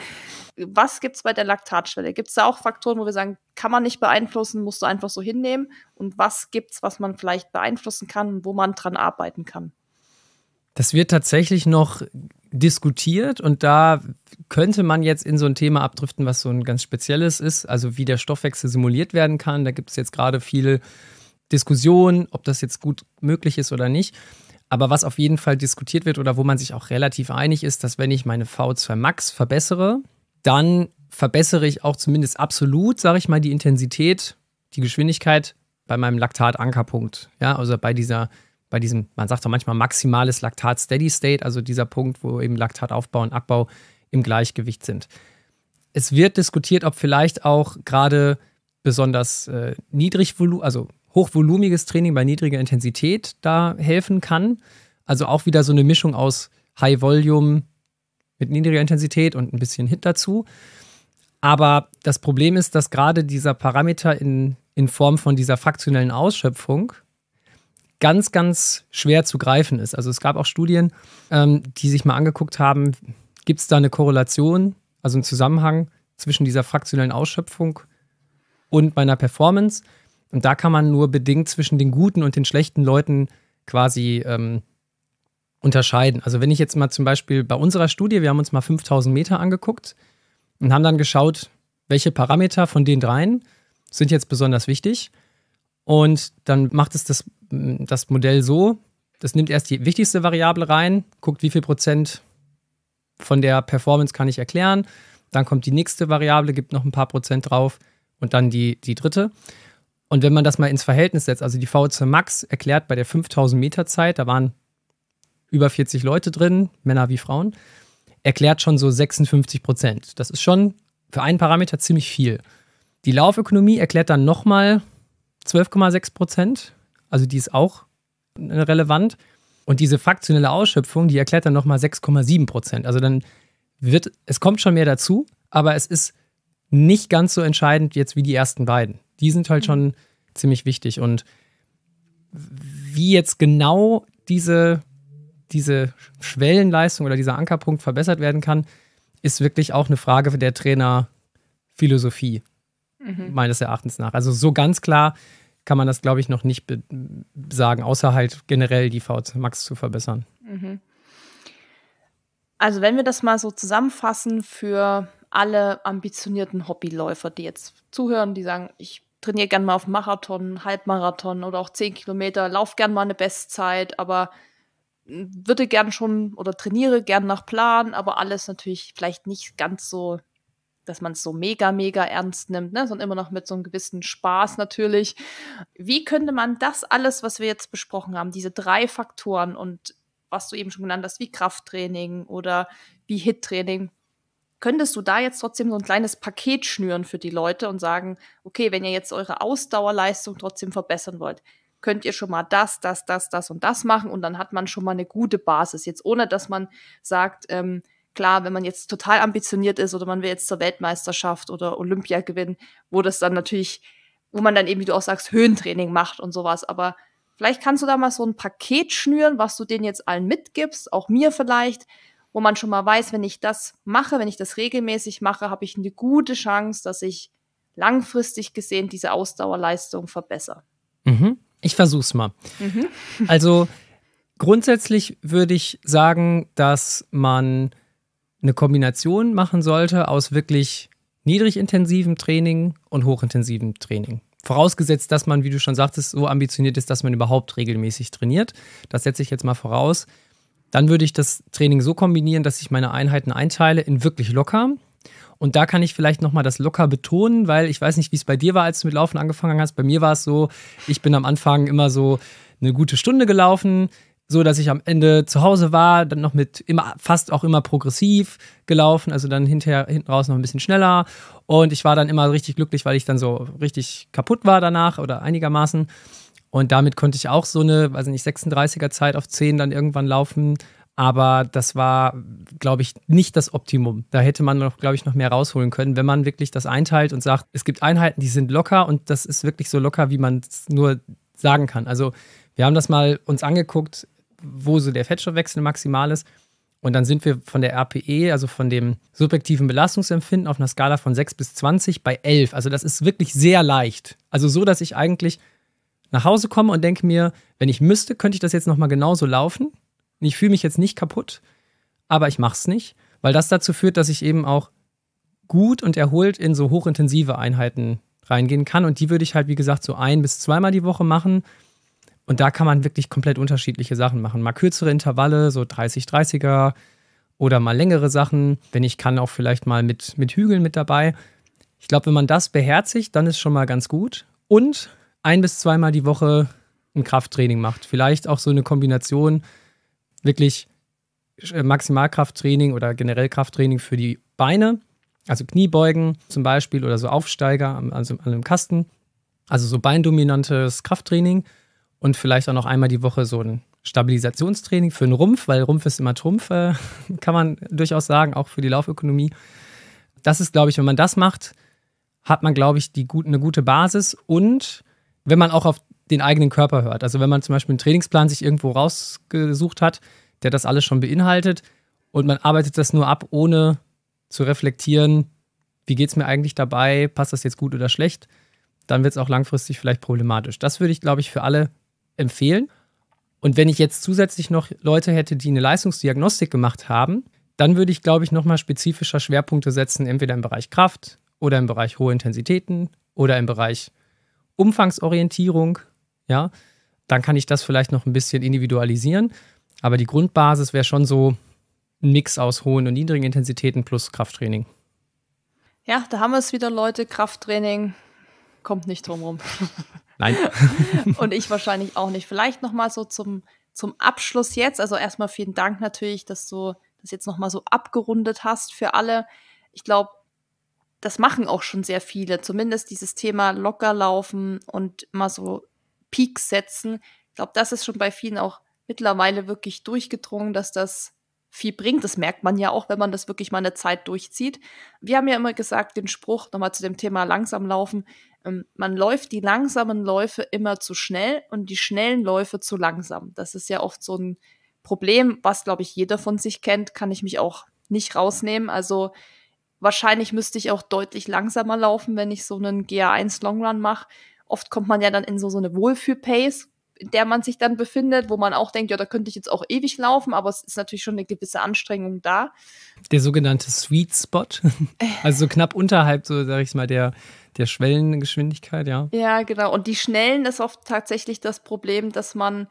Was gibt es bei der Laktatschwelle? Gibt es da auch Faktoren, wo wir sagen, kann man nicht beeinflussen, musst du einfach so hinnehmen? Und was gibt es, was man vielleicht beeinflussen kann, wo man dran arbeiten kann? Das wird tatsächlich noch diskutiert und da könnte man jetzt in so ein Thema abdriften, was so ein ganz spezielles ist, also wie der Stoffwechsel simuliert werden kann. Da gibt es jetzt gerade viele Diskussionen, ob das jetzt gut möglich ist oder nicht. Aber was auf jeden Fall diskutiert wird oder wo man sich auch relativ einig ist, dass wenn ich meine V2 Max verbessere, dann verbessere ich auch zumindest absolut, sage ich mal, die Intensität, die Geschwindigkeit bei meinem Laktatankerpunkt. Ja, also bei dieser bei diesem, man sagt doch manchmal maximales Laktat Steady State, also dieser Punkt, wo eben Laktataufbau und Abbau im Gleichgewicht sind. Es wird diskutiert, ob vielleicht auch gerade besonders äh, niedrig, also hochvolumiges Training bei niedriger Intensität da helfen kann. Also auch wieder so eine Mischung aus High Volume mit niedriger Intensität und ein bisschen Hit dazu. Aber das Problem ist, dass gerade dieser Parameter in, in Form von dieser fraktionellen Ausschöpfung ganz, ganz schwer zu greifen ist. Also es gab auch Studien, ähm, die sich mal angeguckt haben, gibt es da eine Korrelation, also einen Zusammenhang zwischen dieser fraktionellen Ausschöpfung und meiner Performance. Und da kann man nur bedingt zwischen den guten und den schlechten Leuten quasi ähm, unterscheiden. Also wenn ich jetzt mal zum Beispiel bei unserer Studie, wir haben uns mal 5000 Meter angeguckt und haben dann geschaut, welche Parameter von den dreien sind jetzt besonders wichtig. Und dann macht es das, mm, das Modell so, das nimmt erst die wichtigste Variable rein, guckt, wie viel Prozent von der Performance kann ich erklären. Dann kommt die nächste Variable, gibt noch ein paar Prozent drauf und dann die, die dritte. Und wenn man das mal ins Verhältnis setzt, also die VOC Max erklärt bei der 5000 Meter Zeit, da waren über 40 Leute drin, Männer wie Frauen, erklärt schon so 56 Prozent. Das ist schon für einen Parameter ziemlich viel. Die Laufökonomie erklärt dann nochmal 12,6 Prozent. Also die ist auch äh, relevant. Und diese faktionelle Ausschöpfung, die erklärt dann nochmal 6,7 Prozent. Also dann wird, es kommt schon mehr dazu, aber es ist nicht ganz so entscheidend jetzt wie die ersten beiden. Die sind halt schon ziemlich wichtig. Und wie jetzt genau diese, diese Schwellenleistung oder dieser Ankerpunkt verbessert werden kann, ist wirklich auch eine Frage der Trainerphilosophie mhm. meines Erachtens nach. Also so ganz klar kann man das, glaube ich, noch nicht sagen, außer halt generell die VO2max zu verbessern. Mhm. Also wenn wir das mal so zusammenfassen für alle ambitionierten Hobbyläufer, die jetzt zuhören, die sagen, ich trainiere gerne mal auf Marathon, Halbmarathon oder auch 10 Kilometer, laufe gerne mal eine Bestzeit, aber würde gern schon oder trainiere gern nach Plan, aber alles natürlich vielleicht nicht ganz so dass man es so mega, mega ernst nimmt, ne? sondern immer noch mit so einem gewissen Spaß natürlich. Wie könnte man das alles, was wir jetzt besprochen haben, diese drei Faktoren und was du eben schon genannt hast, wie Krafttraining oder wie Hit-Training, könntest du da jetzt trotzdem so ein kleines Paket schnüren für die Leute und sagen, okay, wenn ihr jetzt eure Ausdauerleistung trotzdem verbessern wollt, könnt ihr schon mal das, das, das, das und das machen und dann hat man schon mal eine gute Basis. Jetzt ohne, dass man sagt, ähm, Klar, wenn man jetzt total ambitioniert ist oder man will jetzt zur Weltmeisterschaft oder Olympia gewinnen, wo das dann natürlich, wo man dann eben, wie du auch sagst, Höhentraining macht und sowas. Aber vielleicht kannst du da mal so ein Paket schnüren, was du denen jetzt allen mitgibst, auch mir vielleicht, wo man schon mal weiß, wenn ich das mache, wenn ich das regelmäßig mache, habe ich eine gute Chance, dass ich langfristig gesehen diese Ausdauerleistung verbessere. Mhm. Ich versuch's mal. Mhm. also grundsätzlich würde ich sagen, dass man eine Kombination machen sollte aus wirklich niedrigintensivem Training und hochintensivem Training. Vorausgesetzt, dass man, wie du schon sagtest, so ambitioniert ist, dass man überhaupt regelmäßig trainiert. Das setze ich jetzt mal voraus. Dann würde ich das Training so kombinieren, dass ich meine Einheiten einteile in wirklich locker. Und da kann ich vielleicht nochmal das locker betonen, weil ich weiß nicht, wie es bei dir war, als du mit Laufen angefangen hast. Bei mir war es so, ich bin am Anfang immer so eine gute Stunde gelaufen, so dass ich am Ende zu Hause war, dann noch mit immer fast auch immer progressiv gelaufen, also dann hinterher hinten raus noch ein bisschen schneller und ich war dann immer richtig glücklich, weil ich dann so richtig kaputt war danach oder einigermaßen und damit konnte ich auch so eine, weiß nicht 36er Zeit auf 10 dann irgendwann laufen, aber das war glaube ich nicht das Optimum. Da hätte man noch glaube ich noch mehr rausholen können, wenn man wirklich das einteilt und sagt, es gibt Einheiten, die sind locker und das ist wirklich so locker, wie man es nur sagen kann. Also wir haben das mal uns angeguckt wo so der Fettstoffwechsel maximal ist. Und dann sind wir von der RPE, also von dem subjektiven Belastungsempfinden, auf einer Skala von 6 bis 20 bei 11. Also das ist wirklich sehr leicht. Also so, dass ich eigentlich nach Hause komme und denke mir, wenn ich müsste, könnte ich das jetzt nochmal genauso laufen. ich fühle mich jetzt nicht kaputt, aber ich mache es nicht, weil das dazu führt, dass ich eben auch gut und erholt in so hochintensive Einheiten reingehen kann. Und die würde ich halt, wie gesagt, so ein bis zweimal die Woche machen. Und da kann man wirklich komplett unterschiedliche Sachen machen. Mal kürzere Intervalle, so 30-30er oder mal längere Sachen. Wenn ich kann, auch vielleicht mal mit, mit Hügeln mit dabei. Ich glaube, wenn man das beherzigt, dann ist schon mal ganz gut. Und ein bis zweimal die Woche ein Krafttraining macht. Vielleicht auch so eine Kombination, wirklich äh, Maximalkrafttraining oder generell Krafttraining für die Beine, also Kniebeugen zum Beispiel oder so Aufsteiger an, also an einem Kasten. Also so beindominantes Krafttraining und vielleicht auch noch einmal die Woche so ein Stabilisationstraining für den Rumpf, weil Rumpf ist immer Trumpf, äh, kann man durchaus sagen, auch für die Laufökonomie. Das ist, glaube ich, wenn man das macht, hat man, glaube ich, die gut, eine gute Basis und wenn man auch auf den eigenen Körper hört. Also wenn man zum Beispiel einen Trainingsplan sich irgendwo rausgesucht hat, der das alles schon beinhaltet und man arbeitet das nur ab, ohne zu reflektieren, wie geht es mir eigentlich dabei, passt das jetzt gut oder schlecht, dann wird es auch langfristig vielleicht problematisch. Das würde ich, glaube ich, für alle empfehlen. Und wenn ich jetzt zusätzlich noch Leute hätte, die eine Leistungsdiagnostik gemacht haben, dann würde ich, glaube ich, nochmal spezifischer Schwerpunkte setzen, entweder im Bereich Kraft oder im Bereich hohe Intensitäten oder im Bereich Umfangsorientierung. Ja, dann kann ich das vielleicht noch ein bisschen individualisieren. Aber die Grundbasis wäre schon so ein Mix aus hohen und niedrigen Intensitäten plus Krafttraining. Ja, da haben wir es wieder, Leute. Krafttraining kommt nicht drum rum. Nein. und ich wahrscheinlich auch nicht. Vielleicht nochmal so zum, zum Abschluss jetzt. Also erstmal vielen Dank natürlich, dass du das jetzt nochmal so abgerundet hast für alle. Ich glaube, das machen auch schon sehr viele. Zumindest dieses Thema locker laufen und mal so Peaks setzen. Ich glaube, das ist schon bei vielen auch mittlerweile wirklich durchgedrungen, dass das viel bringt. Das merkt man ja auch, wenn man das wirklich mal eine Zeit durchzieht. Wir haben ja immer gesagt, den Spruch nochmal zu dem Thema langsam laufen. Ähm, man läuft die langsamen Läufe immer zu schnell und die schnellen Läufe zu langsam. Das ist ja oft so ein Problem, was, glaube ich, jeder von sich kennt, kann ich mich auch nicht rausnehmen. Also wahrscheinlich müsste ich auch deutlich langsamer laufen, wenn ich so einen GA1 Long Run mache. Oft kommt man ja dann in so, so eine Wohlfühl-Pace, in der man sich dann befindet, wo man auch denkt, ja, da könnte ich jetzt auch ewig laufen, aber es ist natürlich schon eine gewisse Anstrengung da. Der sogenannte Sweet Spot, also knapp unterhalb, so sage ich mal, der, der Schwellengeschwindigkeit, ja. Ja, genau. Und die Schnellen ist oft tatsächlich das Problem, dass man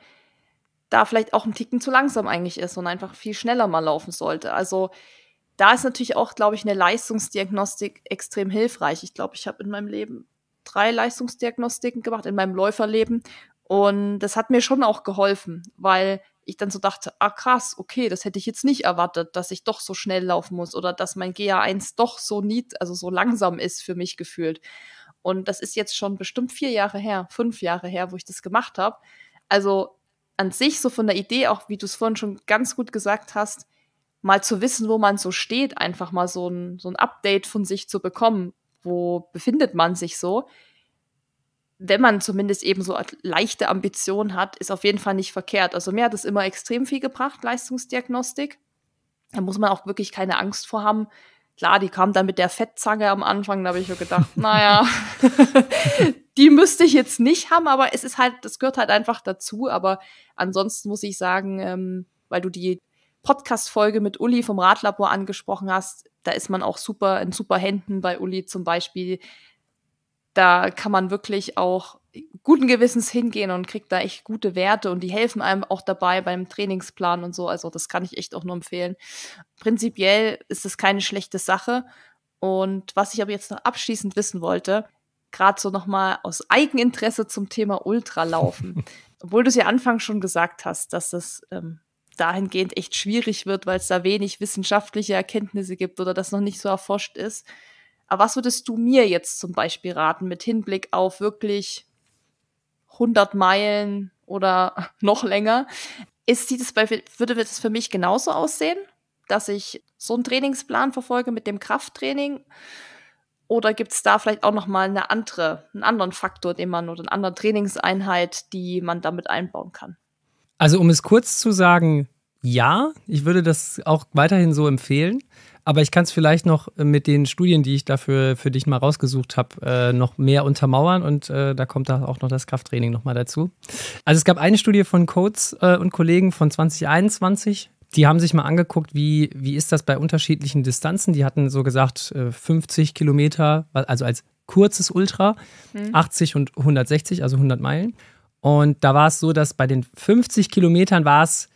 da vielleicht auch einen Ticken zu langsam eigentlich ist und einfach viel schneller mal laufen sollte. Also da ist natürlich auch, glaube ich, eine Leistungsdiagnostik extrem hilfreich. Ich glaube, ich habe in meinem Leben drei Leistungsdiagnostiken gemacht in meinem Läuferleben und das hat mir schon auch geholfen, weil ich dann so dachte, ah krass, okay, das hätte ich jetzt nicht erwartet, dass ich doch so schnell laufen muss oder dass mein GA1 doch so nied, also so langsam ist für mich gefühlt. Und das ist jetzt schon bestimmt vier Jahre her, fünf Jahre her, wo ich das gemacht habe. Also an sich so von der Idee, auch wie du es vorhin schon ganz gut gesagt hast, mal zu wissen, wo man so steht, einfach mal so ein, so ein Update von sich zu bekommen, wo befindet man sich so, wenn man zumindest eben so leichte Ambitionen hat, ist auf jeden Fall nicht verkehrt. Also mir hat es immer extrem viel gebracht, Leistungsdiagnostik. Da muss man auch wirklich keine Angst vor haben. Klar, die kam dann mit der Fettzange am Anfang, da habe ich mir gedacht, naja, die müsste ich jetzt nicht haben, aber es ist halt, das gehört halt einfach dazu. Aber ansonsten muss ich sagen, ähm, weil du die Podcast-Folge mit Uli vom Radlabor angesprochen hast, da ist man auch super in super Händen bei Uli zum Beispiel da kann man wirklich auch guten Gewissens hingehen und kriegt da echt gute Werte und die helfen einem auch dabei beim Trainingsplan und so. Also das kann ich echt auch nur empfehlen. Prinzipiell ist das keine schlechte Sache. Und was ich aber jetzt noch abschließend wissen wollte, gerade so nochmal aus Eigeninteresse zum Thema Ultralaufen. Obwohl du es ja anfangs schon gesagt hast, dass das ähm, dahingehend echt schwierig wird, weil es da wenig wissenschaftliche Erkenntnisse gibt oder das noch nicht so erforscht ist. Aber was würdest du mir jetzt zum Beispiel raten mit Hinblick auf wirklich 100 Meilen oder noch länger? Ist, sieht es würde das für mich genauso aussehen, dass ich so einen Trainingsplan verfolge mit dem Krafttraining? Oder gibt es da vielleicht auch nochmal eine andere, einen anderen Faktor, den man oder eine andere Trainingseinheit, die man damit einbauen kann? Also um es kurz zu sagen, ja, ich würde das auch weiterhin so empfehlen. Aber ich kann es vielleicht noch mit den Studien, die ich dafür für dich mal rausgesucht habe, äh, noch mehr untermauern und äh, da kommt da auch noch das Krafttraining nochmal dazu. Also es gab eine Studie von Coates äh, und Kollegen von 2021. Die haben sich mal angeguckt, wie, wie ist das bei unterschiedlichen Distanzen. Die hatten so gesagt 50 äh, Kilometer, also als kurzes Ultra, mhm. 80 und 160, also 100 Meilen. Und da war es so, dass bei den 50 Kilometern war es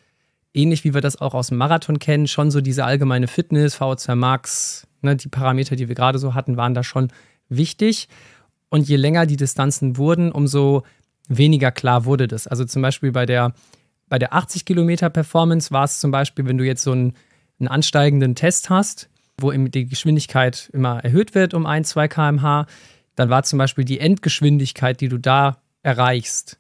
ähnlich wie wir das auch aus dem Marathon kennen, schon so diese allgemeine Fitness, VO2 Max, ne, die Parameter, die wir gerade so hatten, waren da schon wichtig. Und je länger die Distanzen wurden, umso weniger klar wurde das. Also zum Beispiel bei der, bei der 80 Kilometer Performance war es zum Beispiel, wenn du jetzt so einen, einen ansteigenden Test hast, wo die Geschwindigkeit immer erhöht wird um 1, 2 km/h, dann war zum Beispiel die Endgeschwindigkeit, die du da erreichst,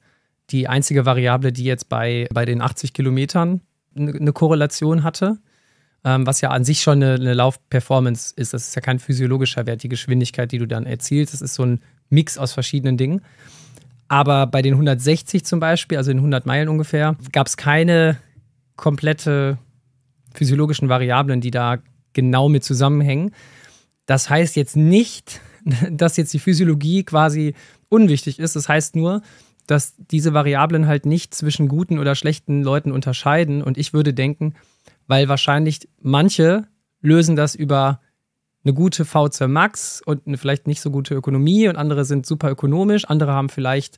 die einzige Variable, die jetzt bei, bei den 80 Kilometern eine ne Korrelation hatte, ähm, was ja an sich schon eine, eine Laufperformance ist. Das ist ja kein physiologischer Wert, die Geschwindigkeit, die du dann erzielst. Das ist so ein Mix aus verschiedenen Dingen. Aber bei den 160 zum Beispiel, also in 100 Meilen ungefähr, gab es keine komplette physiologischen Variablen, die da genau mit zusammenhängen. Das heißt jetzt nicht, dass jetzt die Physiologie quasi unwichtig ist. Das heißt nur, dass diese Variablen halt nicht zwischen guten oder schlechten Leuten unterscheiden. Und ich würde denken, weil wahrscheinlich manche lösen das über eine gute V2 Max und eine vielleicht nicht so gute Ökonomie und andere sind super ökonomisch, andere haben vielleicht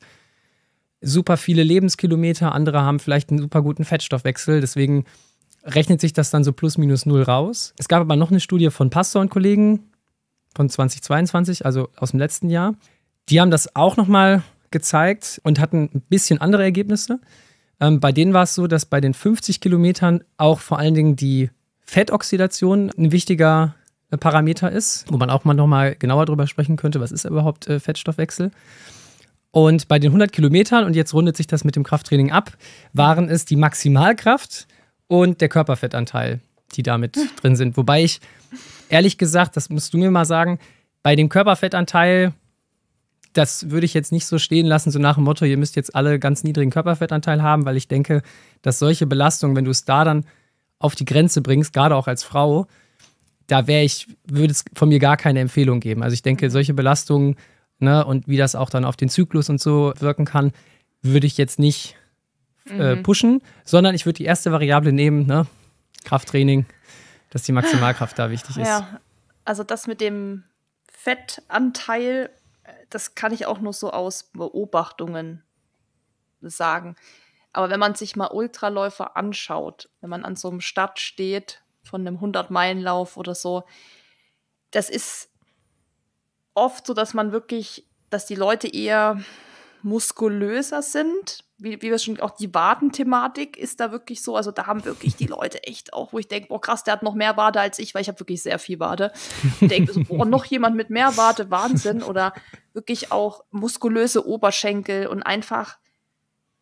super viele Lebenskilometer, andere haben vielleicht einen super guten Fettstoffwechsel, deswegen rechnet sich das dann so plus minus null raus. Es gab aber noch eine Studie von Pastor und Kollegen von 2022, also aus dem letzten Jahr. Die haben das auch nochmal gezeigt und hatten ein bisschen andere Ergebnisse. Ähm, bei denen war es so, dass bei den 50 Kilometern auch vor allen Dingen die Fettoxidation ein wichtiger äh, Parameter ist, wo man auch mal nochmal genauer drüber sprechen könnte, was ist überhaupt äh, Fettstoffwechsel. Und bei den 100 Kilometern, und jetzt rundet sich das mit dem Krafttraining ab, waren es die Maximalkraft und der Körperfettanteil, die damit hm. drin sind. Wobei ich, ehrlich gesagt, das musst du mir mal sagen, bei dem Körperfettanteil das würde ich jetzt nicht so stehen lassen, so nach dem Motto, ihr müsst jetzt alle ganz niedrigen Körperfettanteil haben, weil ich denke, dass solche Belastungen, wenn du es da dann auf die Grenze bringst, gerade auch als Frau, da wäre ich, würde es von mir gar keine Empfehlung geben. Also ich denke, mhm. solche Belastungen ne, und wie das auch dann auf den Zyklus und so wirken kann, würde ich jetzt nicht äh, mhm. pushen, sondern ich würde die erste Variable nehmen, ne, Krafttraining, dass die Maximalkraft da wichtig ist. Ja, also das mit dem Fettanteil das kann ich auch nur so aus Beobachtungen sagen. Aber wenn man sich mal Ultraläufer anschaut, wenn man an so einem Start steht von einem 100-Meilen-Lauf oder so, das ist oft so, dass man wirklich, dass die Leute eher muskulöser sind wie, wie wir schon, auch die Wadenthematik ist da wirklich so, also da haben wirklich die Leute echt auch, wo ich denke, boah krass, der hat noch mehr Wade als ich, weil ich habe wirklich sehr viel Wade. Ich denke so, boah, noch jemand mit mehr Wade, Wahnsinn. Oder wirklich auch muskulöse Oberschenkel und einfach,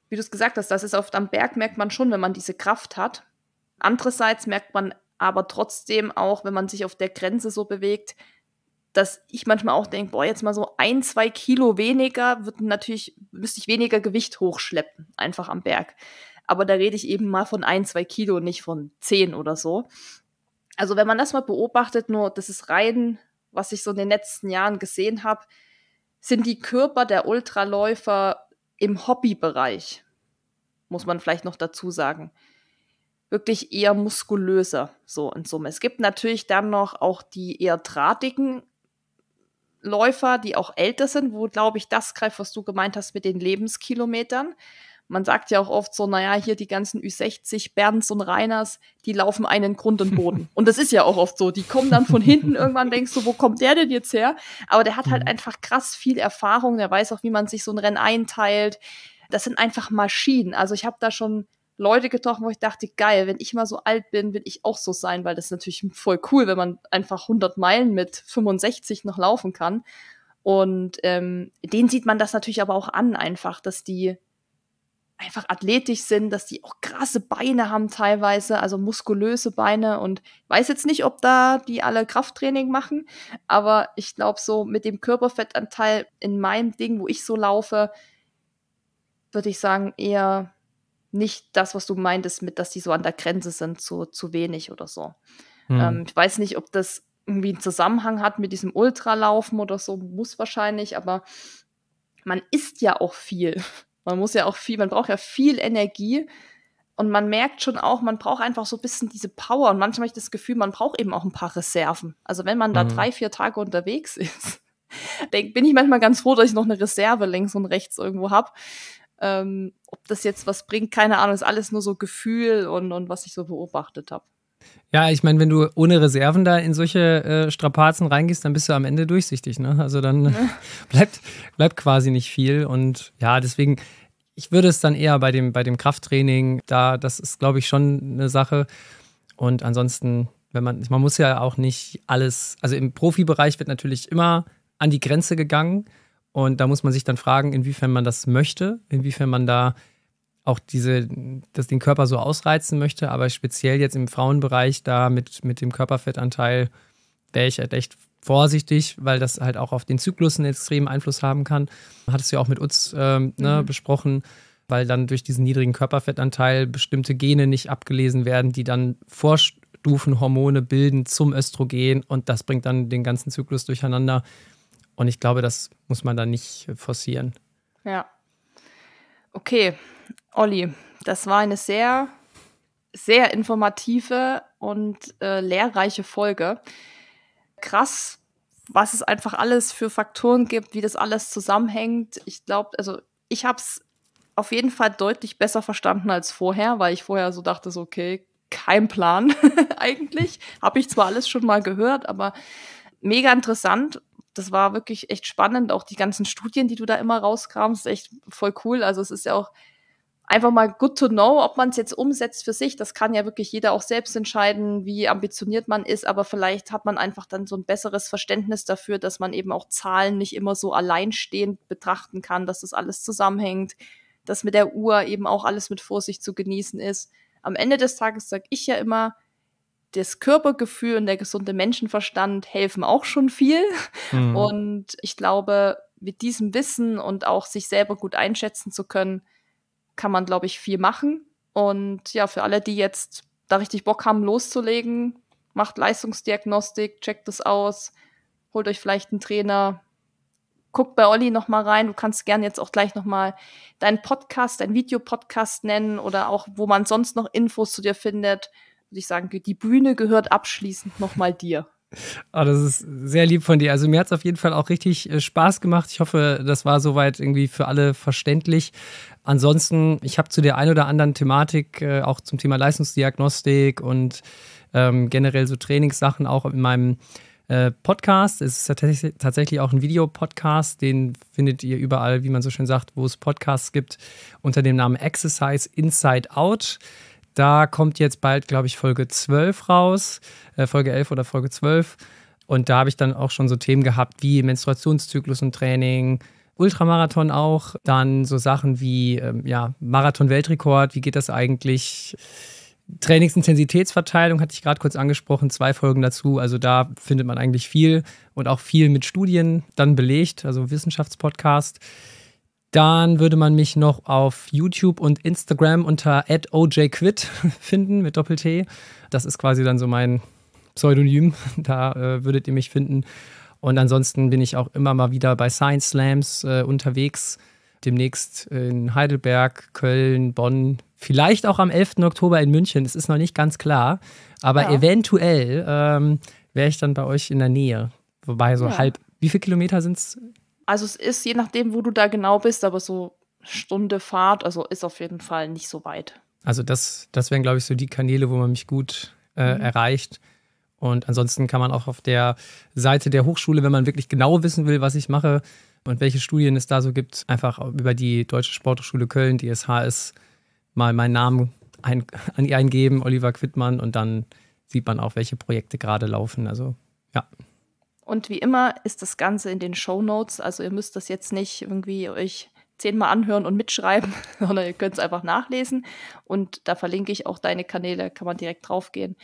wie du es gesagt hast, das ist oft am Berg, merkt man schon, wenn man diese Kraft hat. Andererseits merkt man aber trotzdem auch, wenn man sich auf der Grenze so bewegt, dass ich manchmal auch denke, boah, jetzt mal so ein, zwei Kilo weniger, wird natürlich, müsste ich weniger Gewicht hochschleppen, einfach am Berg. Aber da rede ich eben mal von ein, zwei Kilo, nicht von zehn oder so. Also wenn man das mal beobachtet, nur das ist rein, was ich so in den letzten Jahren gesehen habe, sind die Körper der Ultraläufer im Hobbybereich, muss man vielleicht noch dazu sagen, wirklich eher muskulöser so in Summe. Es gibt natürlich dann noch auch die eher drahtigen Läufer, die auch älter sind, wo, glaube ich, das greift, was du gemeint hast mit den Lebenskilometern. Man sagt ja auch oft so, naja, hier die ganzen Ü60, Bernds und Reiners, die laufen einen Grund und Boden. Und das ist ja auch oft so. Die kommen dann von hinten irgendwann, denkst du, wo kommt der denn jetzt her? Aber der hat halt mhm. einfach krass viel Erfahrung. Der weiß auch, wie man sich so ein Rennen einteilt. Das sind einfach Maschinen. Also ich habe da schon Leute getroffen, wo ich dachte, geil, wenn ich mal so alt bin, will ich auch so sein, weil das ist natürlich voll cool, wenn man einfach 100 Meilen mit 65 noch laufen kann. Und ähm, denen sieht man das natürlich aber auch an, einfach, dass die einfach athletisch sind, dass die auch krasse Beine haben teilweise, also muskulöse Beine. Und ich weiß jetzt nicht, ob da die alle Krafttraining machen, aber ich glaube, so mit dem Körperfettanteil in meinem Ding, wo ich so laufe, würde ich sagen, eher nicht das, was du meintest, mit, dass die so an der Grenze sind, zu, zu wenig oder so. Ähm, hm. Ähm, ich weiß nicht, ob das irgendwie einen Zusammenhang hat mit diesem Ultralaufen oder so, muss wahrscheinlich, aber man isst ja auch viel. Man muss ja auch viel, man braucht ja viel Energie, und man merkt schon auch, man braucht einfach so ein bisschen diese Power. Und manchmal habe ich das Gefühl, man braucht eben auch ein paar Reserven. Also wenn man da mhm. drei, vier Tage unterwegs ist, bin ich manchmal ganz froh, dass ich noch eine Reserve links und rechts irgendwo habe, ähm, ob das jetzt was bringt, keine Ahnung, ist alles nur so Gefühl und, und was ich so beobachtet habe. Ja, ich meine, wenn du ohne Reserven da in solche äh, Strapazen reingehst, dann bist du am Ende durchsichtig. Ne? Also dann bleibt, bleibt quasi nicht viel. Und ja, deswegen, ich würde es dann eher bei dem, bei dem Krafttraining, da, das ist, glaube ich, schon eine Sache. Und ansonsten, wenn man, man muss ja auch nicht alles, also im Profibereich wird natürlich immer an die Grenze gegangen. Und da muss man sich dann fragen, inwiefern man das möchte, inwiefern man da auch diese, dass den Körper so ausreizen möchte, aber speziell jetzt im Frauenbereich da mit, mit dem Körperfettanteil wäre ich halt echt vorsichtig, weil das halt auch auf den Zyklus einen extremen Einfluss haben kann. Hattest du ja auch mit uns ähm, ne, mhm. besprochen, weil dann durch diesen niedrigen Körperfettanteil bestimmte Gene nicht abgelesen werden, die dann Vorstufenhormone bilden zum Östrogen und das bringt dann den ganzen Zyklus durcheinander. Und ich glaube, das muss man da nicht forcieren. Ja. Okay, Olli, das war eine sehr, sehr informative und äh, lehrreiche Folge. Krass, was es einfach alles für Faktoren gibt, wie das alles zusammenhängt. Ich glaube, also ich habe es auf jeden Fall deutlich besser verstanden als vorher, weil ich vorher so dachte, so, okay, kein Plan eigentlich. Habe ich zwar alles schon mal gehört, aber mega interessant das war wirklich echt spannend. Auch die ganzen Studien, die du da immer rauskramst, echt voll cool. Also es ist ja auch einfach mal good to know, ob man es jetzt umsetzt für sich. Das kann ja wirklich jeder auch selbst entscheiden, wie ambitioniert man ist, aber vielleicht hat man einfach dann so ein besseres Verständnis dafür, dass man eben auch Zahlen nicht immer so alleinstehend betrachten kann, dass das alles zusammenhängt, dass mit der Uhr eben auch alles mit Vorsicht zu genießen ist. Am Ende des Tages sage ich ja immer, das Körpergefühl und der gesunde Menschenverstand helfen auch schon viel. Mhm. Und ich glaube, mit diesem Wissen und auch sich selber gut einschätzen zu können, kann man, glaube ich, viel machen. Und ja, für alle, die jetzt da richtig Bock haben, loszulegen, macht Leistungsdiagnostik, checkt das aus, holt euch vielleicht einen Trainer, guckt bei Olli nochmal rein. Du kannst gern jetzt auch gleich nochmal deinen Podcast, deinen Videopodcast nennen oder auch, wo man sonst noch Infos zu dir findet würde ich sagen, die Bühne gehört abschließend nochmal dir. Oh, das ist sehr lieb von dir. Also mir hat es auf jeden Fall auch richtig äh, Spaß gemacht. Ich hoffe, das war soweit irgendwie für alle verständlich. Ansonsten, ich habe zu der ein oder anderen Thematik, äh, auch zum Thema Leistungsdiagnostik und ähm, generell so Trainingssachen auch in meinem äh, Podcast. Es ist tatsächlich, tatsächlich auch ein Videopodcast. Den findet ihr überall, wie man so schön sagt, wo es Podcasts gibt, unter dem Namen Exercise Inside Out. Da kommt jetzt bald, glaube ich, Folge 12 raus, äh, Folge 11 oder Folge 12. Und da habe ich dann auch schon so Themen gehabt wie Menstruationszyklus und Training, Ultramarathon auch, dann so Sachen wie ähm, ja, Marathon-Weltrekord, wie geht das eigentlich? Trainingsintensitätsverteilung hatte ich gerade kurz angesprochen, zwei Folgen dazu. Also da findet man eigentlich viel und auch viel mit Studien dann belegt, also Wissenschaftspodcast. Dann würde man mich noch auf YouTube und Instagram unter @ojquit finden mit Doppel-T. Das ist quasi dann so mein Pseudonym. Da äh, würdet ihr mich finden. Und ansonsten bin ich auch immer mal wieder bei Science Slams äh, unterwegs. Demnächst in Heidelberg, Köln, Bonn, vielleicht auch am 11. Oktober in München. Es ist noch nicht ganz klar. Aber ja. eventuell ähm, wäre ich dann bei euch in der Nähe. Wobei so ja. halb. Wie viele Kilometer sind es also es ist je nachdem, wo du da genau bist, aber so Stunde Fahrt, also ist auf jeden Fall nicht so weit. Also das, das wären, glaube ich, so die Kanäle, wo man mich gut äh, mhm. erreicht. Und ansonsten kann man auch auf der Seite der Hochschule, wenn man wirklich genau wissen will, was ich mache und welche Studien es da so gibt, einfach über die Deutsche Sporthochschule Köln, die SHS, mal meinen Namen ein, eingeben, Oliver Quittmann, und dann sieht man auch, welche Projekte gerade laufen. Also ja. Und wie immer ist das Ganze in den Show Notes. Also ihr müsst das jetzt nicht irgendwie euch zehnmal anhören und mitschreiben, sondern ihr könnt es einfach nachlesen. Und da verlinke ich auch deine Kanäle, kann man direkt draufgehen.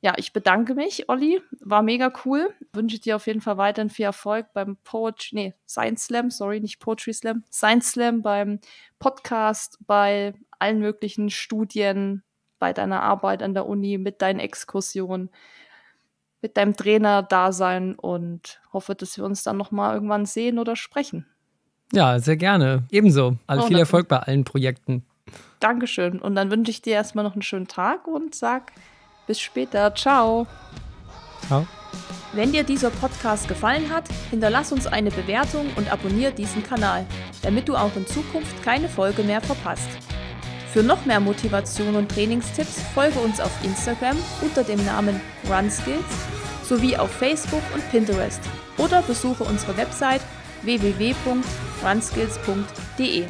Ja, ich bedanke mich, Olli. War mega cool. Wünsche dir auf jeden Fall weiterhin viel Erfolg beim Poetry, nee, Science Slam, sorry, nicht Poetry Slam, Science Slam, beim Podcast, bei allen möglichen Studien, bei deiner Arbeit an der Uni, mit deinen Exkursionen mit deinem Trainer da sein und hoffe, dass wir uns dann nochmal irgendwann sehen oder sprechen. Ja, sehr gerne. Ebenso. Also oh, viel Erfolg bei allen Projekten. Dankeschön. Und dann wünsche ich dir erstmal noch einen schönen Tag und sag bis später. Ciao. Ciao. Wenn dir dieser Podcast gefallen hat, hinterlass uns eine Bewertung und abonniere diesen Kanal, damit du auch in Zukunft keine Folge mehr verpasst. Für noch mehr Motivation und Trainingstipps folge uns auf Instagram unter dem Namen RunSkills sowie auf Facebook und Pinterest oder besuche unsere Website www.runskills.de.